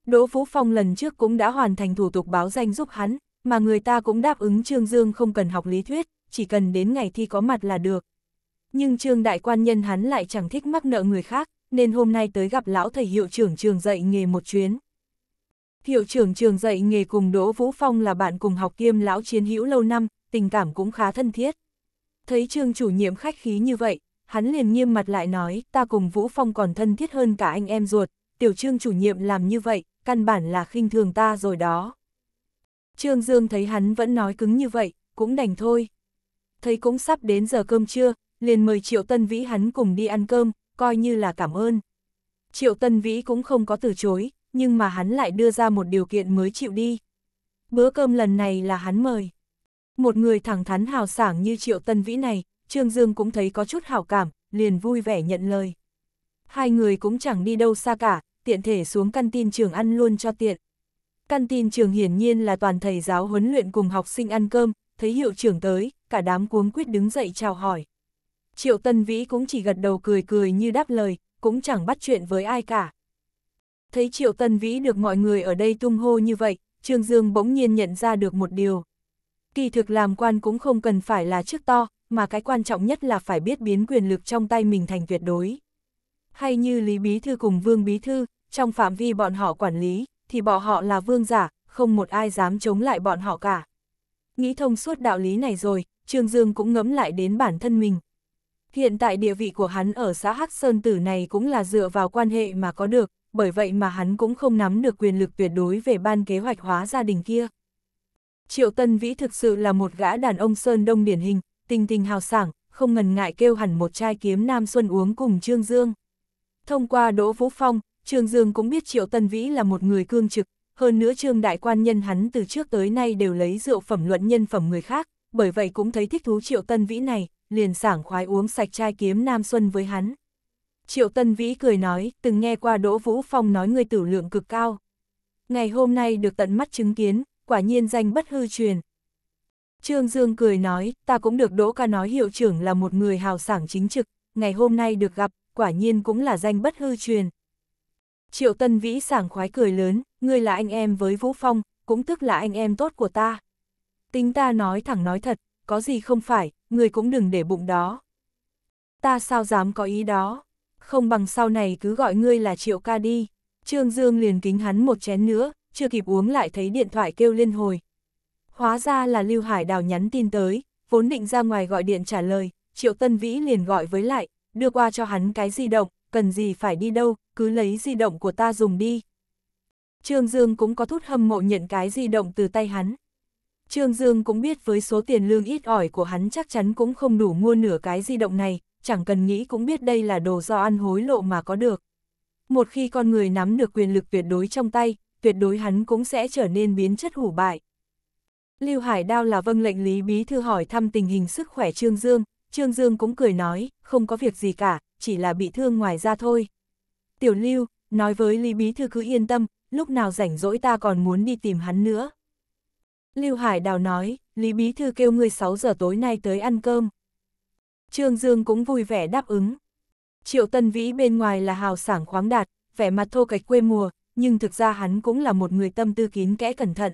Đỗ Vũ Phong lần trước cũng đã hoàn thành thủ tục báo danh giúp hắn, mà người ta cũng đáp ứng Trương Dương không cần học lý thuyết, chỉ cần đến ngày thi có mặt là được. Nhưng trương đại quan nhân hắn lại chẳng thích mắc nợ người khác, nên hôm nay tới gặp lão thầy hiệu trưởng trường dạy nghề một chuyến. Hiệu trưởng trường dạy nghề cùng Đỗ Vũ Phong là bạn cùng học kiêm lão chiến hữu lâu năm, tình cảm cũng khá thân thiết. Thấy trương chủ nhiệm khách khí như vậy, hắn liền nghiêm mặt lại nói, ta cùng Vũ Phong còn thân thiết hơn cả anh em ruột, tiểu trương chủ nhiệm làm như vậy, căn bản là khinh thường ta rồi đó. Trương Dương thấy hắn vẫn nói cứng như vậy, cũng đành thôi, thấy cũng sắp đến giờ cơm trưa, liền mời Triệu Tân Vĩ hắn cùng đi ăn cơm, coi như là cảm ơn. Triệu Tân Vĩ cũng không có từ chối, nhưng mà hắn lại đưa ra một điều kiện mới chịu đi. Bữa cơm lần này là hắn mời. Một người thẳng thắn hào sảng như Triệu Tân Vĩ này, Trương Dương cũng thấy có chút hảo cảm, liền vui vẻ nhận lời. Hai người cũng chẳng đi đâu xa cả, tiện thể xuống căn tin trường ăn luôn cho tiện. Căn tin trường hiển nhiên là toàn thầy giáo huấn luyện cùng học sinh ăn cơm, thấy hiệu trưởng tới, cả đám cuống quyết đứng dậy chào hỏi. Triệu Tân Vĩ cũng chỉ gật đầu cười cười như đáp lời, cũng chẳng bắt chuyện với ai cả. Thấy Triệu Tân Vĩ được mọi người ở đây tung hô như vậy, Trương Dương bỗng nhiên nhận ra được một điều. Kỳ thực làm quan cũng không cần phải là chức to, mà cái quan trọng nhất là phải biết biến quyền lực trong tay mình thành tuyệt đối. Hay như Lý Bí Thư cùng Vương Bí Thư, trong phạm vi bọn họ quản lý, thì bọn họ là vương giả, không một ai dám chống lại bọn họ cả nghĩ thông suốt đạo lý này rồi, Trương Dương cũng ngẫm lại đến bản thân mình. Hiện tại địa vị của hắn ở xã Hắc Sơn Tử này cũng là dựa vào quan hệ mà có được, bởi vậy mà hắn cũng không nắm được quyền lực tuyệt đối về ban kế hoạch hóa gia đình kia. Triệu Tân Vĩ thực sự là một gã đàn ông Sơn Đông điển hình, tình tình hào sảng, không ngần ngại kêu hẳn một chai kiếm Nam Xuân uống cùng Trương Dương. Thông qua Đỗ Vũ Phong, Trương Dương cũng biết Triệu Tân Vĩ là một người cương trực, hơn nữa trương đại quan nhân hắn từ trước tới nay đều lấy rượu phẩm luận nhân phẩm người khác, bởi vậy cũng thấy thích thú triệu tân vĩ này, liền sảng khoái uống sạch chai kiếm Nam Xuân với hắn. Triệu Tân Vĩ cười nói, từng nghe qua Đỗ Vũ Phong nói người tử lượng cực cao. Ngày hôm nay được tận mắt chứng kiến, quả nhiên danh bất hư truyền. Trương Dương cười nói, ta cũng được Đỗ ca nói hiệu trưởng là một người hào sảng chính trực, ngày hôm nay được gặp, quả nhiên cũng là danh bất hư truyền. Triệu Tân Vĩ sảng khoái cười lớn, ngươi là anh em với Vũ Phong, cũng tức là anh em tốt của ta. Tính ta nói thẳng nói thật, có gì không phải, ngươi cũng đừng để bụng đó. Ta sao dám có ý đó, không bằng sau này cứ gọi ngươi là Triệu ca đi. Trương Dương liền kính hắn một chén nữa, chưa kịp uống lại thấy điện thoại kêu lên hồi. Hóa ra là Lưu Hải Đào nhắn tin tới, vốn định ra ngoài gọi điện trả lời, Triệu Tân Vĩ liền gọi với lại, đưa qua cho hắn cái di động, cần gì phải đi đâu, cứ lấy di động của ta dùng đi. Trương Dương cũng có thút hâm mộ nhận cái di động từ tay hắn. Trương Dương cũng biết với số tiền lương ít ỏi của hắn chắc chắn cũng không đủ mua nửa cái di động này, chẳng cần nghĩ cũng biết đây là đồ do ăn hối lộ mà có được. Một khi con người nắm được quyền lực tuyệt đối trong tay, tuyệt đối hắn cũng sẽ trở nên biến chất hủ bại. Lưu Hải Đao là vâng lệnh Lý Bí Thư hỏi thăm tình hình sức khỏe Trương Dương, Trương Dương cũng cười nói, không có việc gì cả, chỉ là bị thương ngoài ra thôi. Tiểu Lưu, nói với Lý Bí Thư cứ yên tâm, lúc nào rảnh rỗi ta còn muốn đi tìm hắn nữa. Lưu Hải Đào nói, Lý Bí Thư kêu ngươi 6 giờ tối nay tới ăn cơm. Trương Dương cũng vui vẻ đáp ứng. Triệu Tân Vĩ bên ngoài là hào sảng khoáng đạt, vẻ mặt thô kệch quê mùa, nhưng thực ra hắn cũng là một người tâm tư kín kẽ cẩn thận.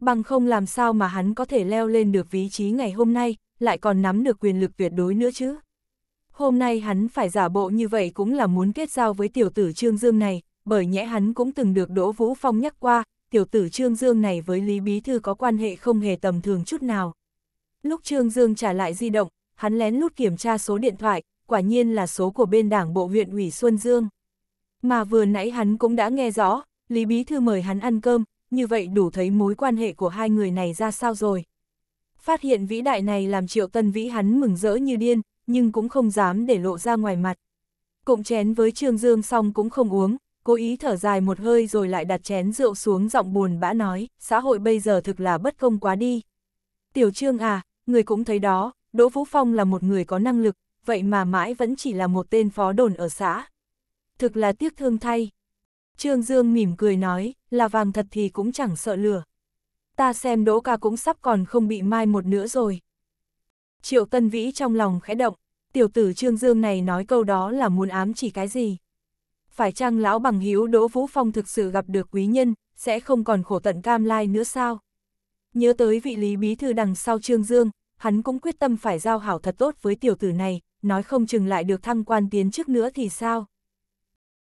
Bằng không làm sao mà hắn có thể leo lên được vị trí ngày hôm nay, lại còn nắm được quyền lực tuyệt đối nữa chứ. Hôm nay hắn phải giả bộ như vậy cũng là muốn kết giao với tiểu tử Trương Dương này, bởi nhẽ hắn cũng từng được Đỗ Vũ Phong nhắc qua, tiểu tử Trương Dương này với Lý Bí Thư có quan hệ không hề tầm thường chút nào. Lúc Trương Dương trả lại di động, hắn lén lút kiểm tra số điện thoại, quả nhiên là số của bên đảng bộ huyện ủy Xuân Dương. Mà vừa nãy hắn cũng đã nghe rõ, Lý Bí Thư mời hắn ăn cơm, như vậy đủ thấy mối quan hệ của hai người này ra sao rồi. Phát hiện vĩ đại này làm Triệu Tân Vĩ hắn mừng rỡ như điên, nhưng cũng không dám để lộ ra ngoài mặt. Cụng chén với Trương Dương xong cũng không uống, cố ý thở dài một hơi rồi lại đặt chén rượu xuống giọng buồn bã nói, xã hội bây giờ thực là bất công quá đi. Tiểu Trương à, người cũng thấy đó, Đỗ Vũ Phong là một người có năng lực, vậy mà mãi vẫn chỉ là một tên phó đồn ở xã. Thực là tiếc thương thay. Trương Dương mỉm cười nói, là vàng thật thì cũng chẳng sợ lừa. Ta xem Đỗ ca cũng sắp còn không bị mai một nữa rồi. Triệu Tân Vĩ trong lòng khẽ động, tiểu tử Trương Dương này nói câu đó là muốn ám chỉ cái gì? Phải chăng lão bằng hiếu Đỗ Vũ Phong thực sự gặp được quý nhân, sẽ không còn khổ tận cam lai nữa sao? Nhớ tới vị lý bí thư đằng sau Trương Dương, hắn cũng quyết tâm phải giao hảo thật tốt với tiểu tử này, nói không chừng lại được thăng quan tiến trước nữa thì sao?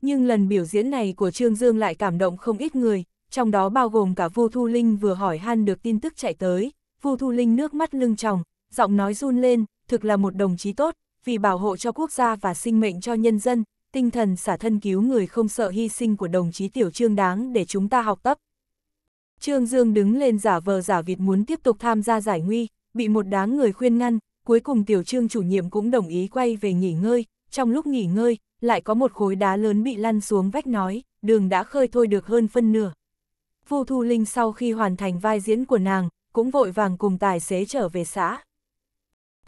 Nhưng lần biểu diễn này của Trương Dương lại cảm động không ít người, trong đó bao gồm cả Vu Thu Linh vừa hỏi han được tin tức chạy tới, Vu Thu Linh nước mắt lưng tròng, giọng nói run lên, thực là một đồng chí tốt, vì bảo hộ cho quốc gia và sinh mệnh cho nhân dân, tinh thần xả thân cứu người không sợ hy sinh của đồng chí Tiểu Trương đáng để chúng ta học tập. Trương Dương đứng lên giả vờ giả vịt muốn tiếp tục tham gia giải nguy, bị một đám người khuyên ngăn, cuối cùng Tiểu Trương chủ nhiệm cũng đồng ý quay về nghỉ ngơi, trong lúc nghỉ ngơi, lại có một khối đá lớn bị lăn xuống vách nói, đường đã khơi thôi được hơn phân nửa. Vu Thu Linh sau khi hoàn thành vai diễn của nàng, cũng vội vàng cùng tài xế trở về xã.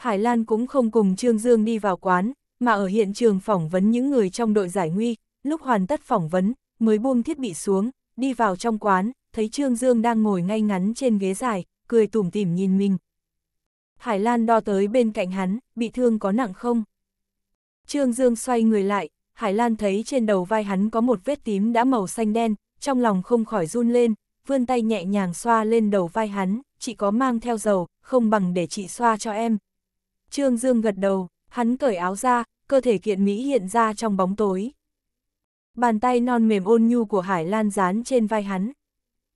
Hải Lan cũng không cùng Trương Dương đi vào quán, mà ở hiện trường phỏng vấn những người trong đội giải nguy, lúc hoàn tất phỏng vấn, mới buông thiết bị xuống, đi vào trong quán, thấy Trương Dương đang ngồi ngay ngắn trên ghế dài, cười tủm tỉm nhìn mình. Hải Lan đo tới bên cạnh hắn, bị thương có nặng không? Trương Dương xoay người lại, Hải Lan thấy trên đầu vai hắn có một vết tím đã màu xanh đen, trong lòng không khỏi run lên, vươn tay nhẹ nhàng xoa lên đầu vai hắn, chị có mang theo dầu, không bằng để chị xoa cho em, Trương Dương gật đầu, hắn cởi áo ra, cơ thể kiện Mỹ hiện ra trong bóng tối. Bàn tay non mềm ôn nhu của Hải Lan dán trên vai hắn.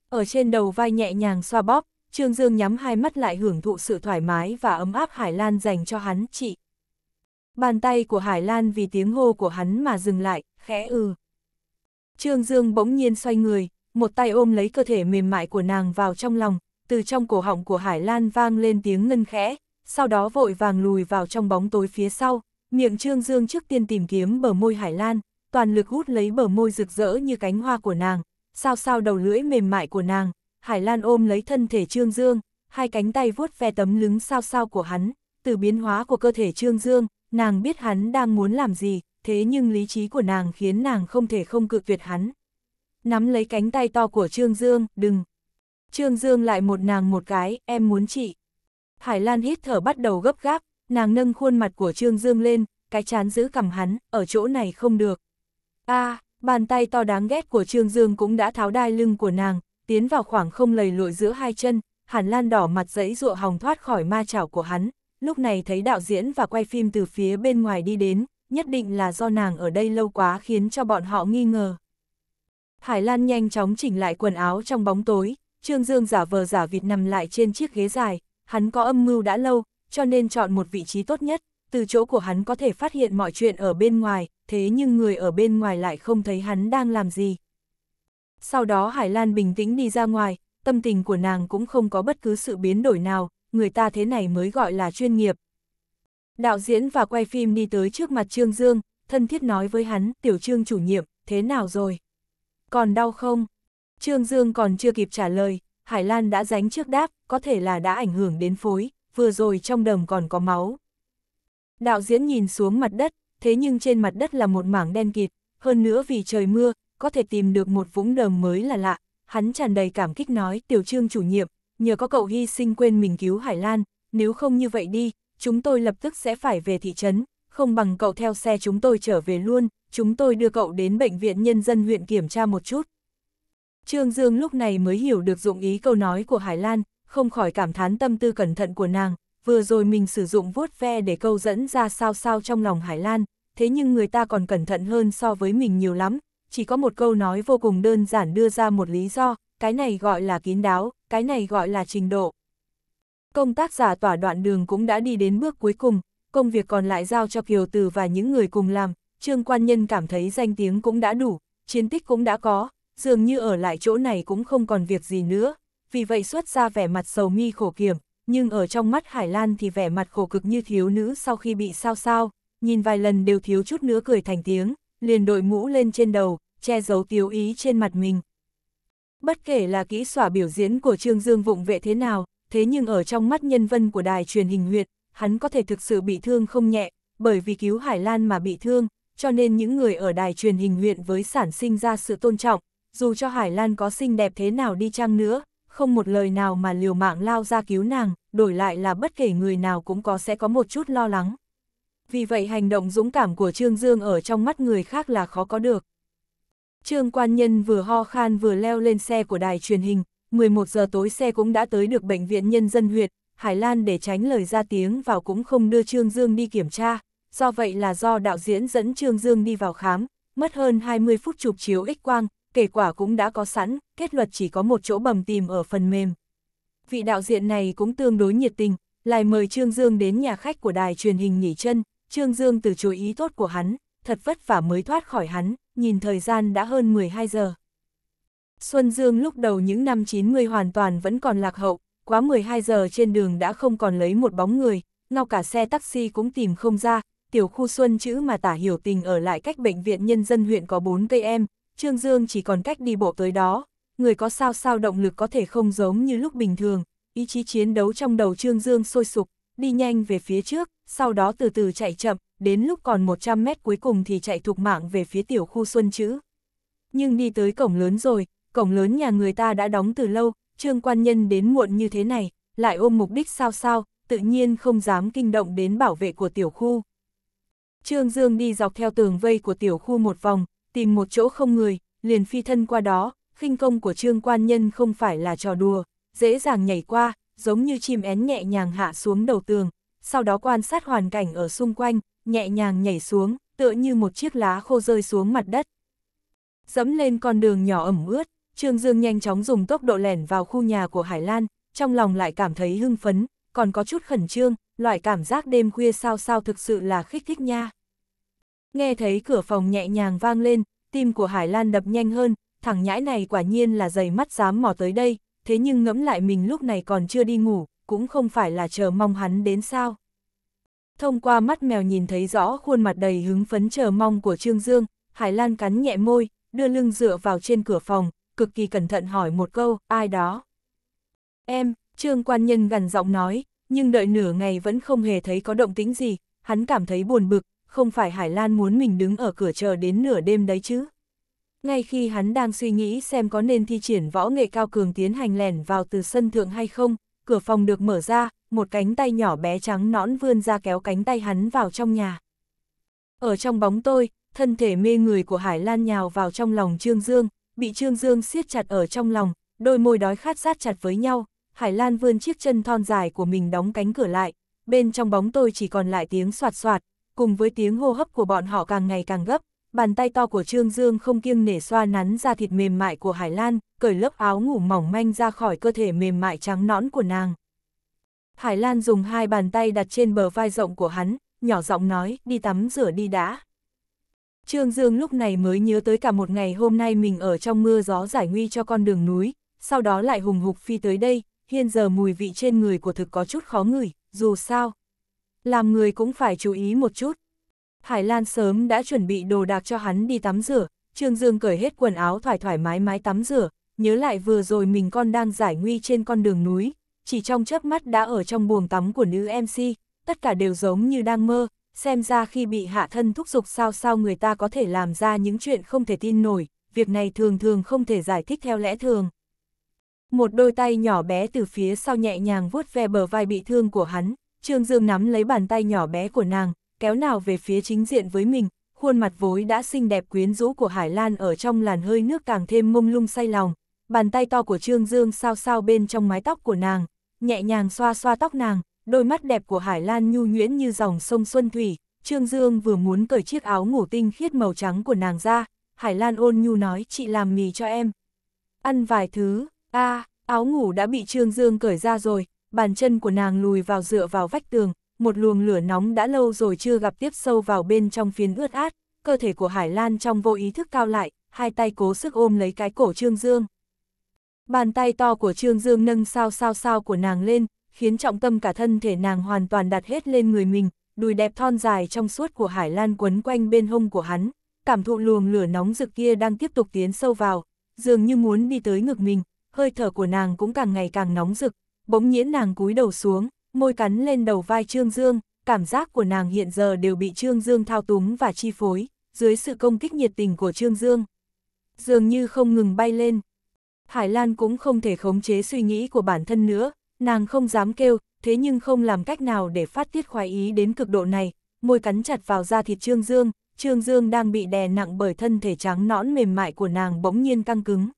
Ở trên đầu vai nhẹ nhàng xoa bóp, Trương Dương nhắm hai mắt lại hưởng thụ sự thoải mái và ấm áp Hải Lan dành cho hắn, chị. Bàn tay của Hải Lan vì tiếng hô của hắn mà dừng lại, khẽ Ừ. Trương Dương bỗng nhiên xoay người, một tay ôm lấy cơ thể mềm mại của nàng vào trong lòng, từ trong cổ họng của Hải Lan vang lên tiếng ngân khẽ, sau đó vội vàng lùi vào trong bóng tối phía sau, miệng Trương Dương trước tiên tìm kiếm bờ môi Hải Lan, toàn lực hút lấy bờ môi rực rỡ như cánh hoa của nàng, sao sao đầu lưỡi mềm mại của nàng, Hải Lan ôm lấy thân thể Trương Dương, hai cánh tay vuốt ve tấm lưng sao sao của hắn, từ biến hóa của cơ thể Trương Dương, nàng biết hắn đang muốn làm gì, thế nhưng lý trí của nàng khiến nàng không thể không cự tuyệt hắn. Nắm lấy cánh tay to của Trương Dương, đừng. Trương Dương lại một nàng một cái, em muốn chị. Hải Lan hít thở bắt đầu gấp gáp, nàng nâng khuôn mặt của Trương Dương lên, cái chán giữ cầm hắn, ở chỗ này không được. a à, bàn tay to đáng ghét của Trương Dương cũng đã tháo đai lưng của nàng, tiến vào khoảng không lầy lội giữa hai chân, Hải Lan đỏ mặt dẫy rụa hòng thoát khỏi ma chảo của hắn, lúc này thấy đạo diễn và quay phim từ phía bên ngoài đi đến, nhất định là do nàng ở đây lâu quá khiến cho bọn họ nghi ngờ. Hải Lan nhanh chóng chỉnh lại quần áo trong bóng tối, Trương Dương giả vờ giả vịt nằm lại trên chiếc ghế dài, hắn có âm mưu đã lâu, cho nên chọn một vị trí tốt nhất, từ chỗ của hắn có thể phát hiện mọi chuyện ở bên ngoài, thế nhưng người ở bên ngoài lại không thấy hắn đang làm gì. Sau đó Hải Lan bình tĩnh đi ra ngoài, tâm tình của nàng cũng không có bất cứ sự biến đổi nào, người ta thế này mới gọi là chuyên nghiệp. Đạo diễn và quay phim đi tới trước mặt Trương Dương, thân thiết nói với hắn, tiểu trương chủ nhiệm, thế nào rồi? Còn đau không? Trương Dương còn chưa kịp trả lời, Hải Lan đã ránh trước đáp, có thể là đã ảnh hưởng đến phối, vừa rồi trong đầm còn có máu. Đạo diễn nhìn xuống mặt đất, thế nhưng trên mặt đất là một mảng đen kịt, hơn nữa vì trời mưa, có thể tìm được một vũng đầm mới là lạ. Hắn tràn đầy cảm kích nói, tiểu trương chủ nhiệm, nhờ có cậu hy sinh quên mình cứu Hải Lan, nếu không như vậy đi, chúng tôi lập tức sẽ phải về thị trấn, không bằng cậu theo xe chúng tôi trở về luôn, chúng tôi đưa cậu đến bệnh viện nhân dân huyện kiểm tra một chút. Trương Dương lúc này mới hiểu được dụng ý câu nói của Hải Lan, không khỏi cảm thán tâm tư cẩn thận của nàng, vừa rồi mình sử dụng vuốt ve để câu dẫn ra sao sao trong lòng Hải Lan, thế nhưng người ta còn cẩn thận hơn so với mình nhiều lắm, chỉ có một câu nói vô cùng đơn giản đưa ra một lý do, cái này gọi là kín đáo, cái này gọi là trình độ. Công tác giả tỏa đoạn đường cũng đã đi đến bước cuối cùng, công việc còn lại giao cho Kiều Từ và những người cùng làm, Trương Quan Nhân cảm thấy danh tiếng cũng đã đủ, chiến tích cũng đã có, dường như ở lại chỗ này cũng không còn việc gì nữa, vì vậy xuất ra vẻ mặt sầu mi khổ kiểm, nhưng ở trong mắt Hải Lan thì vẻ mặt khổ cực như thiếu nữ sau khi bị sao sao, nhìn vài lần đều thiếu chút nữa cười thành tiếng, liền đội mũ lên trên đầu, che giấu tiếu ý trên mặt mình. Bất kể là kỹ xỏa biểu diễn của Trương Dương vụng vệ thế nào, thế nhưng ở trong mắt nhân vân của đài truyền hình huyệt, hắn có thể thực sự bị thương không nhẹ, bởi vì cứu Hải Lan mà bị thương, cho nên những người ở đài truyền hình huyện với sản sinh ra sự tôn trọng, dù cho Hải Lan có xinh đẹp thế nào đi chăng nữa, không một lời nào mà liều mạng lao ra cứu nàng, đổi lại là bất kể người nào cũng có sẽ có một chút lo lắng. Vì vậy hành động dũng cảm của Trương Dương ở trong mắt người khác là khó có được. Trương Quan Nhân vừa ho khan vừa leo lên xe của đài truyền hình, 11 giờ tối xe cũng đã tới được Bệnh viện Nhân dân huyệt, Hải Lan để tránh lời ra tiếng vào cũng không đưa Trương Dương đi kiểm tra, do vậy là do đạo diễn dẫn Trương Dương đi vào khám, mất hơn 20 phút chụp chiếu X-quang, kể quả cũng đã có sẵn, kết luật chỉ có một chỗ bầm tìm ở phần mềm. Vị đạo diện này cũng tương đối nhiệt tình, lại mời Trương Dương đến nhà khách của đài truyền hình nghỉ chân, Trương Dương từ chối ý tốt của hắn, thật vất vả mới thoát khỏi hắn, nhìn thời gian đã hơn 12 giờ. Xuân Dương lúc đầu những năm 90 hoàn toàn vẫn còn lạc hậu, quá 12 giờ trên đường đã không còn lấy một bóng người, ngao cả xe taxi cũng tìm không ra, tiểu khu Xuân chữ mà tả hiểu tình ở lại cách bệnh viện nhân dân huyện có 4 cây em, Trương Dương chỉ còn cách đi bộ tới đó, người có sao sao động lực có thể không giống như lúc bình thường, ý chí chiến đấu trong đầu Trương Dương sôi sục, đi nhanh về phía trước, sau đó từ từ chạy chậm, đến lúc còn 100 mét cuối cùng thì chạy thục mạng về phía tiểu khu Xuân Chữ. Nhưng đi tới cổng lớn rồi, cổng lớn nhà người ta đã đóng từ lâu, Trương Quan Nhân đến muộn như thế này, lại ôm mục đích sao sao, tự nhiên không dám kinh động đến bảo vệ của tiểu khu. Trương Dương đi dọc theo tường vây của tiểu khu một vòng, tìm một chỗ không người, liền phi thân qua đó, khinh công của trương quan nhân không phải là trò đùa, dễ dàng nhảy qua, giống như chim én nhẹ nhàng hạ xuống đầu tường, sau đó quan sát hoàn cảnh ở xung quanh, nhẹ nhàng nhảy xuống, tựa như một chiếc lá khô rơi xuống mặt đất. Dẫm lên con đường nhỏ ẩm ướt, Trương Dương nhanh chóng dùng tốc độ lẻn vào khu nhà của Hải Lan, trong lòng lại cảm thấy hưng phấn, còn có chút khẩn trương, loại cảm giác đêm khuya sao sao thực sự là khích thích nha nghe thấy cửa phòng nhẹ nhàng vang lên, tim của Hải Lan đập nhanh hơn, thằng nhãi này quả nhiên là dày mắt dám mò tới đây, thế nhưng ngẫm lại mình lúc này còn chưa đi ngủ, cũng không phải là chờ mong hắn đến sao. Thông qua mắt mèo nhìn thấy rõ khuôn mặt đầy hứng phấn chờ mong của Trương Dương, Hải Lan cắn nhẹ môi, đưa lưng dựa vào trên cửa phòng, cực kỳ cẩn thận hỏi một câu, ai đó. Em, Trương quan nhân gần giọng nói, nhưng đợi nửa ngày vẫn không hề thấy có động tĩnh gì, hắn cảm thấy buồn bực, không phải Hải Lan muốn mình đứng ở cửa chờ đến nửa đêm đấy chứ. Ngay khi hắn đang suy nghĩ xem có nên thi triển võ nghệ cao cường tiến hành lẻn vào từ sân thượng hay không, cửa phòng được mở ra, một cánh tay nhỏ bé trắng nõn vươn ra kéo cánh tay hắn vào trong nhà. Ở trong bóng tôi, thân thể mê người của Hải Lan nhào vào trong lòng Trương Dương, bị Trương Dương siết chặt ở trong lòng, đôi môi đói khát sát chặt với nhau, Hải Lan vươn chiếc chân thon dài của mình đóng cánh cửa lại, bên trong bóng tôi chỉ còn lại tiếng soạt soạt, cùng với tiếng hô hấp của bọn họ càng ngày càng gấp, bàn tay to của Trương Dương không kiêng nể xoa nắn ra thịt mềm mại của Hải Lan, cởi lớp áo ngủ mỏng manh ra khỏi cơ thể mềm mại trắng nõn của nàng. Hải Lan dùng hai bàn tay đặt trên bờ vai rộng của hắn, nhỏ giọng nói, đi tắm rửa đi đã. Trương Dương lúc này mới nhớ tới cả một ngày hôm nay mình ở trong mưa gió giải nguy cho con đường núi, sau đó lại hùng hục phi tới đây, hiện giờ mùi vị trên người của thực có chút khó ngửi, dù sao, làm người cũng phải chú ý một chút. Hải Lan sớm đã chuẩn bị đồ đạc cho hắn đi tắm rửa, Trương Dương cởi hết quần áo thoải thoải mái mái tắm rửa, nhớ lại vừa rồi mình con đang giải nguy trên con đường núi, chỉ trong chớp mắt đã ở trong buồng tắm của nữ MC, tất cả đều giống như đang mơ, xem ra khi bị hạ thân thúc dục sao sao người ta có thể làm ra những chuyện không thể tin nổi, việc này thường thường không thể giải thích theo lẽ thường. Một đôi tay nhỏ bé từ phía sau nhẹ nhàng vuốt ve bờ vai bị thương của hắn, Trương Dương nắm lấy bàn tay nhỏ bé của nàng, kéo nào về phía chính diện với mình, khuôn mặt vối đã xinh đẹp quyến rũ của Hải Lan ở trong làn hơi nước càng thêm mông lung say lòng. Bàn tay to của Trương Dương sao sao bên trong mái tóc của nàng, nhẹ nhàng xoa xoa tóc nàng, đôi mắt đẹp của Hải Lan nhu nhuyễn như dòng sông Xuân Thủy. Trương Dương vừa muốn cởi chiếc áo ngủ tinh khiết màu trắng của nàng ra, Hải Lan ôn nhu nói chị làm mì cho em. Ăn vài thứ, a áo ngủ đã bị Trương Dương cởi ra rồi, bàn chân của nàng lùi vào dựa vào vách tường, một luồng lửa nóng đã lâu rồi chưa gặp tiếp sâu vào bên trong phiến ướt át, cơ thể của Hải Lan trong vô ý thức cao lại, hai tay cố sức ôm lấy cái cổ Trương Dương. Bàn tay to của Trương Dương nâng sao sao sao của nàng lên, khiến trọng tâm cả thân thể nàng hoàn toàn đặt hết lên người mình, đùi đẹp thon dài trong suốt của Hải Lan quấn quanh bên hông của hắn, cảm thụ luồng lửa nóng rực kia đang tiếp tục tiến sâu vào, dường như muốn đi tới ngực mình, hơi thở của nàng cũng càng ngày càng nóng rực, bỗng nhiễn nàng cúi đầu xuống, môi cắn lên đầu vai Trương Dương, cảm giác của nàng hiện giờ đều bị Trương Dương thao túng và chi phối, dưới sự công kích nhiệt tình của Trương Dương. Dường như không ngừng bay lên. Hải Lan cũng không thể khống chế suy nghĩ của bản thân nữa, nàng không dám kêu, thế nhưng không làm cách nào để phát tiết khoái ý đến cực độ này, môi cắn chặt vào da thịt Trương Dương, Trương Dương đang bị đè nặng bởi thân thể trắng nõn mềm mại của nàng bỗng nhiên căng cứng.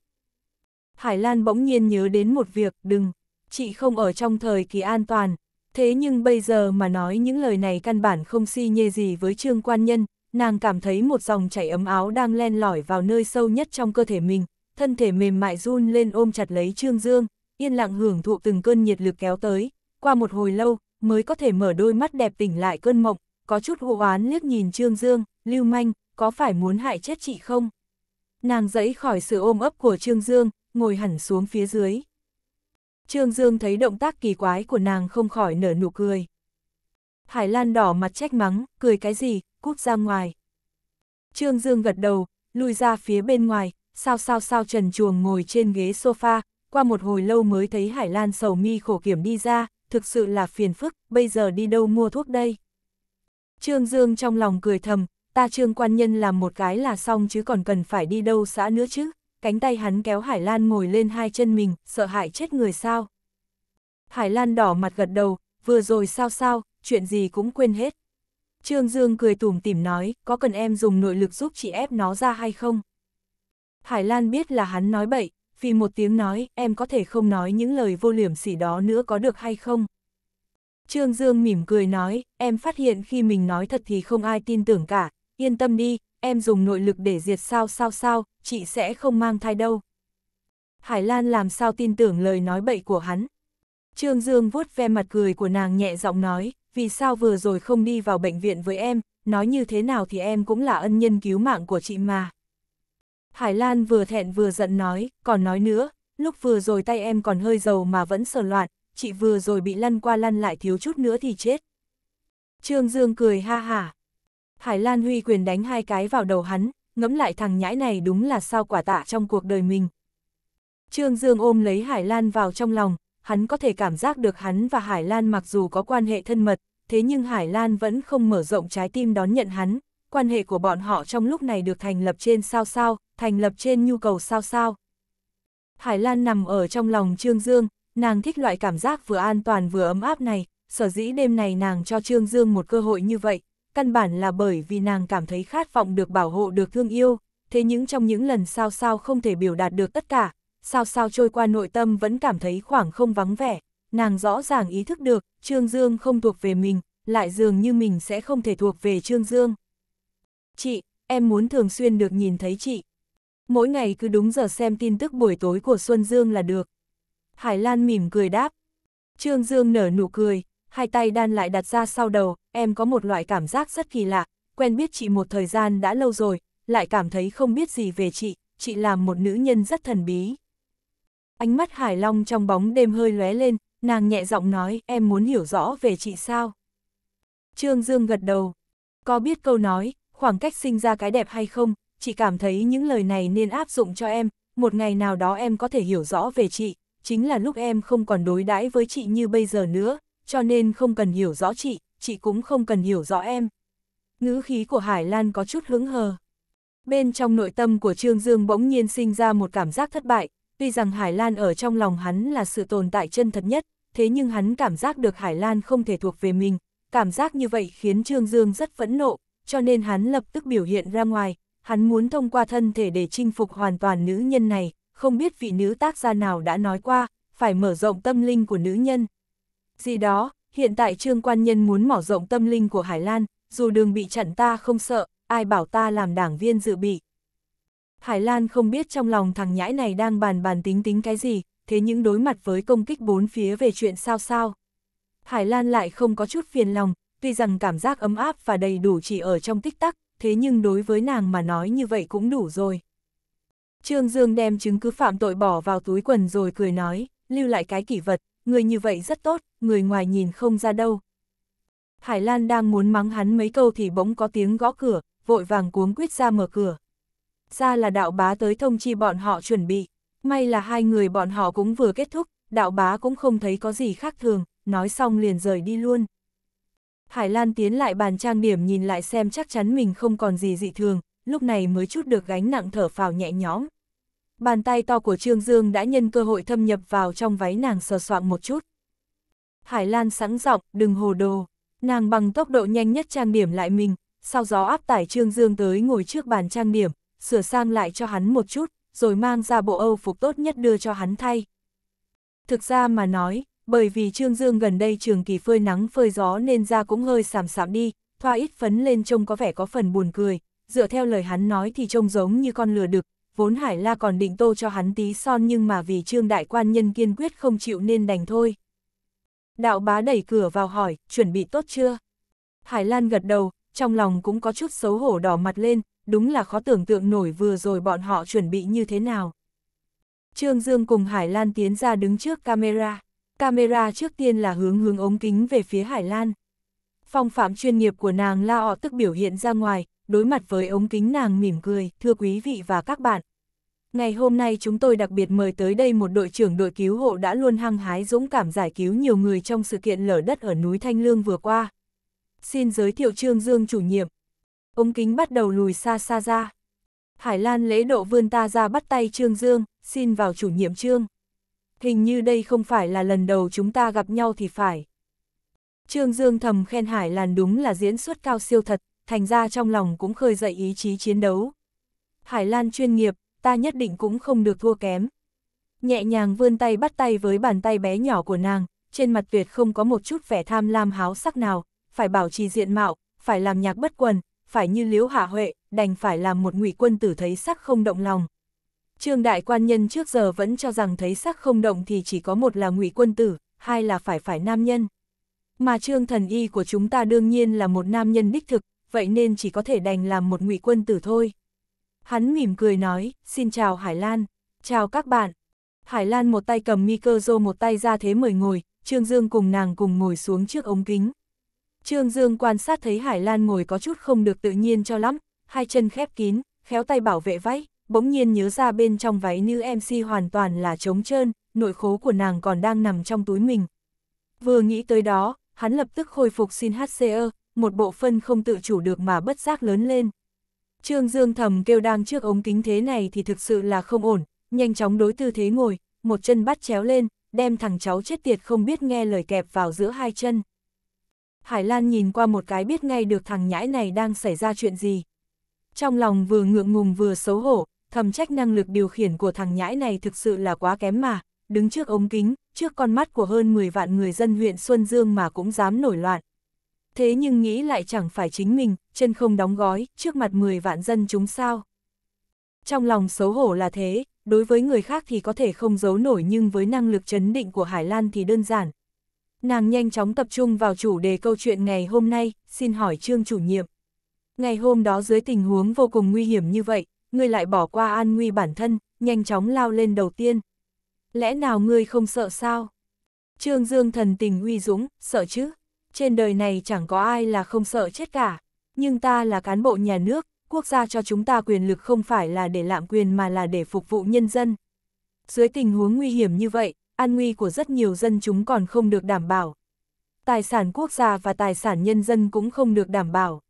Hải Lan bỗng nhiên nhớ đến một việc, đừng, chị không ở trong thời kỳ an toàn, thế nhưng bây giờ mà nói những lời này căn bản không si nhê gì với trương quan nhân, nàng cảm thấy một dòng chảy ấm áo đang len lỏi vào nơi sâu nhất trong cơ thể mình, thân thể mềm mại run lên ôm chặt lấy trương dương, yên lặng hưởng thụ từng cơn nhiệt lực kéo tới, qua một hồi lâu, mới có thể mở đôi mắt đẹp tỉnh lại cơn mộng, có chút hộ oán liếc nhìn trương dương, lưu manh, có phải muốn hại chết chị không? Nàng dẫy khỏi sự ôm ấp của Trương Dương, ngồi hẳn xuống phía dưới. Trương Dương thấy động tác kỳ quái của nàng không khỏi nở nụ cười. Hải Lan đỏ mặt trách mắng, cười cái gì, cút ra ngoài. Trương Dương gật đầu, lùi ra phía bên ngoài, sao sao sao trần chuồng ngồi trên ghế sofa, qua một hồi lâu mới thấy Hải Lan sầu mi khổ kiểm đi ra, thực sự là phiền phức, bây giờ đi đâu mua thuốc đây. Trương Dương trong lòng cười thầm, ta Trương quan nhân làm một cái là xong chứ còn cần phải đi đâu xã nữa chứ, cánh tay hắn kéo Hải Lan ngồi lên hai chân mình, sợ hại chết người sao. Hải Lan đỏ mặt gật đầu, vừa rồi sao sao, chuyện gì cũng quên hết. Trương Dương cười tủm tỉm nói, có cần em dùng nội lực giúp chị ép nó ra hay không? Hải Lan biết là hắn nói bậy, vì một tiếng nói, em có thể không nói những lời vô liểm sỉ đó nữa có được hay không? Trương Dương mỉm cười nói, em phát hiện khi mình nói thật thì không ai tin tưởng cả, yên tâm đi, em dùng nội lực để diệt sao sao sao, chị sẽ không mang thai đâu. Hải Lan làm sao tin tưởng lời nói bậy của hắn. Trương Dương vuốt ve mặt cười của nàng nhẹ giọng nói, vì sao vừa rồi không đi vào bệnh viện với em, nói như thế nào thì em cũng là ân nhân cứu mạng của chị mà. Hải Lan vừa thẹn vừa giận nói, còn nói nữa, lúc vừa rồi tay em còn hơi dầu mà vẫn sờ loạn, chị vừa rồi bị lăn qua lăn lại thiếu chút nữa thì chết. Trương Dương cười ha hả, Hải Lan Huy quyền đánh hai cái vào đầu hắn, ngẫm lại thằng nhãi này đúng là sao quả tạ trong cuộc đời mình. Trương Dương ôm lấy Hải Lan vào trong lòng, hắn có thể cảm giác được hắn và Hải Lan mặc dù có quan hệ thân mật, thế nhưng Hải Lan vẫn không mở rộng trái tim đón nhận hắn, quan hệ của bọn họ trong lúc này được thành lập trên sao sao, thành lập trên nhu cầu sao sao. Hải Lan nằm ở trong lòng Trương Dương, nàng thích loại cảm giác vừa an toàn vừa ấm áp này, sở dĩ đêm này nàng cho Trương Dương một cơ hội như vậy, căn bản là bởi vì nàng cảm thấy khát vọng được bảo hộ được thương yêu, thế những trong những lần sao sao không thể biểu đạt được tất cả, sao sao trôi qua nội tâm vẫn cảm thấy khoảng không vắng vẻ, nàng rõ ràng ý thức được, Trương Dương không thuộc về mình, lại dường như mình sẽ không thể thuộc về Trương Dương. Chị, em muốn thường xuyên được nhìn thấy chị. Mỗi ngày cứ đúng giờ xem tin tức buổi tối của Xuân Dương là được. Hải Lan mỉm cười đáp. Trương Dương nở nụ cười, hai tay đan lại đặt ra sau đầu, em có một loại cảm giác rất kỳ lạ, quen biết chị một thời gian đã lâu rồi, lại cảm thấy không biết gì về chị, chị là một nữ nhân rất thần bí. Ánh mắt Hải Long trong bóng đêm hơi lóe lên, nàng nhẹ giọng nói, em muốn hiểu rõ về chị sao? Trương Dương gật đầu, có biết câu nói, khoảng cách sinh ra cái đẹp hay không, chị cảm thấy những lời này nên áp dụng cho em, một ngày nào đó em có thể hiểu rõ về chị, chính là lúc em không còn đối đãi với chị như bây giờ nữa, cho nên không cần hiểu rõ chị, chị cũng không cần hiểu rõ em. Ngữ khí của Hải Lan có chút hứng hờ. Bên trong nội tâm của Trương Dương bỗng nhiên sinh ra một cảm giác thất bại, tuy rằng Hải Lan ở trong lòng hắn là sự tồn tại chân thật nhất, thế nhưng hắn cảm giác được Hải Lan không thể thuộc về mình, cảm giác như vậy khiến Trương Dương rất phẫn nộ, cho nên hắn lập tức biểu hiện ra ngoài, hắn muốn thông qua thân thể để chinh phục hoàn toàn nữ nhân này, không biết vị nữ tác gia nào đã nói qua, phải mở rộng tâm linh của nữ nhân, gì đó, hiện tại trương quan nhân muốn mở rộng tâm linh của Hải Lan, dù đường bị chặn ta không sợ, ai bảo ta làm đảng viên dự bị. Hải Lan không biết trong lòng thằng nhãi này đang bàn bàn tính tính cái gì, thế những đối mặt với công kích bốn phía về chuyện sao sao. Hải Lan lại không có chút phiền lòng, tuy rằng cảm giác ấm áp và đầy đủ chỉ ở trong tích tắc, thế nhưng đối với nàng mà nói như vậy cũng đủ rồi. Trương Dương đem chứng cứ phạm tội bỏ vào túi quần rồi cười nói, lưu lại cái kỷ vật, người như vậy rất tốt, người ngoài nhìn không ra đâu. Hải Lan đang muốn mắng hắn mấy câu thì bỗng có tiếng gõ cửa, vội vàng cuống quýt ra mở cửa. Ra là đạo bá tới thông chi bọn họ chuẩn bị, may là hai người bọn họ cũng vừa kết thúc, đạo bá cũng không thấy có gì khác thường, nói xong liền rời đi luôn. Hải Lan tiến lại bàn trang điểm nhìn lại xem chắc chắn mình không còn gì dị thường, lúc này mới chút được gánh nặng thở phào nhẹ nhõm bàn tay to của Trương Dương đã nhân cơ hội thâm nhập vào trong váy nàng sờ soạng một chút. Hải Lan sẵn giọng, đừng hồ đồ, nàng bằng tốc độ nhanh nhất trang điểm lại mình, sau gió áp tải Trương Dương tới ngồi trước bàn trang điểm, sửa sang lại cho hắn một chút, rồi mang ra bộ Âu phục tốt nhất đưa cho hắn thay. Thực ra mà nói, bởi vì Trương Dương gần đây trường kỳ phơi nắng phơi gió nên da cũng hơi sàm sạm đi, thoa ít phấn lên trông có vẻ có phần buồn cười, dựa theo lời hắn nói thì trông giống như con lừa đực, vốn Hải La còn định tô cho hắn tí son nhưng mà vì trương đại quan nhân kiên quyết không chịu nên đành thôi. Đạo bá đẩy cửa vào hỏi, chuẩn bị tốt chưa? Hải Lan gật đầu, trong lòng cũng có chút xấu hổ đỏ mặt lên, đúng là khó tưởng tượng nổi vừa rồi bọn họ chuẩn bị như thế nào. Trương Dương cùng Hải Lan tiến ra đứng trước camera. Camera trước tiên là hướng hướng ống kính về phía Hải Lan. Phong phạm chuyên nghiệp của nàng la họ tức biểu hiện ra ngoài, đối mặt với ống kính nàng mỉm cười, thưa quý vị và các bạn. Ngày hôm nay chúng tôi đặc biệt mời tới đây một đội trưởng đội cứu hộ đã luôn hăng hái dũng cảm giải cứu nhiều người trong sự kiện lở đất ở núi Thanh Lương vừa qua. Xin giới thiệu Trương Dương chủ nhiệm. Ống kính bắt đầu lùi xa xa ra. Hải Lan lễ độ vươn ta ra bắt tay Trương Dương, xin vào chủ nhiệm Trương. Hình như đây không phải là lần đầu chúng ta gặp nhau thì phải. Trương Dương thầm khen Hải Lan đúng là diễn xuất cao siêu thật, thành ra trong lòng cũng khơi dậy ý chí chiến đấu. Hải Lan chuyên nghiệp, ta nhất định cũng không được thua kém. Nhẹ nhàng vươn tay bắt tay với bàn tay bé nhỏ của nàng, trên mặt tuyệt không có một chút vẻ tham lam háo sắc nào, phải bảo trì diện mạo, phải làm nhạc bất quần, phải như liếu hạ huệ, đành phải làm một ngụy quân tử thấy sắc không động lòng. Trương đại quan nhân trước giờ vẫn cho rằng thấy sắc không động thì chỉ có một là ngụy quân tử, hai là phải phải nam nhân. Mà trương thần y của chúng ta đương nhiên là một nam nhân đích thực, vậy nên chỉ có thể đành làm một ngụy quân tử thôi. Hắn mỉm cười nói, xin chào Hải Lan, chào các bạn. Hải Lan một tay cầm micro một tay ra thế mời ngồi, Trương Dương cùng nàng cùng ngồi xuống trước ống kính. Trương Dương quan sát thấy Hải Lan ngồi có chút không được tự nhiên cho lắm, hai chân khép kín, khéo tay bảo vệ váy, bỗng nhiên nhớ ra bên trong váy nữ MC hoàn toàn là trống trơn, nội khố của nàng còn đang nằm trong túi mình. Vừa nghĩ tới đó, hắn lập tức khôi phục xin HCE, một bộ phân không tự chủ được mà bất giác lớn lên. Trương Dương thầm kêu đang trước ống kính thế này thì thực sự là không ổn, nhanh chóng đối tư thế ngồi, một chân bắt chéo lên, đem thằng cháu chết tiệt không biết nghe lời kẹp vào giữa hai chân. Hải Lan nhìn qua một cái biết ngay được thằng nhãi này đang xảy ra chuyện gì. Trong lòng vừa ngượng ngùng vừa xấu hổ, thầm trách năng lực điều khiển của thằng nhãi này thực sự là quá kém mà, đứng trước ống kính, trước con mắt của hơn 10 vạn người dân huyện Xuân Dương mà cũng dám nổi loạn thế nhưng nghĩ lại chẳng phải chính mình, chân không đóng gói, trước mặt 10 vạn dân chúng sao. Trong lòng xấu hổ là thế, đối với người khác thì có thể không giấu nổi nhưng với năng lực chấn định của Hải Lan thì đơn giản. Nàng nhanh chóng tập trung vào chủ đề câu chuyện ngày hôm nay, xin hỏi trương chủ nhiệm. Ngày hôm đó dưới tình huống vô cùng nguy hiểm như vậy, ngươi lại bỏ qua an nguy bản thân, nhanh chóng lao lên đầu tiên. Lẽ nào ngươi không sợ sao? Trương Dương thần tình uy dũng, sợ chứ? trên đời này chẳng có ai là không sợ chết cả, nhưng ta là cán bộ nhà nước, quốc gia cho chúng ta quyền lực không phải là để lạm quyền mà là để phục vụ nhân dân. Dưới tình huống nguy hiểm như vậy, an nguy của rất nhiều dân chúng còn không được đảm bảo. Tài sản quốc gia và tài sản nhân dân cũng không được đảm bảo.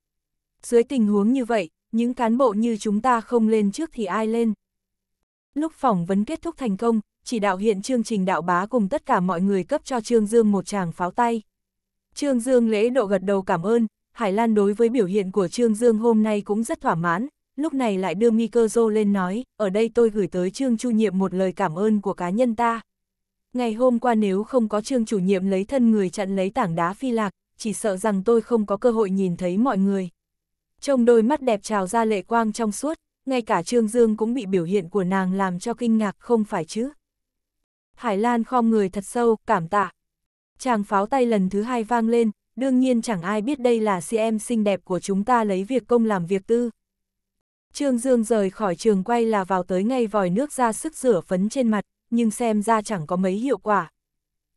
Dưới tình huống như vậy, những cán bộ như chúng ta không lên trước thì ai lên? Lúc phỏng vấn kết thúc thành công, chỉ đạo hiện chương trình đạo bá cùng tất cả mọi người cấp cho Trương Dương một tràng pháo tay. Trương Dương lễ độ gật đầu cảm ơn, Hải Lan đối với biểu hiện của Trương Dương hôm nay cũng rất thỏa mãn, lúc này lại đưa Mikozo lên nói, ở đây tôi gửi tới Trương Chu Nhiệm một lời cảm ơn của cá nhân ta. Ngày hôm qua nếu không có Trương chủ nhiệm lấy thân người chặn lấy tảng đá phi lạc, chỉ sợ rằng tôi không có cơ hội nhìn thấy mọi người. Trong đôi mắt đẹp trào ra lệ quang trong suốt, ngay cả Trương Dương cũng bị biểu hiện của nàng làm cho kinh ngạc không phải chứ. Hải Lan khom người thật sâu, cảm tạ, Chàng pháo tay lần thứ hai vang lên, đương nhiên chẳng ai biết đây là si em xinh đẹp của chúng ta lấy việc công làm việc tư. Trương Dương rời khỏi trường quay là vào tới ngay vòi nước ra sức rửa phấn trên mặt, nhưng xem ra chẳng có mấy hiệu quả.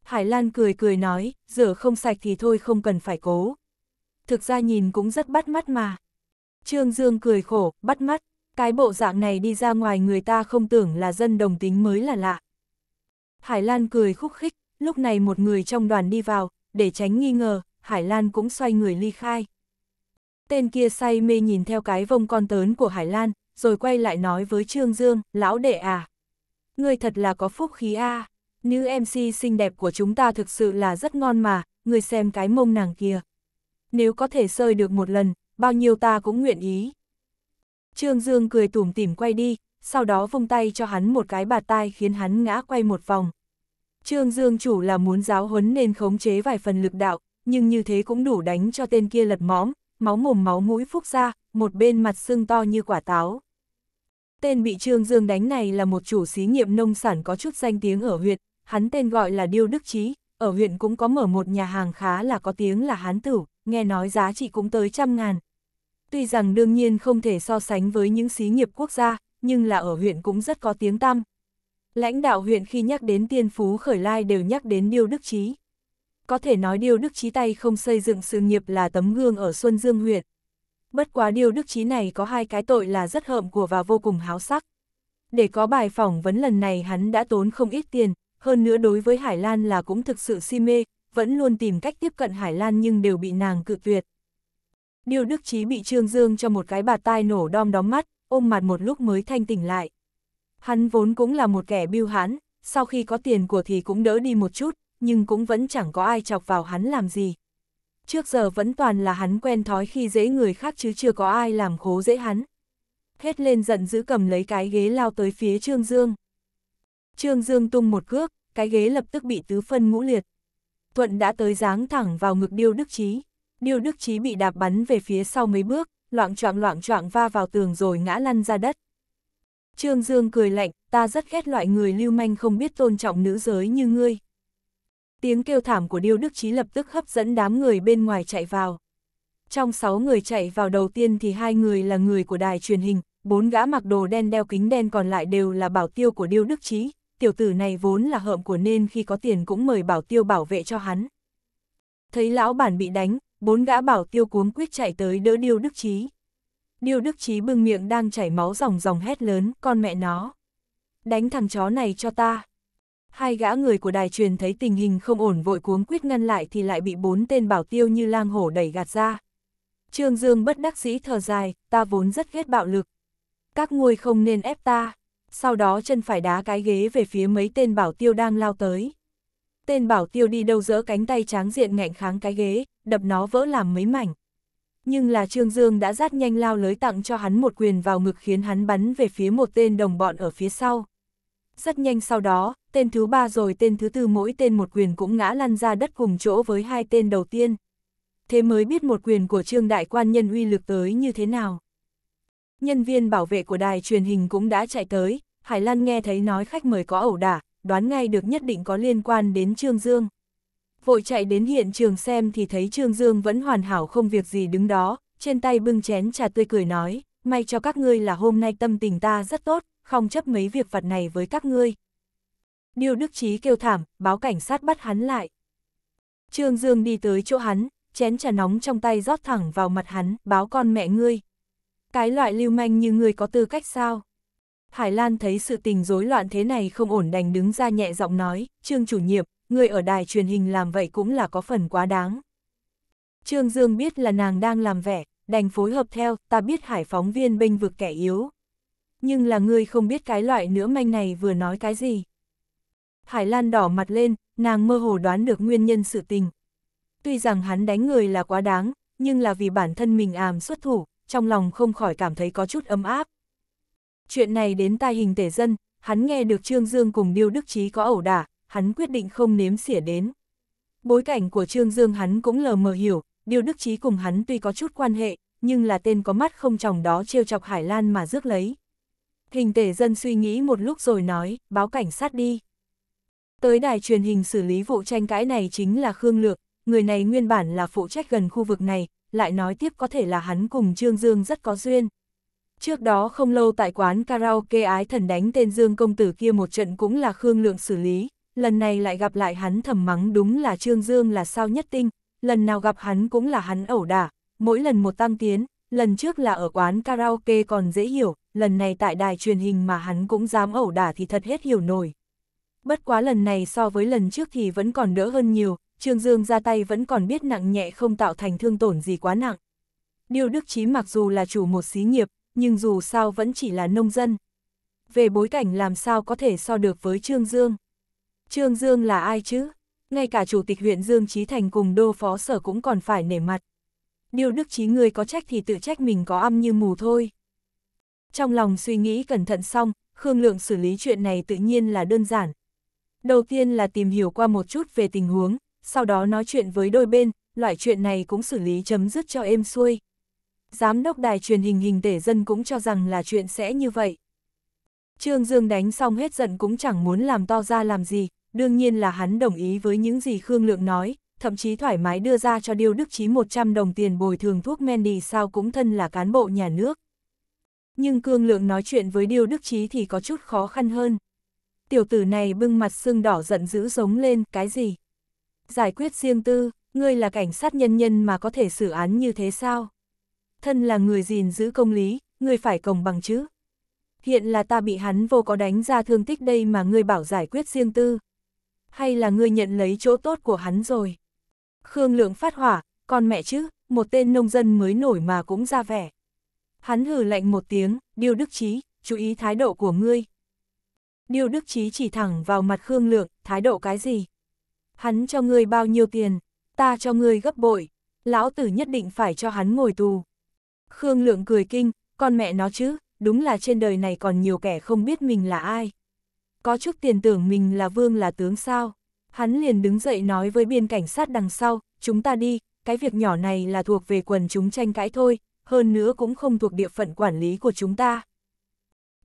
Hải Lan cười cười nói, rửa không sạch thì thôi không cần phải cố. Thực ra nhìn cũng rất bắt mắt mà. Trương Dương cười khổ, bắt mắt, cái bộ dạng này đi ra ngoài người ta không tưởng là dân đồng tính mới là lạ. Hải Lan cười khúc khích, Lúc này một người trong đoàn đi vào, để tránh nghi ngờ, Hải Lan cũng xoay người ly khai. Tên kia say mê nhìn theo cái vông con tớn của Hải Lan, rồi quay lại nói với Trương Dương, lão đệ à. Người thật là có phúc khí a à. nữ MC xinh đẹp của chúng ta thực sự là rất ngon mà, người xem cái mông nàng kia. Nếu có thể sơi được một lần, bao nhiêu ta cũng nguyện ý. Trương Dương cười tủm tỉm quay đi, sau đó vung tay cho hắn một cái bà tai khiến hắn ngã quay một vòng. Trương Dương chủ là muốn giáo huấn nên khống chế vài phần lực đạo, nhưng như thế cũng đủ đánh cho tên kia lật móm, máu mồm máu mũi phúc ra, một bên mặt sưng to như quả táo. Tên bị Trương Dương đánh này là một chủ xí nghiệp nông sản có chút danh tiếng ở huyện, hắn tên gọi là Điêu Đức Trí, ở huyện cũng có mở một nhà hàng khá là có tiếng là hán tử, nghe nói giá trị cũng tới trăm ngàn. Tuy rằng đương nhiên không thể so sánh với những xí nghiệp quốc gia, nhưng là ở huyện cũng rất có tiếng tăm, Lãnh đạo huyện khi nhắc đến tiên phú khởi lai đều nhắc đến Điêu Đức Trí. Có thể nói Điêu Đức Trí tay không xây dựng sự nghiệp là tấm gương ở Xuân Dương huyện. Bất quá Điêu Đức Trí này có hai cái tội là rất hợm của và vô cùng háo sắc. Để có bài phỏng vấn lần này hắn đã tốn không ít tiền, hơn nữa đối với Hải Lan là cũng thực sự si mê, vẫn luôn tìm cách tiếp cận Hải Lan nhưng đều bị nàng cự tuyệt. Điêu Đức Trí bị Trương Dương cho một cái bà tai nổ đom đóm mắt, ôm mặt một lúc mới thanh tỉnh lại. Hắn vốn cũng là một kẻ biêu hán, sau khi có tiền của thì cũng đỡ đi một chút, nhưng cũng vẫn chẳng có ai chọc vào hắn làm gì. Trước giờ vẫn toàn là hắn quen thói khi dễ người khác chứ chưa có ai làm khố dễ hắn. Hết lên giận giữ cầm lấy cái ghế lao tới phía Trương Dương. Trương Dương tung một cước, cái ghế lập tức bị tứ phân ngũ liệt. Thuận đã tới dáng thẳng vào ngực Điêu Đức Chí. Điêu Đức Chí bị đạp bắn về phía sau mấy bước, loạn choạng loạn choạng va vào tường rồi ngã lăn ra đất. Trương Dương cười lạnh, ta rất ghét loại người lưu manh không biết tôn trọng nữ giới như ngươi. Tiếng kêu thảm của Điêu Đức Chí lập tức hấp dẫn đám người bên ngoài chạy vào. Trong 6 người chạy vào đầu tiên thì hai người là người của đài truyền hình, bốn gã mặc đồ đen đeo kính đen còn lại đều là bảo tiêu của Điêu Đức Chí. Tiểu tử này vốn là hợm của nên khi có tiền cũng mời bảo tiêu bảo vệ cho hắn. Thấy lão bản bị đánh, bốn gã bảo tiêu cuống quyết chạy tới đỡ Điêu Đức Chí. Niêu Đức Chí bưng miệng đang chảy máu ròng ròng hét lớn, con mẹ nó. Đánh thằng chó này cho ta. Hai gã người của đài truyền thấy tình hình không ổn vội cuống quyết ngăn lại thì lại bị bốn tên bảo tiêu như lang hổ đẩy gạt ra. Trương Dương bất đắc dĩ thở dài, ta vốn rất ghét bạo lực. Các ngươi không nên ép ta. Sau đó chân phải đá cái ghế về phía mấy tên bảo tiêu đang lao tới. Tên bảo tiêu đi đâu dỡ cánh tay tráng diện ngạnh kháng cái ghế, đập nó vỡ làm mấy mảnh. Nhưng là Trương Dương đã rát nhanh lao lới tặng cho hắn một quyền vào ngực khiến hắn bắn về phía một tên đồng bọn ở phía sau. Rất nhanh sau đó, tên thứ ba rồi tên thứ tư mỗi tên một quyền cũng ngã lăn ra đất cùng chỗ với hai tên đầu tiên. Thế mới biết một quyền của Trương Đại Quan nhân uy lực tới như thế nào. Nhân viên bảo vệ của đài truyền hình cũng đã chạy tới, Hải Lan nghe thấy nói khách mời có ẩu đả, đoán ngay được nhất định có liên quan đến Trương Dương vội chạy đến hiện trường xem thì thấy Trương Dương vẫn hoàn hảo không việc gì đứng đó, trên tay bưng chén trà tươi cười nói, may cho các ngươi là hôm nay tâm tình ta rất tốt, không chấp mấy việc vặt này với các ngươi. Điều đức trí kêu thảm, báo cảnh sát bắt hắn lại. Trương Dương đi tới chỗ hắn, chén trà nóng trong tay rót thẳng vào mặt hắn, báo con mẹ ngươi. Cái loại lưu manh như ngươi có tư cách sao? Hải Lan thấy sự tình rối loạn thế này không ổn đành đứng ra nhẹ giọng nói, Trương chủ nhiệm, người ở đài truyền hình làm vậy cũng là có phần quá đáng. Trương Dương biết là nàng đang làm vẻ, đành phối hợp theo, ta biết hải phóng viên bênh vực kẻ yếu. Nhưng là ngươi không biết cái loại nữa manh này vừa nói cái gì. Hải Lan đỏ mặt lên, nàng mơ hồ đoán được nguyên nhân sự tình. Tuy rằng hắn đánh người là quá đáng, nhưng là vì bản thân mình àm xuất thủ, trong lòng không khỏi cảm thấy có chút ấm áp. Chuyện này đến tai hình tể dân, hắn nghe được Trương Dương cùng Điêu Đức Chí có ẩu đả, hắn quyết định không nếm xỉa đến. Bối cảnh của Trương Dương hắn cũng lờ mờ hiểu, điều đức trí cùng hắn tuy có chút quan hệ, nhưng là tên có mắt không chồng đó trêu chọc Hải Lan mà rước lấy. Hình tể dân suy nghĩ một lúc rồi nói, báo cảnh sát đi. Tới đài truyền hình xử lý vụ tranh cãi này chính là Khương Lược, người này nguyên bản là phụ trách gần khu vực này, lại nói tiếp có thể là hắn cùng Trương Dương rất có duyên. Trước đó không lâu tại quán karaoke ái thần đánh tên Dương công tử kia một trận cũng là Khương Lượng xử lý, lần này lại gặp lại hắn thầm mắng đúng là Trương Dương là sao nhất tinh, lần nào gặp hắn cũng là hắn ẩu đả, mỗi lần một tăng tiến, lần trước là ở quán karaoke còn dễ hiểu, lần này tại đài truyền hình mà hắn cũng dám ẩu đả thì thật hết hiểu nổi. Bất quá lần này so với lần trước thì vẫn còn đỡ hơn nhiều, Trương Dương ra tay vẫn còn biết nặng nhẹ không tạo thành thương tổn gì quá nặng. Điều Đức Chí mặc dù là chủ một xí nghiệp, nhưng dù sao vẫn chỉ là nông dân. Về bối cảnh làm sao có thể so được với Trương Dương. Trương Dương là ai chứ? Ngay cả chủ tịch huyện Dương Chí Thành cùng đô phó sở cũng còn phải nể mặt. Điều đức Chí người có trách thì tự trách mình có âm như mù thôi. Trong lòng suy nghĩ cẩn thận xong, Khương Lượng xử lý chuyện này tự nhiên là đơn giản. Đầu tiên là tìm hiểu qua một chút về tình huống, sau đó nói chuyện với đôi bên, loại chuyện này cũng xử lý chấm dứt cho êm xuôi. Giám đốc đài truyền hình hình tể dân cũng cho rằng là chuyện sẽ như vậy. Trương Dương đánh xong hết giận cũng chẳng muốn làm to ra làm gì, đương nhiên là hắn đồng ý với những gì Khương Lượng nói, thậm chí thoải mái đưa ra cho Điêu Đức Chí 100 đồng tiền bồi thường thuốc men đi sao cũng thân là cán bộ nhà nước. Nhưng Cương Lượng nói chuyện với Điêu Đức Chí thì có chút khó khăn hơn. Tiểu tử này bưng mặt sưng đỏ giận dữ giống lên, cái gì? Giải quyết riêng tư, ngươi là cảnh sát nhân nhân mà có thể xử án như thế sao? Thân là người gìn giữ công lý, ngươi phải công bằng chứ? Hiện là ta bị hắn vô có đánh ra thương tích đây mà ngươi bảo giải quyết riêng tư, hay là ngươi nhận lấy chỗ tốt của hắn rồi? Khương Lượng phát hỏa, con mẹ chứ, một tên nông dân mới nổi mà cũng ra vẻ. Hắn hừ lạnh một tiếng, Điêu Đức Chí, chú ý thái độ của ngươi. Điêu Đức Chí chỉ thẳng vào mặt Khương Lượng, thái độ cái gì? Hắn cho ngươi bao nhiêu tiền, ta cho ngươi gấp bội, lão tử nhất định phải cho hắn ngồi tù. Khương Lượng cười kinh, con mẹ nó chứ, đúng là trên đời này còn nhiều kẻ không biết mình là ai có chút tiền tưởng mình là vương là tướng sao. Hắn liền đứng dậy nói với biên cảnh sát đằng sau, chúng ta đi, cái việc nhỏ này là thuộc về quần chúng tranh cãi thôi, hơn nữa cũng không thuộc địa phận quản lý của chúng ta.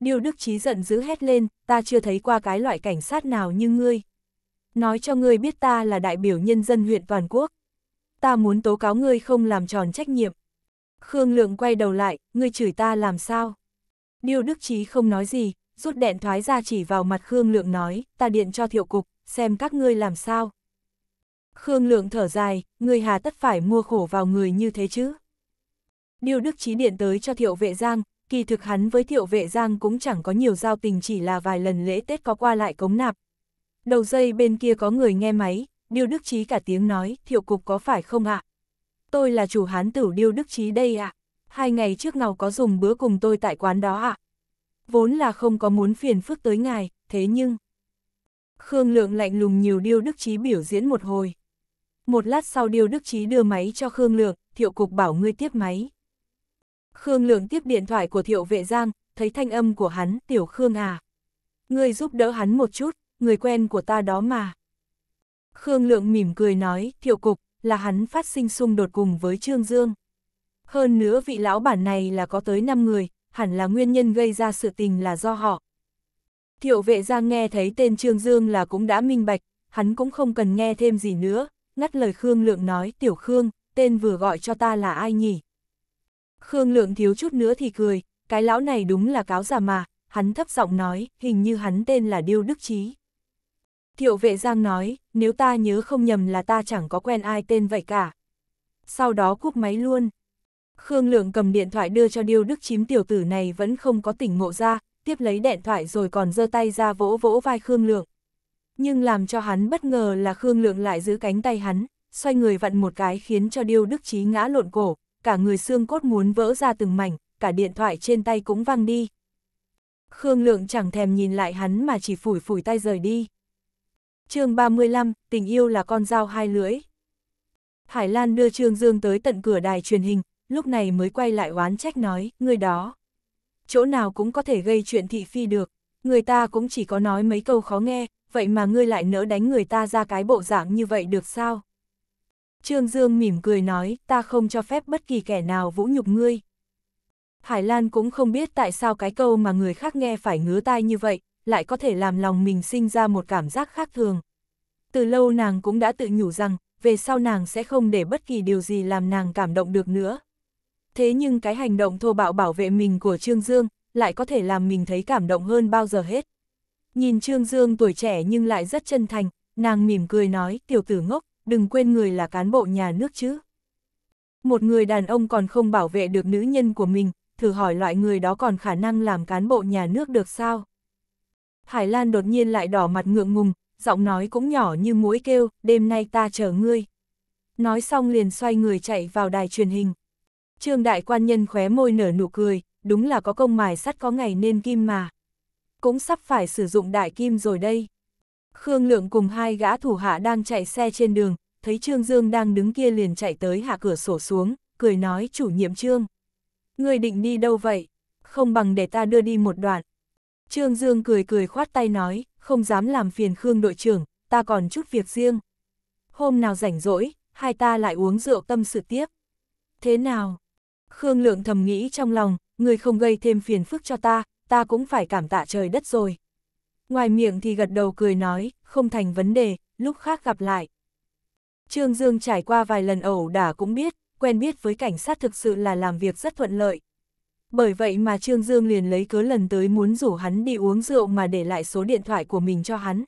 Điều Đức Chí giận dữ hét lên, ta chưa thấy qua cái loại cảnh sát nào như ngươi. Nói cho ngươi biết ta là đại biểu nhân dân huyện toàn quốc. Ta muốn tố cáo ngươi không làm tròn trách nhiệm. Khương Lượng quay đầu lại, ngươi chửi ta làm sao? Điều Đức Chí không nói gì, rút đèn thoái ra chỉ vào mặt Khương Lượng nói, ta điện cho thiệu cục, xem các ngươi làm sao. Khương Lượng thở dài, người hà tất phải mua khổ vào người như thế chứ. Điều Đức Chí điện tới cho thiệu vệ giang, kỳ thực hắn với thiệu vệ giang cũng chẳng có nhiều giao tình chỉ là vài lần lễ Tết có qua lại cống nạp. Đầu dây bên kia có người nghe máy, Điêu Đức Chí cả tiếng nói, thiệu cục có phải không ạ? Tôi là chủ hán tử Điêu Đức Chí đây ạ. Hai ngày trước nào có dùng bữa cùng tôi tại quán đó ạ? À? vốn là không có muốn phiền phức tới ngài, thế nhưng... Khương Lượng lạnh lùng nhiều Điêu Đức Trí biểu diễn một hồi. Một lát sau Điêu Đức Trí đưa máy cho Khương Lượng, thiệu cục bảo ngươi tiếp máy. Khương Lượng tiếp điện thoại của thiệu vệ giang, thấy thanh âm của hắn, tiểu Khương à. Ngươi giúp đỡ hắn một chút, người quen của ta đó mà. Khương Lượng mỉm cười nói, thiệu cục, là hắn phát sinh xung đột cùng với Trương Dương. Hơn nữa vị lão bản này là có tới 5 người, hẳn là nguyên nhân gây ra sự tình là do họ. Thiệu vệ Giang nghe thấy tên Trương Dương là cũng đã minh bạch, hắn cũng không cần nghe thêm gì nữa, ngắt lời Khương Lượng nói Tiểu Khương, tên vừa gọi cho ta là ai nhỉ? Khương Lượng thiếu chút nữa thì cười, cái lão này đúng là cáo già mà, hắn thấp giọng nói, hình như hắn tên là Điêu Đức Trí. Thiệu vệ Giang nói, nếu ta nhớ không nhầm là ta chẳng có quen ai tên vậy cả. Sau đó cúp máy luôn. Khương Lượng cầm điện thoại đưa cho Điêu Đức Chím tiểu tử này vẫn không có tỉnh ngộ ra, tiếp lấy điện thoại rồi còn giơ tay ra vỗ vỗ vai Khương Lượng. Nhưng làm cho hắn bất ngờ là Khương Lượng lại giữ cánh tay hắn, xoay người vặn một cái khiến cho Điêu Đức Chí ngã lộn cổ, cả người xương cốt muốn vỡ ra từng mảnh, cả điện thoại trên tay cũng văng đi. Khương Lượng chẳng thèm nhìn lại hắn mà chỉ phủi phủi tay rời đi. chương 35, tình yêu là con dao hai lưỡi. Hải Lan đưa Trương Dương tới tận cửa đài truyền hình, lúc này mới quay lại oán trách nói, người đó. Chỗ nào cũng có thể gây chuyện thị phi được, người ta cũng chỉ có nói mấy câu khó nghe, vậy mà ngươi lại nỡ đánh người ta ra cái bộ dạng như vậy được sao? Trương Dương mỉm cười nói, ta không cho phép bất kỳ kẻ nào vũ nhục ngươi. Hải Lan cũng không biết tại sao cái câu mà người khác nghe phải ngứa tai như vậy, lại có thể làm lòng mình sinh ra một cảm giác khác thường. Từ lâu nàng cũng đã tự nhủ rằng, về sau nàng sẽ không để bất kỳ điều gì làm nàng cảm động được nữa thế nhưng cái hành động thô bạo bảo vệ mình của Trương Dương lại có thể làm mình thấy cảm động hơn bao giờ hết. Nhìn Trương Dương tuổi trẻ nhưng lại rất chân thành, nàng mỉm cười nói, tiểu tử ngốc, đừng quên người là cán bộ nhà nước chứ. Một người đàn ông còn không bảo vệ được nữ nhân của mình, thử hỏi loại người đó còn khả năng làm cán bộ nhà nước được sao? Hải Lan đột nhiên lại đỏ mặt ngượng ngùng, giọng nói cũng nhỏ như mũi kêu, đêm nay ta chờ ngươi. Nói xong liền xoay người chạy vào đài truyền hình. Trương đại quan nhân khóe môi nở nụ cười, đúng là có công mài sắt có ngày nên kim mà. Cũng sắp phải sử dụng đại kim rồi đây. Khương Lượng cùng hai gã thủ hạ đang chạy xe trên đường, thấy Trương Dương đang đứng kia liền chạy tới hạ cửa sổ xuống, cười nói chủ nhiệm Trương. Người định đi đâu vậy? Không bằng để ta đưa đi một đoạn. Trương Dương cười cười khoát tay nói, không dám làm phiền Khương đội trưởng, ta còn chút việc riêng. Hôm nào rảnh rỗi, hai ta lại uống rượu tâm sự tiếp. Thế nào, Khương Lượng thầm nghĩ trong lòng, người không gây thêm phiền phức cho ta, ta cũng phải cảm tạ trời đất rồi. Ngoài miệng thì gật đầu cười nói, không thành vấn đề, lúc khác gặp lại. Trương Dương trải qua vài lần ẩu đả cũng biết, quen biết với cảnh sát thực sự là làm việc rất thuận lợi. Bởi vậy mà Trương Dương liền lấy cớ lần tới muốn rủ hắn đi uống rượu mà để lại số điện thoại của mình cho hắn.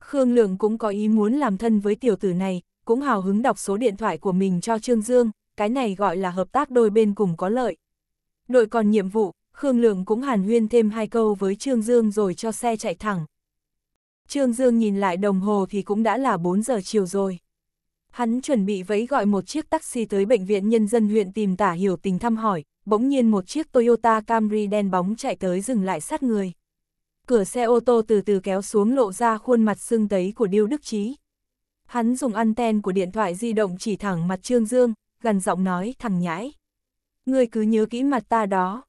Khương Lượng cũng có ý muốn làm thân với tiểu tử này, cũng hào hứng đọc số điện thoại của mình cho Trương Dương cái này gọi là hợp tác đôi bên cùng có lợi. Đội còn nhiệm vụ, Khương Lượng cũng hàn huyên thêm hai câu với Trương Dương rồi cho xe chạy thẳng. Trương Dương nhìn lại đồng hồ thì cũng đã là 4 giờ chiều rồi. Hắn chuẩn bị vẫy gọi một chiếc taxi tới bệnh viện nhân dân huyện tìm tả hiểu tình thăm hỏi, bỗng nhiên một chiếc Toyota Camry đen bóng chạy tới dừng lại sát người. Cửa xe ô tô từ từ kéo xuống lộ ra khuôn mặt xương tấy của Điêu Đức Trí. Hắn dùng anten của điện thoại di động chỉ thẳng mặt Trương Dương, gần giọng nói thằng nhãi. Ngươi cứ nhớ kỹ mặt ta đó.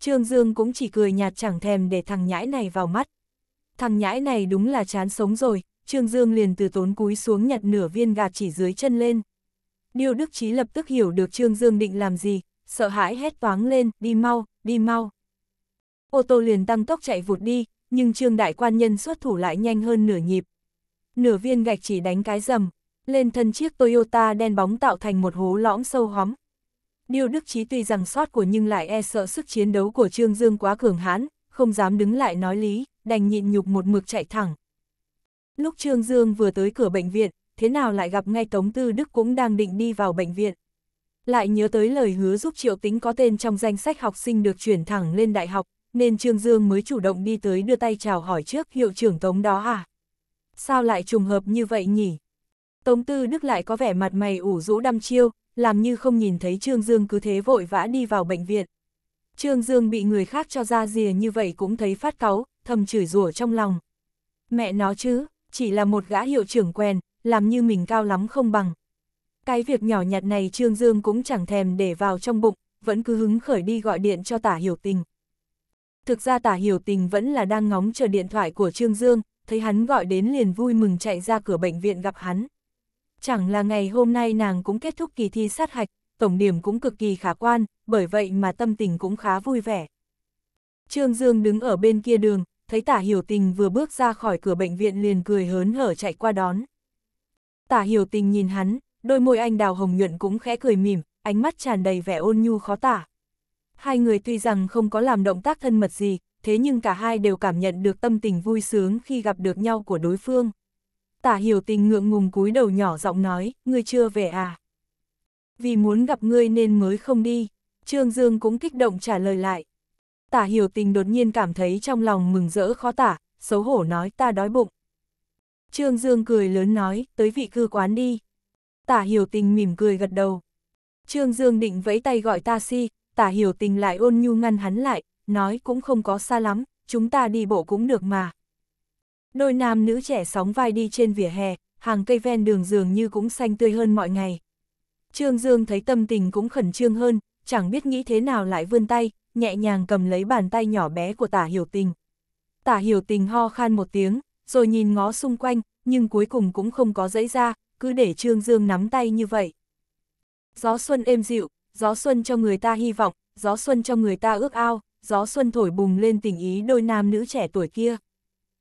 Trương Dương cũng chỉ cười nhạt chẳng thèm để thằng nhãi này vào mắt. Thằng nhãi này đúng là chán sống rồi, Trương Dương liền từ tốn cúi xuống nhặt nửa viên gạt chỉ dưới chân lên. Điều Đức Chí lập tức hiểu được Trương Dương định làm gì, sợ hãi hét toáng lên, đi mau, đi mau. Ô tô liền tăng tốc chạy vụt đi, nhưng Trương Đại Quan Nhân xuất thủ lại nhanh hơn nửa nhịp. Nửa viên gạch chỉ đánh cái rầm, lên thân chiếc Toyota đen bóng tạo thành một hố lõm sâu hóm. Điều đức trí tuy rằng sót của nhưng lại e sợ sức chiến đấu của Trương Dương quá cường hãn, không dám đứng lại nói lý, đành nhịn nhục một mực chạy thẳng. Lúc Trương Dương vừa tới cửa bệnh viện, thế nào lại gặp ngay Tống Tư Đức cũng đang định đi vào bệnh viện. Lại nhớ tới lời hứa giúp Triệu Tính có tên trong danh sách học sinh được chuyển thẳng lên đại học, nên Trương Dương mới chủ động đi tới đưa tay chào hỏi trước hiệu trưởng Tống đó à. Sao lại trùng hợp như vậy nhỉ? Tống Tư Đức lại có vẻ mặt mày ủ rũ đăm chiêu, làm như không nhìn thấy Trương Dương cứ thế vội vã đi vào bệnh viện. Trương Dương bị người khác cho ra rìa như vậy cũng thấy phát cáu, thầm chửi rủa trong lòng. Mẹ nó chứ, chỉ là một gã hiệu trưởng quen, làm như mình cao lắm không bằng. Cái việc nhỏ nhặt này Trương Dương cũng chẳng thèm để vào trong bụng, vẫn cứ hứng khởi đi gọi điện cho tả hiểu tình. Thực ra tả hiểu tình vẫn là đang ngóng chờ điện thoại của Trương Dương, thấy hắn gọi đến liền vui mừng chạy ra cửa bệnh viện gặp hắn. Chẳng là ngày hôm nay nàng cũng kết thúc kỳ thi sát hạch, tổng điểm cũng cực kỳ khả quan, bởi vậy mà tâm tình cũng khá vui vẻ. Trương Dương đứng ở bên kia đường, thấy tả hiểu tình vừa bước ra khỏi cửa bệnh viện liền cười hớn hở chạy qua đón. Tả hiểu tình nhìn hắn, đôi môi anh đào hồng nhuận cũng khẽ cười mỉm, ánh mắt tràn đầy vẻ ôn nhu khó tả. Hai người tuy rằng không có làm động tác thân mật gì, thế nhưng cả hai đều cảm nhận được tâm tình vui sướng khi gặp được nhau của đối phương tả hiểu tình ngượng ngùng cúi đầu nhỏ giọng nói, ngươi chưa về à? Vì muốn gặp ngươi nên mới không đi, Trương Dương cũng kích động trả lời lại. Tả hiểu tình đột nhiên cảm thấy trong lòng mừng rỡ khó tả, xấu hổ nói ta đói bụng. Trương Dương cười lớn nói, tới vị cư quán đi. Tả hiểu tình mỉm cười gật đầu. Trương Dương định vẫy tay gọi ta si, tả hiểu tình lại ôn nhu ngăn hắn lại, nói cũng không có xa lắm, chúng ta đi bộ cũng được mà. Đôi nam nữ trẻ sóng vai đi trên vỉa hè, hàng cây ven đường dường như cũng xanh tươi hơn mọi ngày. Trương Dương thấy tâm tình cũng khẩn trương hơn, chẳng biết nghĩ thế nào lại vươn tay, nhẹ nhàng cầm lấy bàn tay nhỏ bé của tả hiểu tình. Tả hiểu tình ho khan một tiếng, rồi nhìn ngó xung quanh, nhưng cuối cùng cũng không có dãy ra, cứ để Trương Dương nắm tay như vậy. Gió xuân êm dịu, gió xuân cho người ta hy vọng, gió xuân cho người ta ước ao, gió xuân thổi bùng lên tình ý đôi nam nữ trẻ tuổi kia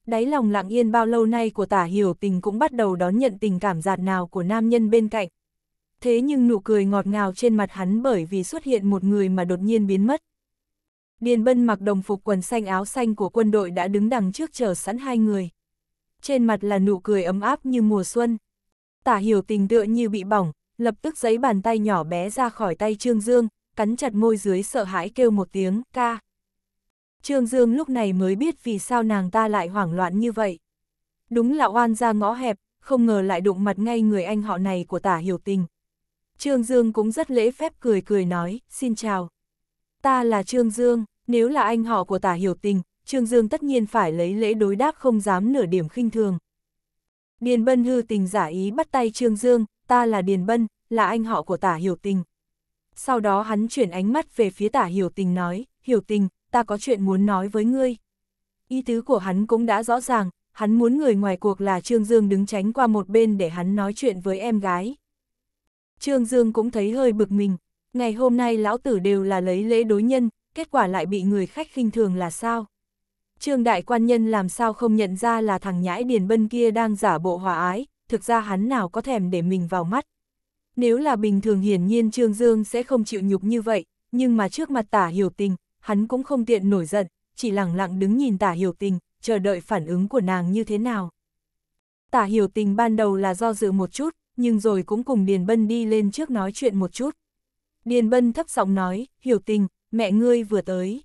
đáy lòng lặng yên bao lâu nay của tả hiểu tình cũng bắt đầu đón nhận tình cảm giạt nào của nam nhân bên cạnh. Thế nhưng nụ cười ngọt ngào trên mặt hắn bởi vì xuất hiện một người mà đột nhiên biến mất. Điền bân mặc đồng phục quần xanh áo xanh của quân đội đã đứng đằng trước chờ sẵn hai người. Trên mặt là nụ cười ấm áp như mùa xuân. Tả hiểu tình tựa như bị bỏng, lập tức giấy bàn tay nhỏ bé ra khỏi tay Trương Dương, cắn chặt môi dưới sợ hãi kêu một tiếng ca. Trương Dương lúc này mới biết vì sao nàng ta lại hoảng loạn như vậy. Đúng là oan ra ngõ hẹp, không ngờ lại đụng mặt ngay người anh họ này của tả hiểu tình. Trương Dương cũng rất lễ phép cười cười nói, xin chào. Ta là Trương Dương, nếu là anh họ của tả hiểu tình, Trương Dương tất nhiên phải lấy lễ đối đáp không dám nửa điểm khinh thường. Điền Bân hư tình giả ý bắt tay Trương Dương, ta là Điền Bân, là anh họ của tả hiểu tình. Sau đó hắn chuyển ánh mắt về phía tả hiểu tình nói, hiểu tình, ta có chuyện muốn nói với ngươi. Ý tứ của hắn cũng đã rõ ràng, hắn muốn người ngoài cuộc là Trương Dương đứng tránh qua một bên để hắn nói chuyện với em gái. Trương Dương cũng thấy hơi bực mình, ngày hôm nay lão tử đều là lấy lễ đối nhân, kết quả lại bị người khách khinh thường là sao? Trương đại quan nhân làm sao không nhận ra là thằng nhãi điền bân kia đang giả bộ hòa ái, thực ra hắn nào có thèm để mình vào mắt. Nếu là bình thường hiển nhiên Trương Dương sẽ không chịu nhục như vậy, nhưng mà trước mặt tả hiểu tình, hắn cũng không tiện nổi giận, chỉ lặng lặng đứng nhìn tả hiểu tình, chờ đợi phản ứng của nàng như thế nào. Tả hiểu tình ban đầu là do dự một chút, nhưng rồi cũng cùng Điền Bân đi lên trước nói chuyện một chút. Điền Bân thấp giọng nói, hiểu tình, mẹ ngươi vừa tới.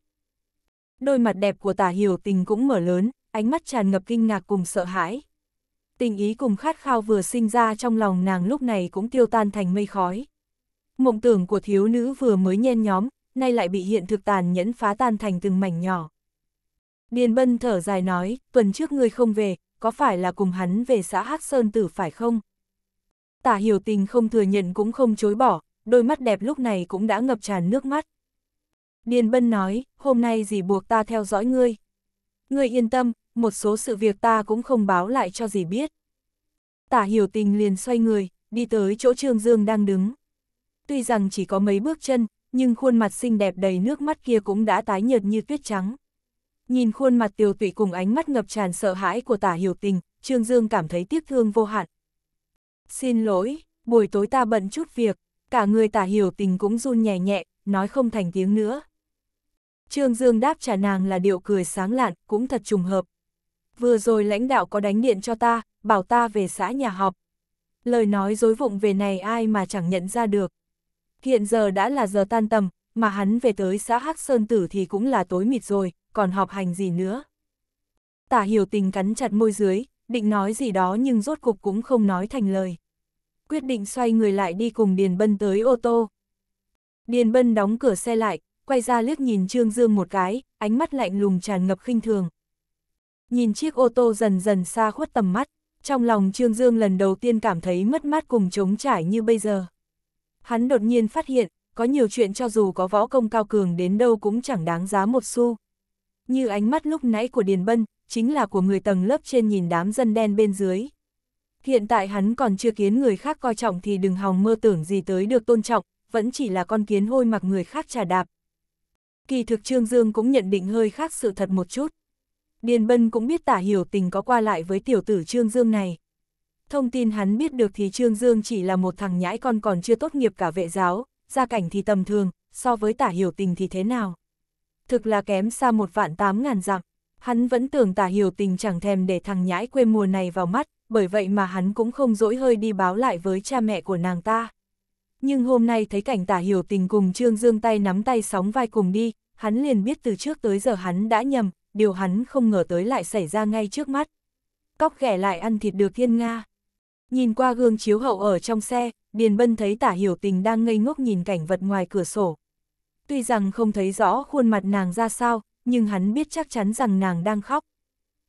Đôi mặt đẹp của tả hiểu tình cũng mở lớn, ánh mắt tràn ngập kinh ngạc cùng sợ hãi. Tình ý cùng khát khao vừa sinh ra trong lòng nàng lúc này cũng tiêu tan thành mây khói. Mộng tưởng của thiếu nữ vừa mới nhen nhóm, nay lại bị hiện thực tàn nhẫn phá tan thành từng mảnh nhỏ. Điền Bân thở dài nói, tuần trước ngươi không về, có phải là cùng hắn về xã Hắc Sơn Tử phải không? Tả hiểu tình không thừa nhận cũng không chối bỏ, đôi mắt đẹp lúc này cũng đã ngập tràn nước mắt. Điền Bân nói, hôm nay dì buộc ta theo dõi ngươi. Ngươi yên tâm, một số sự việc ta cũng không báo lại cho dì biết. Tả hiểu tình liền xoay người, đi tới chỗ Trương Dương đang đứng. Tuy rằng chỉ có mấy bước chân, nhưng khuôn mặt xinh đẹp đầy nước mắt kia cũng đã tái nhợt như tuyết trắng. Nhìn khuôn mặt tiều tụy cùng ánh mắt ngập tràn sợ hãi của tả hiểu tình, Trương Dương cảm thấy tiếc thương vô hạn. Xin lỗi, buổi tối ta bận chút việc, cả người tả hiểu tình cũng run nhẹ nhẹ, nói không thành tiếng nữa. Trương Dương đáp trả nàng là điệu cười sáng lạn, cũng thật trùng hợp. Vừa rồi lãnh đạo có đánh điện cho ta, bảo ta về xã nhà họp. Lời nói dối vụng về này ai mà chẳng nhận ra được. Hiện giờ đã là giờ tan tầm, mà hắn về tới xã Hắc Sơn Tử thì cũng là tối mịt rồi, còn họp hành gì nữa. Tả hiểu tình cắn chặt môi dưới, định nói gì đó nhưng rốt cục cũng không nói thành lời. Quyết định xoay người lại đi cùng Điền Bân tới ô tô. Điền Bân đóng cửa xe lại, quay ra liếc nhìn Trương Dương một cái, ánh mắt lạnh lùng tràn ngập khinh thường. Nhìn chiếc ô tô dần dần xa khuất tầm mắt, trong lòng Trương Dương lần đầu tiên cảm thấy mất mát cùng trống trải như bây giờ. Hắn đột nhiên phát hiện, có nhiều chuyện cho dù có võ công cao cường đến đâu cũng chẳng đáng giá một xu. Như ánh mắt lúc nãy của Điền Bân, chính là của người tầng lớp trên nhìn đám dân đen bên dưới. Hiện tại hắn còn chưa kiến người khác coi trọng thì đừng hòng mơ tưởng gì tới được tôn trọng, vẫn chỉ là con kiến hôi mặc người khác trà đạp. Kỳ thực Trương Dương cũng nhận định hơi khác sự thật một chút. Điền Bân cũng biết tả hiểu tình có qua lại với tiểu tử Trương Dương này. Thông tin hắn biết được thì Trương Dương chỉ là một thằng nhãi con còn chưa tốt nghiệp cả vệ giáo, gia cảnh thì tầm thường, so với tả hiểu tình thì thế nào. Thực là kém xa một vạn tám ngàn dặm, hắn vẫn tưởng tả hiểu tình chẳng thèm để thằng nhãi quê mùa này vào mắt, bởi vậy mà hắn cũng không dỗi hơi đi báo lại với cha mẹ của nàng ta. Nhưng hôm nay thấy cảnh tả hiểu tình cùng Trương Dương tay nắm tay sóng vai cùng đi, hắn liền biết từ trước tới giờ hắn đã nhầm, điều hắn không ngờ tới lại xảy ra ngay trước mắt. Cóc ghẻ lại ăn thịt được thiên Nga. Nhìn qua gương chiếu hậu ở trong xe, Điền Bân thấy tả hiểu tình đang ngây ngốc nhìn cảnh vật ngoài cửa sổ. Tuy rằng không thấy rõ khuôn mặt nàng ra sao, nhưng hắn biết chắc chắn rằng nàng đang khóc.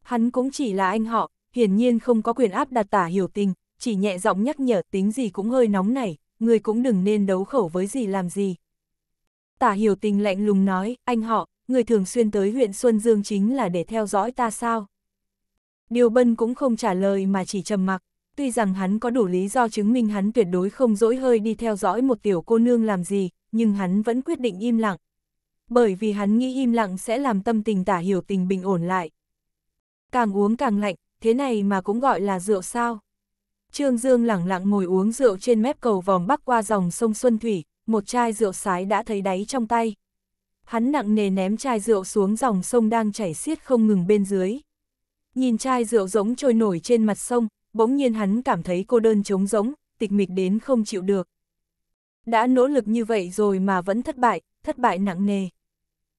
Hắn cũng chỉ là anh họ, hiển nhiên không có quyền áp đặt tả hiểu tình, chỉ nhẹ giọng nhắc nhở tính gì cũng hơi nóng nảy, người cũng đừng nên đấu khẩu với gì làm gì. Tả hiểu tình lạnh lùng nói, anh họ, người thường xuyên tới huyện Xuân Dương chính là để theo dõi ta sao? Điều bân cũng không trả lời mà chỉ trầm mặc tuy rằng hắn có đủ lý do chứng minh hắn tuyệt đối không dỗi hơi đi theo dõi một tiểu cô nương làm gì, nhưng hắn vẫn quyết định im lặng. Bởi vì hắn nghĩ im lặng sẽ làm tâm tình tả hiểu tình bình ổn lại. Càng uống càng lạnh, thế này mà cũng gọi là rượu sao. Trương Dương lẳng lặng ngồi uống rượu trên mép cầu vòng bắc qua dòng sông Xuân Thủy, một chai rượu sái đã thấy đáy trong tay. Hắn nặng nề ném chai rượu xuống dòng sông đang chảy xiết không ngừng bên dưới. Nhìn chai rượu rỗng trôi nổi trên mặt sông, bỗng nhiên hắn cảm thấy cô đơn trống rỗng, tịch mịch đến không chịu được. Đã nỗ lực như vậy rồi mà vẫn thất bại, thất bại nặng nề.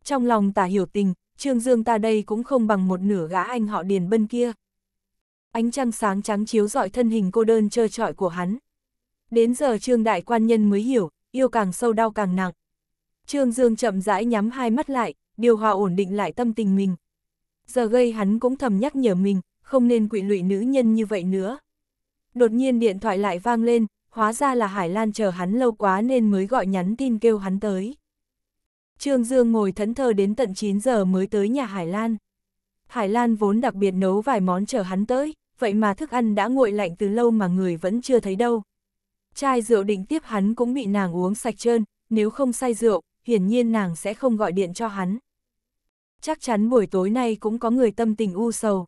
Trong lòng tả hiểu tình, Trương Dương ta đây cũng không bằng một nửa gã anh họ điền bân kia. Ánh trăng sáng trắng chiếu dọi thân hình cô đơn trơ trọi của hắn. Đến giờ Trương Đại Quan Nhân mới hiểu, yêu càng sâu đau càng nặng. Trương Dương chậm rãi nhắm hai mắt lại, điều hòa ổn định lại tâm tình mình. Giờ gây hắn cũng thầm nhắc nhở mình, không nên quỵ lụy nữ nhân như vậy nữa. Đột nhiên điện thoại lại vang lên, hóa ra là Hải Lan chờ hắn lâu quá nên mới gọi nhắn tin kêu hắn tới. Trương Dương ngồi thẫn thờ đến tận 9 giờ mới tới nhà Hải Lan. Hải Lan vốn đặc biệt nấu vài món chờ hắn tới, vậy mà thức ăn đã nguội lạnh từ lâu mà người vẫn chưa thấy đâu. Chai rượu định tiếp hắn cũng bị nàng uống sạch trơn, nếu không say rượu, hiển nhiên nàng sẽ không gọi điện cho hắn. Chắc chắn buổi tối nay cũng có người tâm tình u sầu.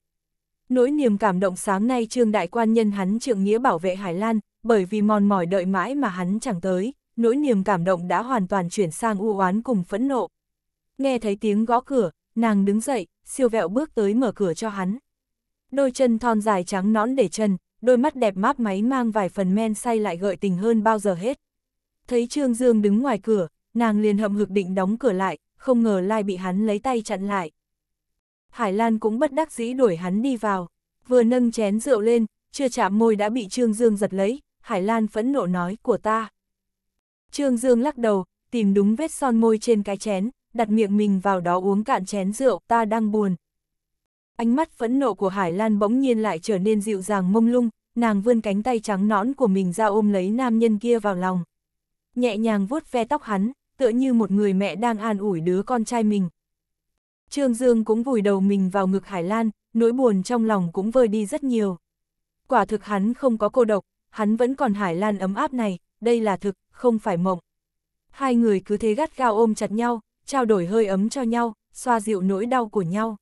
Nỗi niềm cảm động sáng nay Trương Đại Quan nhân hắn trượng nghĩa bảo vệ Hải Lan, bởi vì mòn mỏi đợi mãi mà hắn chẳng tới, nỗi niềm cảm động đã hoàn toàn chuyển sang u oán cùng phẫn nộ. Nghe thấy tiếng gõ cửa, nàng đứng dậy, siêu vẹo bước tới mở cửa cho hắn. Đôi chân thon dài trắng nõn để chân, đôi mắt đẹp mát máy mang vài phần men say lại gợi tình hơn bao giờ hết. Thấy Trương Dương đứng ngoài cửa, nàng liền hậm hực định đóng cửa lại, không ngờ Lai bị hắn lấy tay chặn lại. Hải Lan cũng bất đắc dĩ đuổi hắn đi vào, vừa nâng chén rượu lên, chưa chạm môi đã bị Trương Dương giật lấy, Hải Lan phẫn nộ nói của ta. Trương Dương lắc đầu, tìm đúng vết son môi trên cái chén, đặt miệng mình vào đó uống cạn chén rượu, ta đang buồn. Ánh mắt phẫn nộ của Hải Lan bỗng nhiên lại trở nên dịu dàng mông lung, nàng vươn cánh tay trắng nõn của mình ra ôm lấy nam nhân kia vào lòng. Nhẹ nhàng vuốt ve tóc hắn, tựa như một người mẹ đang an ủi đứa con trai mình, Trương Dương cũng vùi đầu mình vào ngực Hải Lan, nỗi buồn trong lòng cũng vơi đi rất nhiều. Quả thực hắn không có cô độc, hắn vẫn còn Hải Lan ấm áp này, đây là thực, không phải mộng. Hai người cứ thế gắt gao ôm chặt nhau, trao đổi hơi ấm cho nhau, xoa dịu nỗi đau của nhau.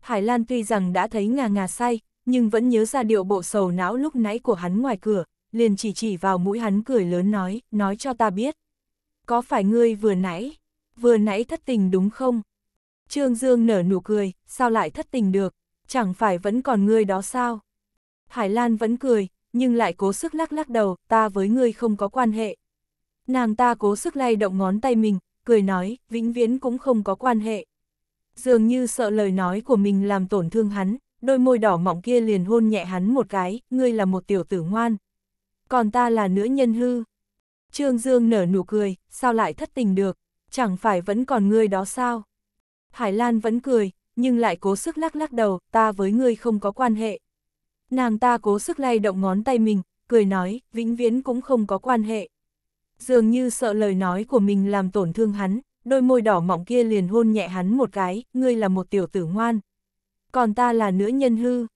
Hải Lan tuy rằng đã thấy ngà ngà say, nhưng vẫn nhớ ra điệu bộ sầu não lúc nãy của hắn ngoài cửa, liền chỉ chỉ vào mũi hắn cười lớn nói, nói cho ta biết. Có phải ngươi vừa nãy, vừa nãy thất tình đúng không? Trương Dương nở nụ cười, sao lại thất tình được, chẳng phải vẫn còn ngươi đó sao? Hải Lan vẫn cười, nhưng lại cố sức lắc lắc đầu, ta với ngươi không có quan hệ. Nàng ta cố sức lay động ngón tay mình, cười nói, vĩnh viễn cũng không có quan hệ. Dường như sợ lời nói của mình làm tổn thương hắn, đôi môi đỏ mỏng kia liền hôn nhẹ hắn một cái, ngươi là một tiểu tử ngoan. Còn ta là nữ nhân hư. Trương Dương nở nụ cười, sao lại thất tình được, chẳng phải vẫn còn ngươi đó sao? Hải Lan vẫn cười, nhưng lại cố sức lắc lắc đầu, ta với ngươi không có quan hệ. Nàng ta cố sức lay động ngón tay mình, cười nói, vĩnh viễn cũng không có quan hệ. Dường như sợ lời nói của mình làm tổn thương hắn, đôi môi đỏ mọng kia liền hôn nhẹ hắn một cái, ngươi là một tiểu tử ngoan. Còn ta là nữ nhân hư.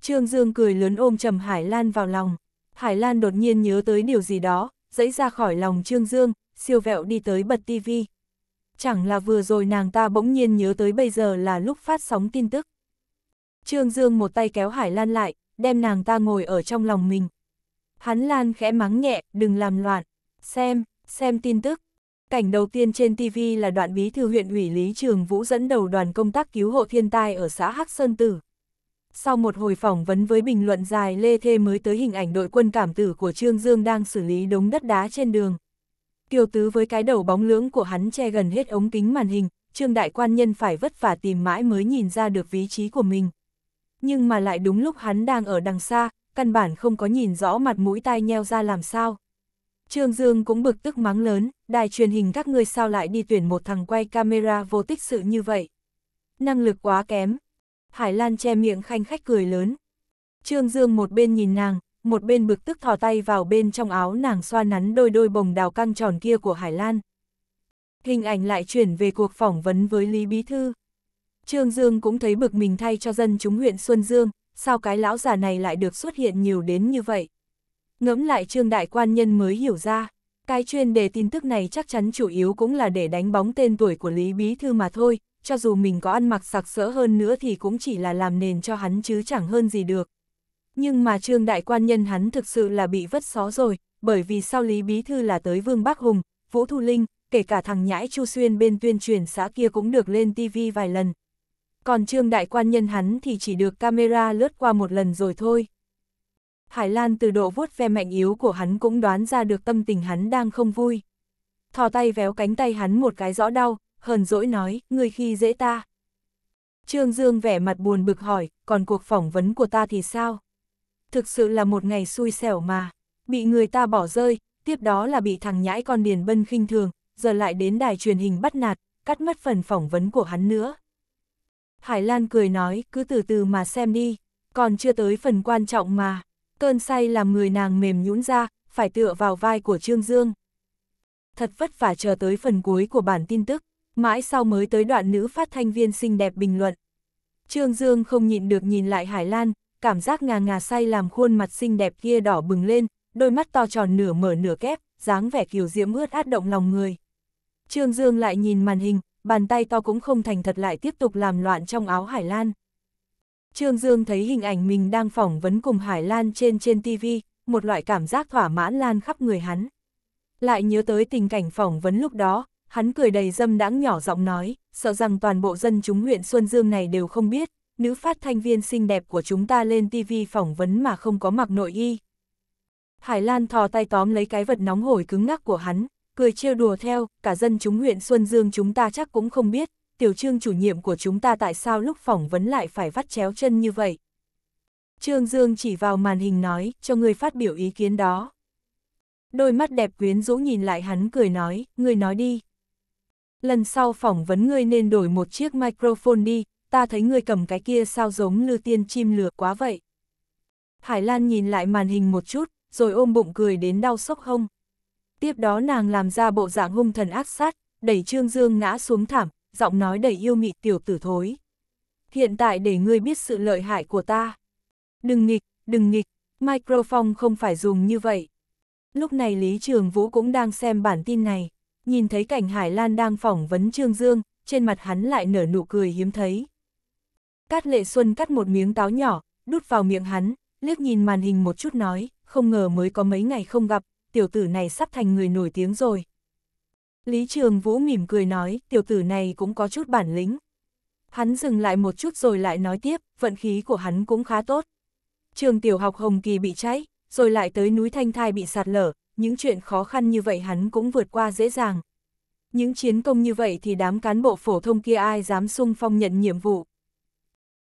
Trương Dương cười lớn ôm trầm Hải Lan vào lòng. Hải Lan đột nhiên nhớ tới điều gì đó, dẫy ra khỏi lòng Trương Dương, siêu vẹo đi tới bật tivi chẳng là vừa rồi nàng ta bỗng nhiên nhớ tới bây giờ là lúc phát sóng tin tức. Trương Dương một tay kéo Hải Lan lại, đem nàng ta ngồi ở trong lòng mình. Hắn Lan khẽ mắng nhẹ, đừng làm loạn, xem, xem tin tức. Cảnh đầu tiên trên TV là đoạn bí thư huyện ủy Lý Trường Vũ dẫn đầu đoàn công tác cứu hộ thiên tai ở xã Hắc Sơn Tử. Sau một hồi phỏng vấn với bình luận dài Lê Thê mới tới hình ảnh đội quân cảm tử của Trương Dương đang xử lý đống đất đá trên đường. Kiều Tứ với cái đầu bóng lưỡng của hắn che gần hết ống kính màn hình, Trương Đại Quan Nhân phải vất vả tìm mãi mới nhìn ra được vị trí của mình. Nhưng mà lại đúng lúc hắn đang ở đằng xa, căn bản không có nhìn rõ mặt mũi tai nheo ra làm sao. Trương Dương cũng bực tức mắng lớn, đài truyền hình các ngươi sao lại đi tuyển một thằng quay camera vô tích sự như vậy. Năng lực quá kém. Hải Lan che miệng khanh khách cười lớn. Trương Dương một bên nhìn nàng, một bên bực tức thò tay vào bên trong áo nàng xoa nắn đôi đôi bồng đào căng tròn kia của Hải Lan. Hình ảnh lại chuyển về cuộc phỏng vấn với Lý Bí Thư. Trương Dương cũng thấy bực mình thay cho dân chúng huyện Xuân Dương, sao cái lão già này lại được xuất hiện nhiều đến như vậy. Ngẫm lại Trương Đại Quan Nhân mới hiểu ra, cái chuyên đề tin tức này chắc chắn chủ yếu cũng là để đánh bóng tên tuổi của Lý Bí Thư mà thôi, cho dù mình có ăn mặc sặc sỡ hơn nữa thì cũng chỉ là làm nền cho hắn chứ chẳng hơn gì được nhưng mà trương đại quan nhân hắn thực sự là bị vất xó rồi, bởi vì sau Lý Bí Thư là tới Vương Bắc Hùng, Vũ Thu Linh, kể cả thằng nhãi Chu Xuyên bên tuyên truyền xã kia cũng được lên TV vài lần. Còn trương đại quan nhân hắn thì chỉ được camera lướt qua một lần rồi thôi. Hải Lan từ độ vuốt ve mạnh yếu của hắn cũng đoán ra được tâm tình hắn đang không vui. Thò tay véo cánh tay hắn một cái rõ đau, hờn dỗi nói, người khi dễ ta. Trương Dương vẻ mặt buồn bực hỏi, còn cuộc phỏng vấn của ta thì sao? thực sự là một ngày xui xẻo mà, bị người ta bỏ rơi, tiếp đó là bị thằng nhãi con Điền Bân khinh thường, giờ lại đến đài truyền hình bắt nạt, cắt mất phần phỏng vấn của hắn nữa. Hải Lan cười nói, cứ từ từ mà xem đi, còn chưa tới phần quan trọng mà, cơn say làm người nàng mềm nhũn ra, phải tựa vào vai của Trương Dương. Thật vất vả chờ tới phần cuối của bản tin tức, mãi sau mới tới đoạn nữ phát thanh viên xinh đẹp bình luận. Trương Dương không nhịn được nhìn lại Hải Lan, cảm giác ngà ngà say làm khuôn mặt xinh đẹp kia đỏ bừng lên, đôi mắt to tròn nửa mở nửa kép, dáng vẻ kiều diễm ướt át động lòng người. Trương Dương lại nhìn màn hình, bàn tay to cũng không thành thật lại tiếp tục làm loạn trong áo Hải Lan. Trương Dương thấy hình ảnh mình đang phỏng vấn cùng Hải Lan trên trên TV, một loại cảm giác thỏa mãn lan khắp người hắn. Lại nhớ tới tình cảnh phỏng vấn lúc đó, hắn cười đầy dâm đãng nhỏ giọng nói, sợ rằng toàn bộ dân chúng huyện Xuân Dương này đều không biết, nữ phát thanh viên xinh đẹp của chúng ta lên TV phỏng vấn mà không có mặc nội y. Hải Lan thò tay tóm lấy cái vật nóng hổi cứng ngắc của hắn, cười trêu đùa theo, cả dân chúng huyện Xuân Dương chúng ta chắc cũng không biết, tiểu trương chủ nhiệm của chúng ta tại sao lúc phỏng vấn lại phải vắt chéo chân như vậy. Trương Dương chỉ vào màn hình nói, cho người phát biểu ý kiến đó. Đôi mắt đẹp quyến rũ nhìn lại hắn cười nói, người nói đi. Lần sau phỏng vấn ngươi nên đổi một chiếc microphone đi, ta thấy người cầm cái kia sao giống lư tiên chim lửa quá vậy. Hải Lan nhìn lại màn hình một chút, rồi ôm bụng cười đến đau sốc hông. Tiếp đó nàng làm ra bộ dạng hung thần ác sát, đẩy Trương Dương ngã xuống thảm, giọng nói đầy yêu mị tiểu tử thối. Hiện tại để ngươi biết sự lợi hại của ta. Đừng nghịch, đừng nghịch, microphone không phải dùng như vậy. Lúc này Lý Trường Vũ cũng đang xem bản tin này, nhìn thấy cảnh Hải Lan đang phỏng vấn Trương Dương, trên mặt hắn lại nở nụ cười hiếm thấy. Cát Lệ Xuân cắt một miếng táo nhỏ, đút vào miệng hắn, liếc nhìn màn hình một chút nói, không ngờ mới có mấy ngày không gặp, tiểu tử này sắp thành người nổi tiếng rồi. Lý Trường Vũ mỉm cười nói, tiểu tử này cũng có chút bản lĩnh. Hắn dừng lại một chút rồi lại nói tiếp, vận khí của hắn cũng khá tốt. Trường tiểu học Hồng Kỳ bị cháy, rồi lại tới núi Thanh Thai bị sạt lở, những chuyện khó khăn như vậy hắn cũng vượt qua dễ dàng. Những chiến công như vậy thì đám cán bộ phổ thông kia ai dám sung phong nhận nhiệm vụ.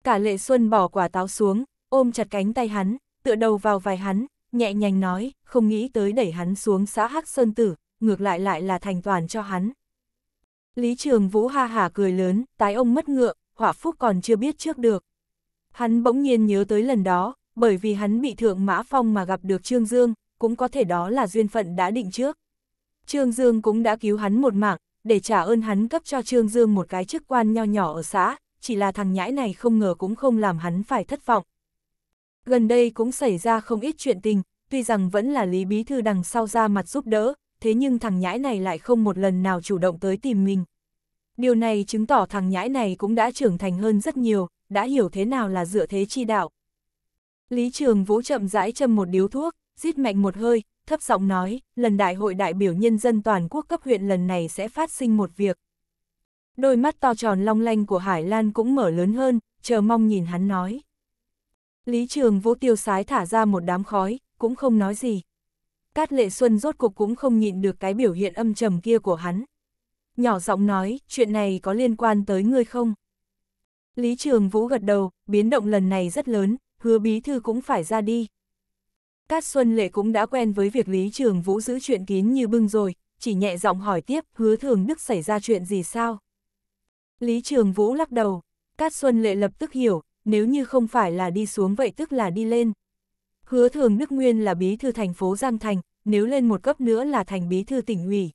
Cả lệ xuân bỏ quả táo xuống, ôm chặt cánh tay hắn, tựa đầu vào vai hắn, nhẹ nhàng nói, không nghĩ tới đẩy hắn xuống xã Hắc Sơn Tử, ngược lại lại là thành toàn cho hắn. Lý Trường Vũ ha hả cười lớn, tái ông mất ngựa, hỏa phúc còn chưa biết trước được. Hắn bỗng nhiên nhớ tới lần đó, bởi vì hắn bị thượng mã phong mà gặp được Trương Dương, cũng có thể đó là duyên phận đã định trước. Trương Dương cũng đã cứu hắn một mạng, để trả ơn hắn cấp cho Trương Dương một cái chức quan nho nhỏ ở xã, chỉ là thằng nhãi này không ngờ cũng không làm hắn phải thất vọng. Gần đây cũng xảy ra không ít chuyện tình, tuy rằng vẫn là Lý Bí Thư đằng sau ra mặt giúp đỡ, thế nhưng thằng nhãi này lại không một lần nào chủ động tới tìm mình. Điều này chứng tỏ thằng nhãi này cũng đã trưởng thành hơn rất nhiều, đã hiểu thế nào là dựa thế chi đạo. Lý Trường Vũ chậm rãi châm một điếu thuốc, rít mạnh một hơi, thấp giọng nói, lần đại hội đại biểu nhân dân toàn quốc cấp huyện lần này sẽ phát sinh một việc, Đôi mắt to tròn long lanh của Hải Lan cũng mở lớn hơn, chờ mong nhìn hắn nói. Lý Trường Vũ tiêu sái thả ra một đám khói, cũng không nói gì. Cát Lệ Xuân rốt cục cũng không nhịn được cái biểu hiện âm trầm kia của hắn. Nhỏ giọng nói, chuyện này có liên quan tới ngươi không? Lý Trường Vũ gật đầu, biến động lần này rất lớn, hứa bí thư cũng phải ra đi. Cát Xuân Lệ cũng đã quen với việc Lý Trường Vũ giữ chuyện kín như bưng rồi, chỉ nhẹ giọng hỏi tiếp, hứa thường đức xảy ra chuyện gì sao? Lý Trường Vũ lắc đầu, Cát Xuân Lệ lập tức hiểu, nếu như không phải là đi xuống vậy tức là đi lên. Hứa Thường Đức Nguyên là bí thư thành phố Giang Thành, nếu lên một cấp nữa là thành bí thư tỉnh ủy.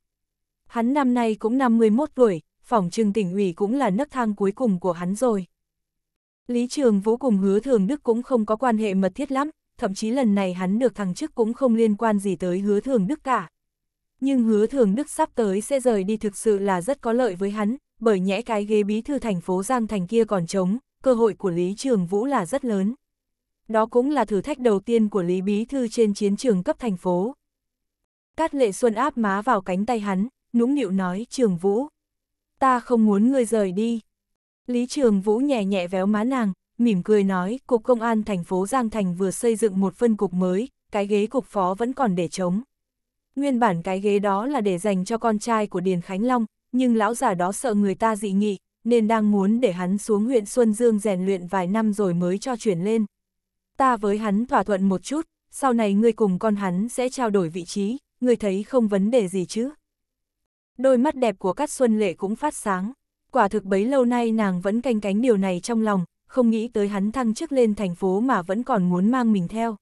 Hắn năm nay cũng 51 tuổi, phòng trưng tỉnh ủy cũng là nấc thang cuối cùng của hắn rồi. Lý Trường Vũ cùng Hứa Thường Đức cũng không có quan hệ mật thiết lắm, thậm chí lần này hắn được thăng chức cũng không liên quan gì tới Hứa Thường Đức cả. Nhưng Hứa Thường Đức sắp tới sẽ rời đi thực sự là rất có lợi với hắn, bởi nhẽ cái ghế bí thư thành phố Giang Thành kia còn trống, cơ hội của Lý Trường Vũ là rất lớn. Đó cũng là thử thách đầu tiên của Lý Bí Thư trên chiến trường cấp thành phố. Cát Lệ Xuân áp má vào cánh tay hắn, nũng nịu nói Trường Vũ. Ta không muốn ngươi rời đi. Lý Trường Vũ nhẹ nhẹ véo má nàng, mỉm cười nói Cục Công an thành phố Giang Thành vừa xây dựng một phân cục mới, cái ghế cục phó vẫn còn để trống. Nguyên bản cái ghế đó là để dành cho con trai của Điền Khánh Long, nhưng lão già đó sợ người ta dị nghị, nên đang muốn để hắn xuống huyện Xuân Dương rèn luyện vài năm rồi mới cho chuyển lên. Ta với hắn thỏa thuận một chút, sau này ngươi cùng con hắn sẽ trao đổi vị trí, ngươi thấy không vấn đề gì chứ. Đôi mắt đẹp của Cát Xuân Lệ cũng phát sáng, quả thực bấy lâu nay nàng vẫn canh cánh điều này trong lòng, không nghĩ tới hắn thăng chức lên thành phố mà vẫn còn muốn mang mình theo.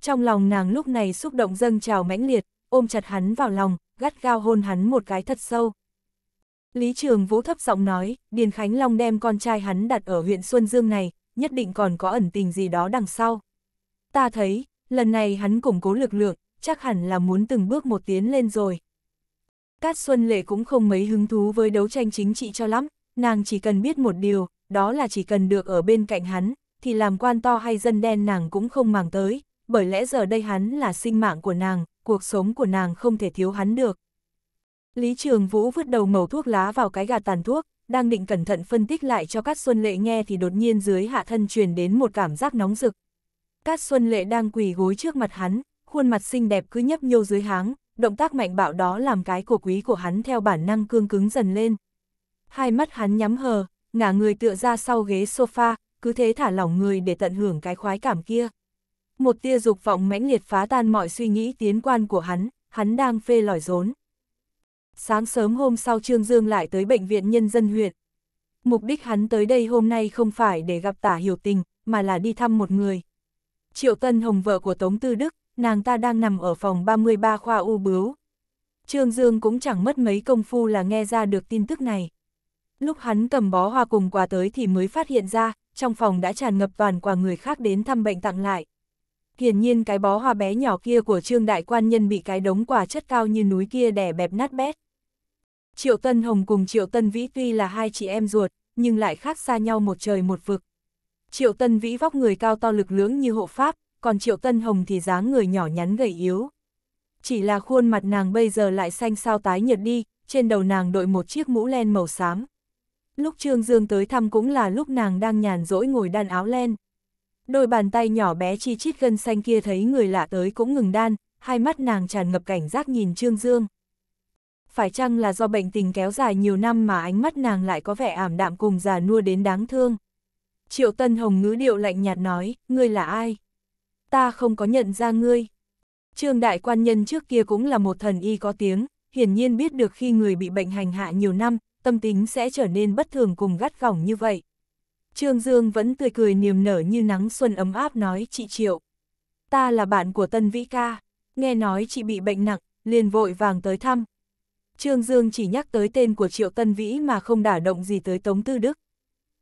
Trong lòng nàng lúc này xúc động dâng trào mãnh liệt, ôm chặt hắn vào lòng, gắt gao hôn hắn một cái thật sâu. Lý Trường Vũ thấp giọng nói, Điền Khánh Long đem con trai hắn đặt ở huyện Xuân Dương này, nhất định còn có ẩn tình gì đó đằng sau. Ta thấy, lần này hắn củng cố lực lượng, chắc hẳn là muốn từng bước một tiến lên rồi. Cát Xuân Lệ cũng không mấy hứng thú với đấu tranh chính trị cho lắm, nàng chỉ cần biết một điều, đó là chỉ cần được ở bên cạnh hắn, thì làm quan to hay dân đen nàng cũng không màng tới, bởi lẽ giờ đây hắn là sinh mạng của nàng, cuộc sống của nàng không thể thiếu hắn được. Lý Trường Vũ vứt đầu mẩu thuốc lá vào cái gạt tàn thuốc, đang định cẩn thận phân tích lại cho Cát Xuân Lệ nghe thì đột nhiên dưới hạ thân truyền đến một cảm giác nóng rực. Cát Xuân Lệ đang quỳ gối trước mặt hắn, khuôn mặt xinh đẹp cứ nhấp nhô dưới háng, động tác mạnh bạo đó làm cái cổ quý của hắn theo bản năng cương cứng dần lên. Hai mắt hắn nhắm hờ, ngả người tựa ra sau ghế sofa, cứ thế thả lỏng người để tận hưởng cái khoái cảm kia. Một tia dục vọng mãnh liệt phá tan mọi suy nghĩ tiến quan của hắn, hắn đang phê lòi rốn sáng sớm hôm sau Trương Dương lại tới Bệnh viện Nhân dân huyện. Mục đích hắn tới đây hôm nay không phải để gặp tả hiểu tình, mà là đi thăm một người. Triệu Tân Hồng vợ của Tống Tư Đức, nàng ta đang nằm ở phòng 33 khoa u bướu. Trương Dương cũng chẳng mất mấy công phu là nghe ra được tin tức này. Lúc hắn cầm bó hoa cùng quà tới thì mới phát hiện ra, trong phòng đã tràn ngập toàn quà người khác đến thăm bệnh tặng lại. Hiển nhiên cái bó hoa bé nhỏ kia của Trương Đại Quan Nhân bị cái đống quà chất cao như núi kia đè bẹp nát bét. Triệu Tân Hồng cùng Triệu Tân Vĩ tuy là hai chị em ruột, nhưng lại khác xa nhau một trời một vực. Triệu Tân Vĩ vóc người cao to lực lưỡng như hộ pháp, còn Triệu Tân Hồng thì dáng người nhỏ nhắn gầy yếu. Chỉ là khuôn mặt nàng bây giờ lại xanh sao tái nhợt đi, trên đầu nàng đội một chiếc mũ len màu xám. Lúc Trương Dương tới thăm cũng là lúc nàng đang nhàn rỗi ngồi đan áo len. Đôi bàn tay nhỏ bé chi chít gân xanh kia thấy người lạ tới cũng ngừng đan, hai mắt nàng tràn ngập cảnh giác nhìn Trương Dương phải chăng là do bệnh tình kéo dài nhiều năm mà ánh mắt nàng lại có vẻ ảm đạm cùng già nua đến đáng thương. Triệu Tân Hồng ngữ điệu lạnh nhạt nói, ngươi là ai? Ta không có nhận ra ngươi. Trương đại quan nhân trước kia cũng là một thần y có tiếng, hiển nhiên biết được khi người bị bệnh hành hạ nhiều năm, tâm tính sẽ trở nên bất thường cùng gắt gỏng như vậy. Trương Dương vẫn tươi cười niềm nở như nắng xuân ấm áp nói chị Triệu. Ta là bạn của Tân Vĩ Ca, nghe nói chị bị bệnh nặng, liền vội vàng tới thăm, Trương Dương chỉ nhắc tới tên của Triệu Tân Vĩ mà không đả động gì tới Tống Tư Đức.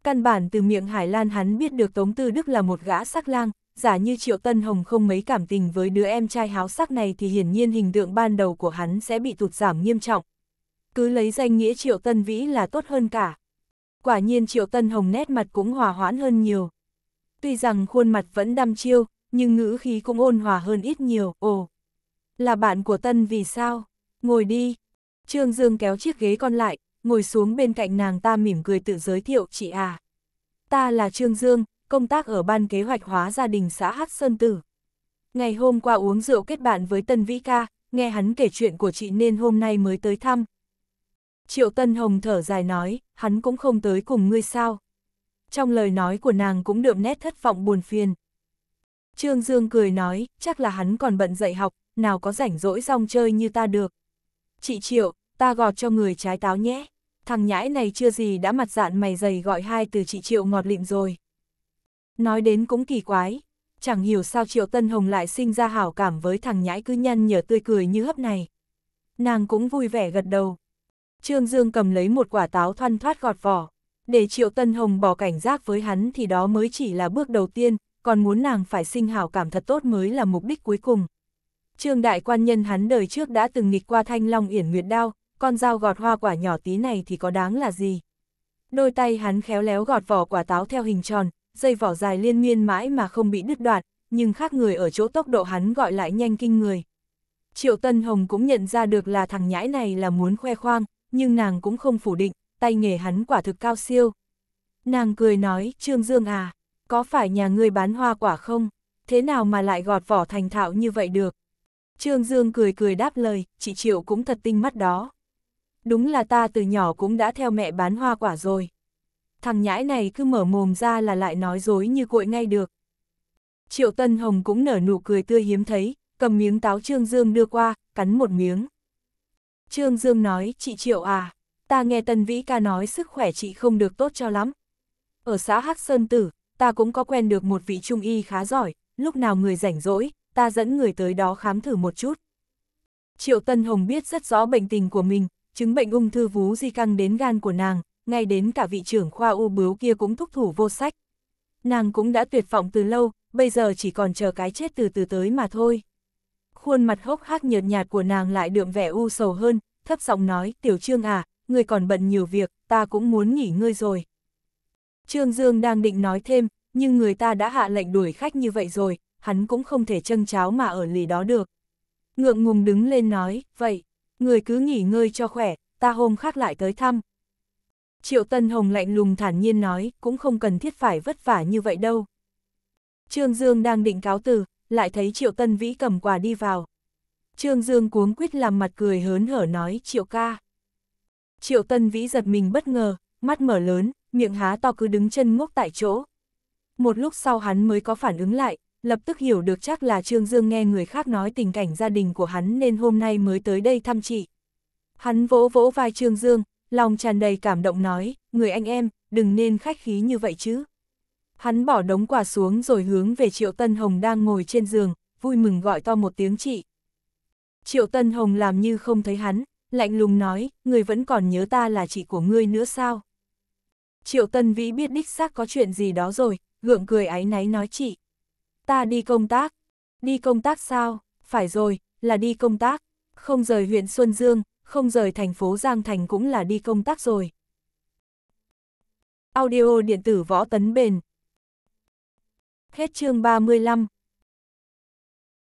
Căn bản từ miệng Hải Lan hắn biết được Tống Tư Đức là một gã sắc lang, giả như Triệu Tân Hồng không mấy cảm tình với đứa em trai háo sắc này thì hiển nhiên hình tượng ban đầu của hắn sẽ bị tụt giảm nghiêm trọng. Cứ lấy danh nghĩa Triệu Tân Vĩ là tốt hơn cả. Quả nhiên Triệu Tân Hồng nét mặt cũng hòa hoãn hơn nhiều. Tuy rằng khuôn mặt vẫn đăm chiêu, nhưng ngữ khí cũng ôn hòa hơn ít nhiều, ồ. Là bạn của Tân vì sao? Ngồi đi, Trương Dương kéo chiếc ghế con lại, ngồi xuống bên cạnh nàng ta mỉm cười tự giới thiệu chị à. Ta là Trương Dương, công tác ở ban kế hoạch hóa gia đình xã Hát Sơn Tử. Ngày hôm qua uống rượu kết bạn với Tân Vĩ Ca, nghe hắn kể chuyện của chị nên hôm nay mới tới thăm. Triệu Tân Hồng thở dài nói, hắn cũng không tới cùng ngươi sao. Trong lời nói của nàng cũng đượm nét thất vọng buồn phiền. Trương Dương cười nói, chắc là hắn còn bận dạy học, nào có rảnh rỗi rong chơi như ta được. Chị Triệu, ta gọt cho người trái táo nhé. Thằng nhãi này chưa gì đã mặt dạn mày dày gọi hai từ chị Triệu ngọt lịm rồi. Nói đến cũng kỳ quái, chẳng hiểu sao Triệu Tân Hồng lại sinh ra hảo cảm với thằng nhãi cứ nhăn nhở tươi cười như hấp này. Nàng cũng vui vẻ gật đầu. Trương Dương cầm lấy một quả táo thoăn thoát gọt vỏ. Để Triệu Tân Hồng bỏ cảnh giác với hắn thì đó mới chỉ là bước đầu tiên, còn muốn nàng phải sinh hảo cảm thật tốt mới là mục đích cuối cùng. Trương đại quan nhân hắn đời trước đã từng nghịch qua thanh long yển nguyệt đao, con dao gọt hoa quả nhỏ tí này thì có đáng là gì. Đôi tay hắn khéo léo gọt vỏ quả táo theo hình tròn, dây vỏ dài liên miên mãi mà không bị đứt đoạn, nhưng khác người ở chỗ tốc độ hắn gọi lại nhanh kinh người. Triệu Tân Hồng cũng nhận ra được là thằng nhãi này là muốn khoe khoang, nhưng nàng cũng không phủ định, tay nghề hắn quả thực cao siêu. Nàng cười nói, Trương Dương à, có phải nhà ngươi bán hoa quả không? Thế nào mà lại gọt vỏ thành thạo như vậy được? Trương Dương cười cười đáp lời, chị Triệu cũng thật tinh mắt đó. Đúng là ta từ nhỏ cũng đã theo mẹ bán hoa quả rồi. Thằng nhãi này cứ mở mồm ra là lại nói dối như cội ngay được. Triệu Tân Hồng cũng nở nụ cười tươi hiếm thấy, cầm miếng táo Trương Dương đưa qua, cắn một miếng. Trương Dương nói, chị Triệu à, ta nghe Tân Vĩ ca nói sức khỏe chị không được tốt cho lắm. Ở xã Hắc Sơn Tử, ta cũng có quen được một vị trung y khá giỏi, lúc nào người rảnh rỗi, ta dẫn người tới đó khám thử một chút. Triệu Tân Hồng biết rất rõ bệnh tình của mình, chứng bệnh ung thư vú di căng đến gan của nàng, ngay đến cả vị trưởng khoa u bướu kia cũng thúc thủ vô sách. Nàng cũng đã tuyệt vọng từ lâu, bây giờ chỉ còn chờ cái chết từ từ tới mà thôi. Khuôn mặt hốc hác nhợt nhạt của nàng lại đượm vẻ u sầu hơn, thấp giọng nói, tiểu trương à, người còn bận nhiều việc, ta cũng muốn nghỉ ngơi rồi. Trương Dương đang định nói thêm, nhưng người ta đã hạ lệnh đuổi khách như vậy rồi, hắn cũng không thể châng cháo mà ở lì đó được. Ngượng ngùng đứng lên nói, vậy, người cứ nghỉ ngơi cho khỏe, ta hôm khác lại tới thăm. Triệu Tân Hồng lạnh lùng thản nhiên nói, cũng không cần thiết phải vất vả như vậy đâu. Trương Dương đang định cáo từ, lại thấy Triệu Tân Vĩ cầm quà đi vào. Trương Dương cuống quýt làm mặt cười hớn hở nói, Triệu ca. Triệu Tân Vĩ giật mình bất ngờ, mắt mở lớn, miệng há to cứ đứng chân ngốc tại chỗ. Một lúc sau hắn mới có phản ứng lại, lập tức hiểu được chắc là Trương Dương nghe người khác nói tình cảnh gia đình của hắn nên hôm nay mới tới đây thăm chị. Hắn vỗ vỗ vai Trương Dương, lòng tràn đầy cảm động nói, người anh em, đừng nên khách khí như vậy chứ. Hắn bỏ đống quà xuống rồi hướng về Triệu Tân Hồng đang ngồi trên giường, vui mừng gọi to một tiếng chị. Triệu Tân Hồng làm như không thấy hắn, lạnh lùng nói, người vẫn còn nhớ ta là chị của ngươi nữa sao? Triệu Tân Vĩ biết đích xác có chuyện gì đó rồi, gượng cười áy náy nói chị ta đi công tác. Đi công tác sao? Phải rồi, là đi công tác. Không rời huyện Xuân Dương, không rời thành phố Giang Thành cũng là đi công tác rồi. Audio điện tử võ tấn bền. Hết chương 35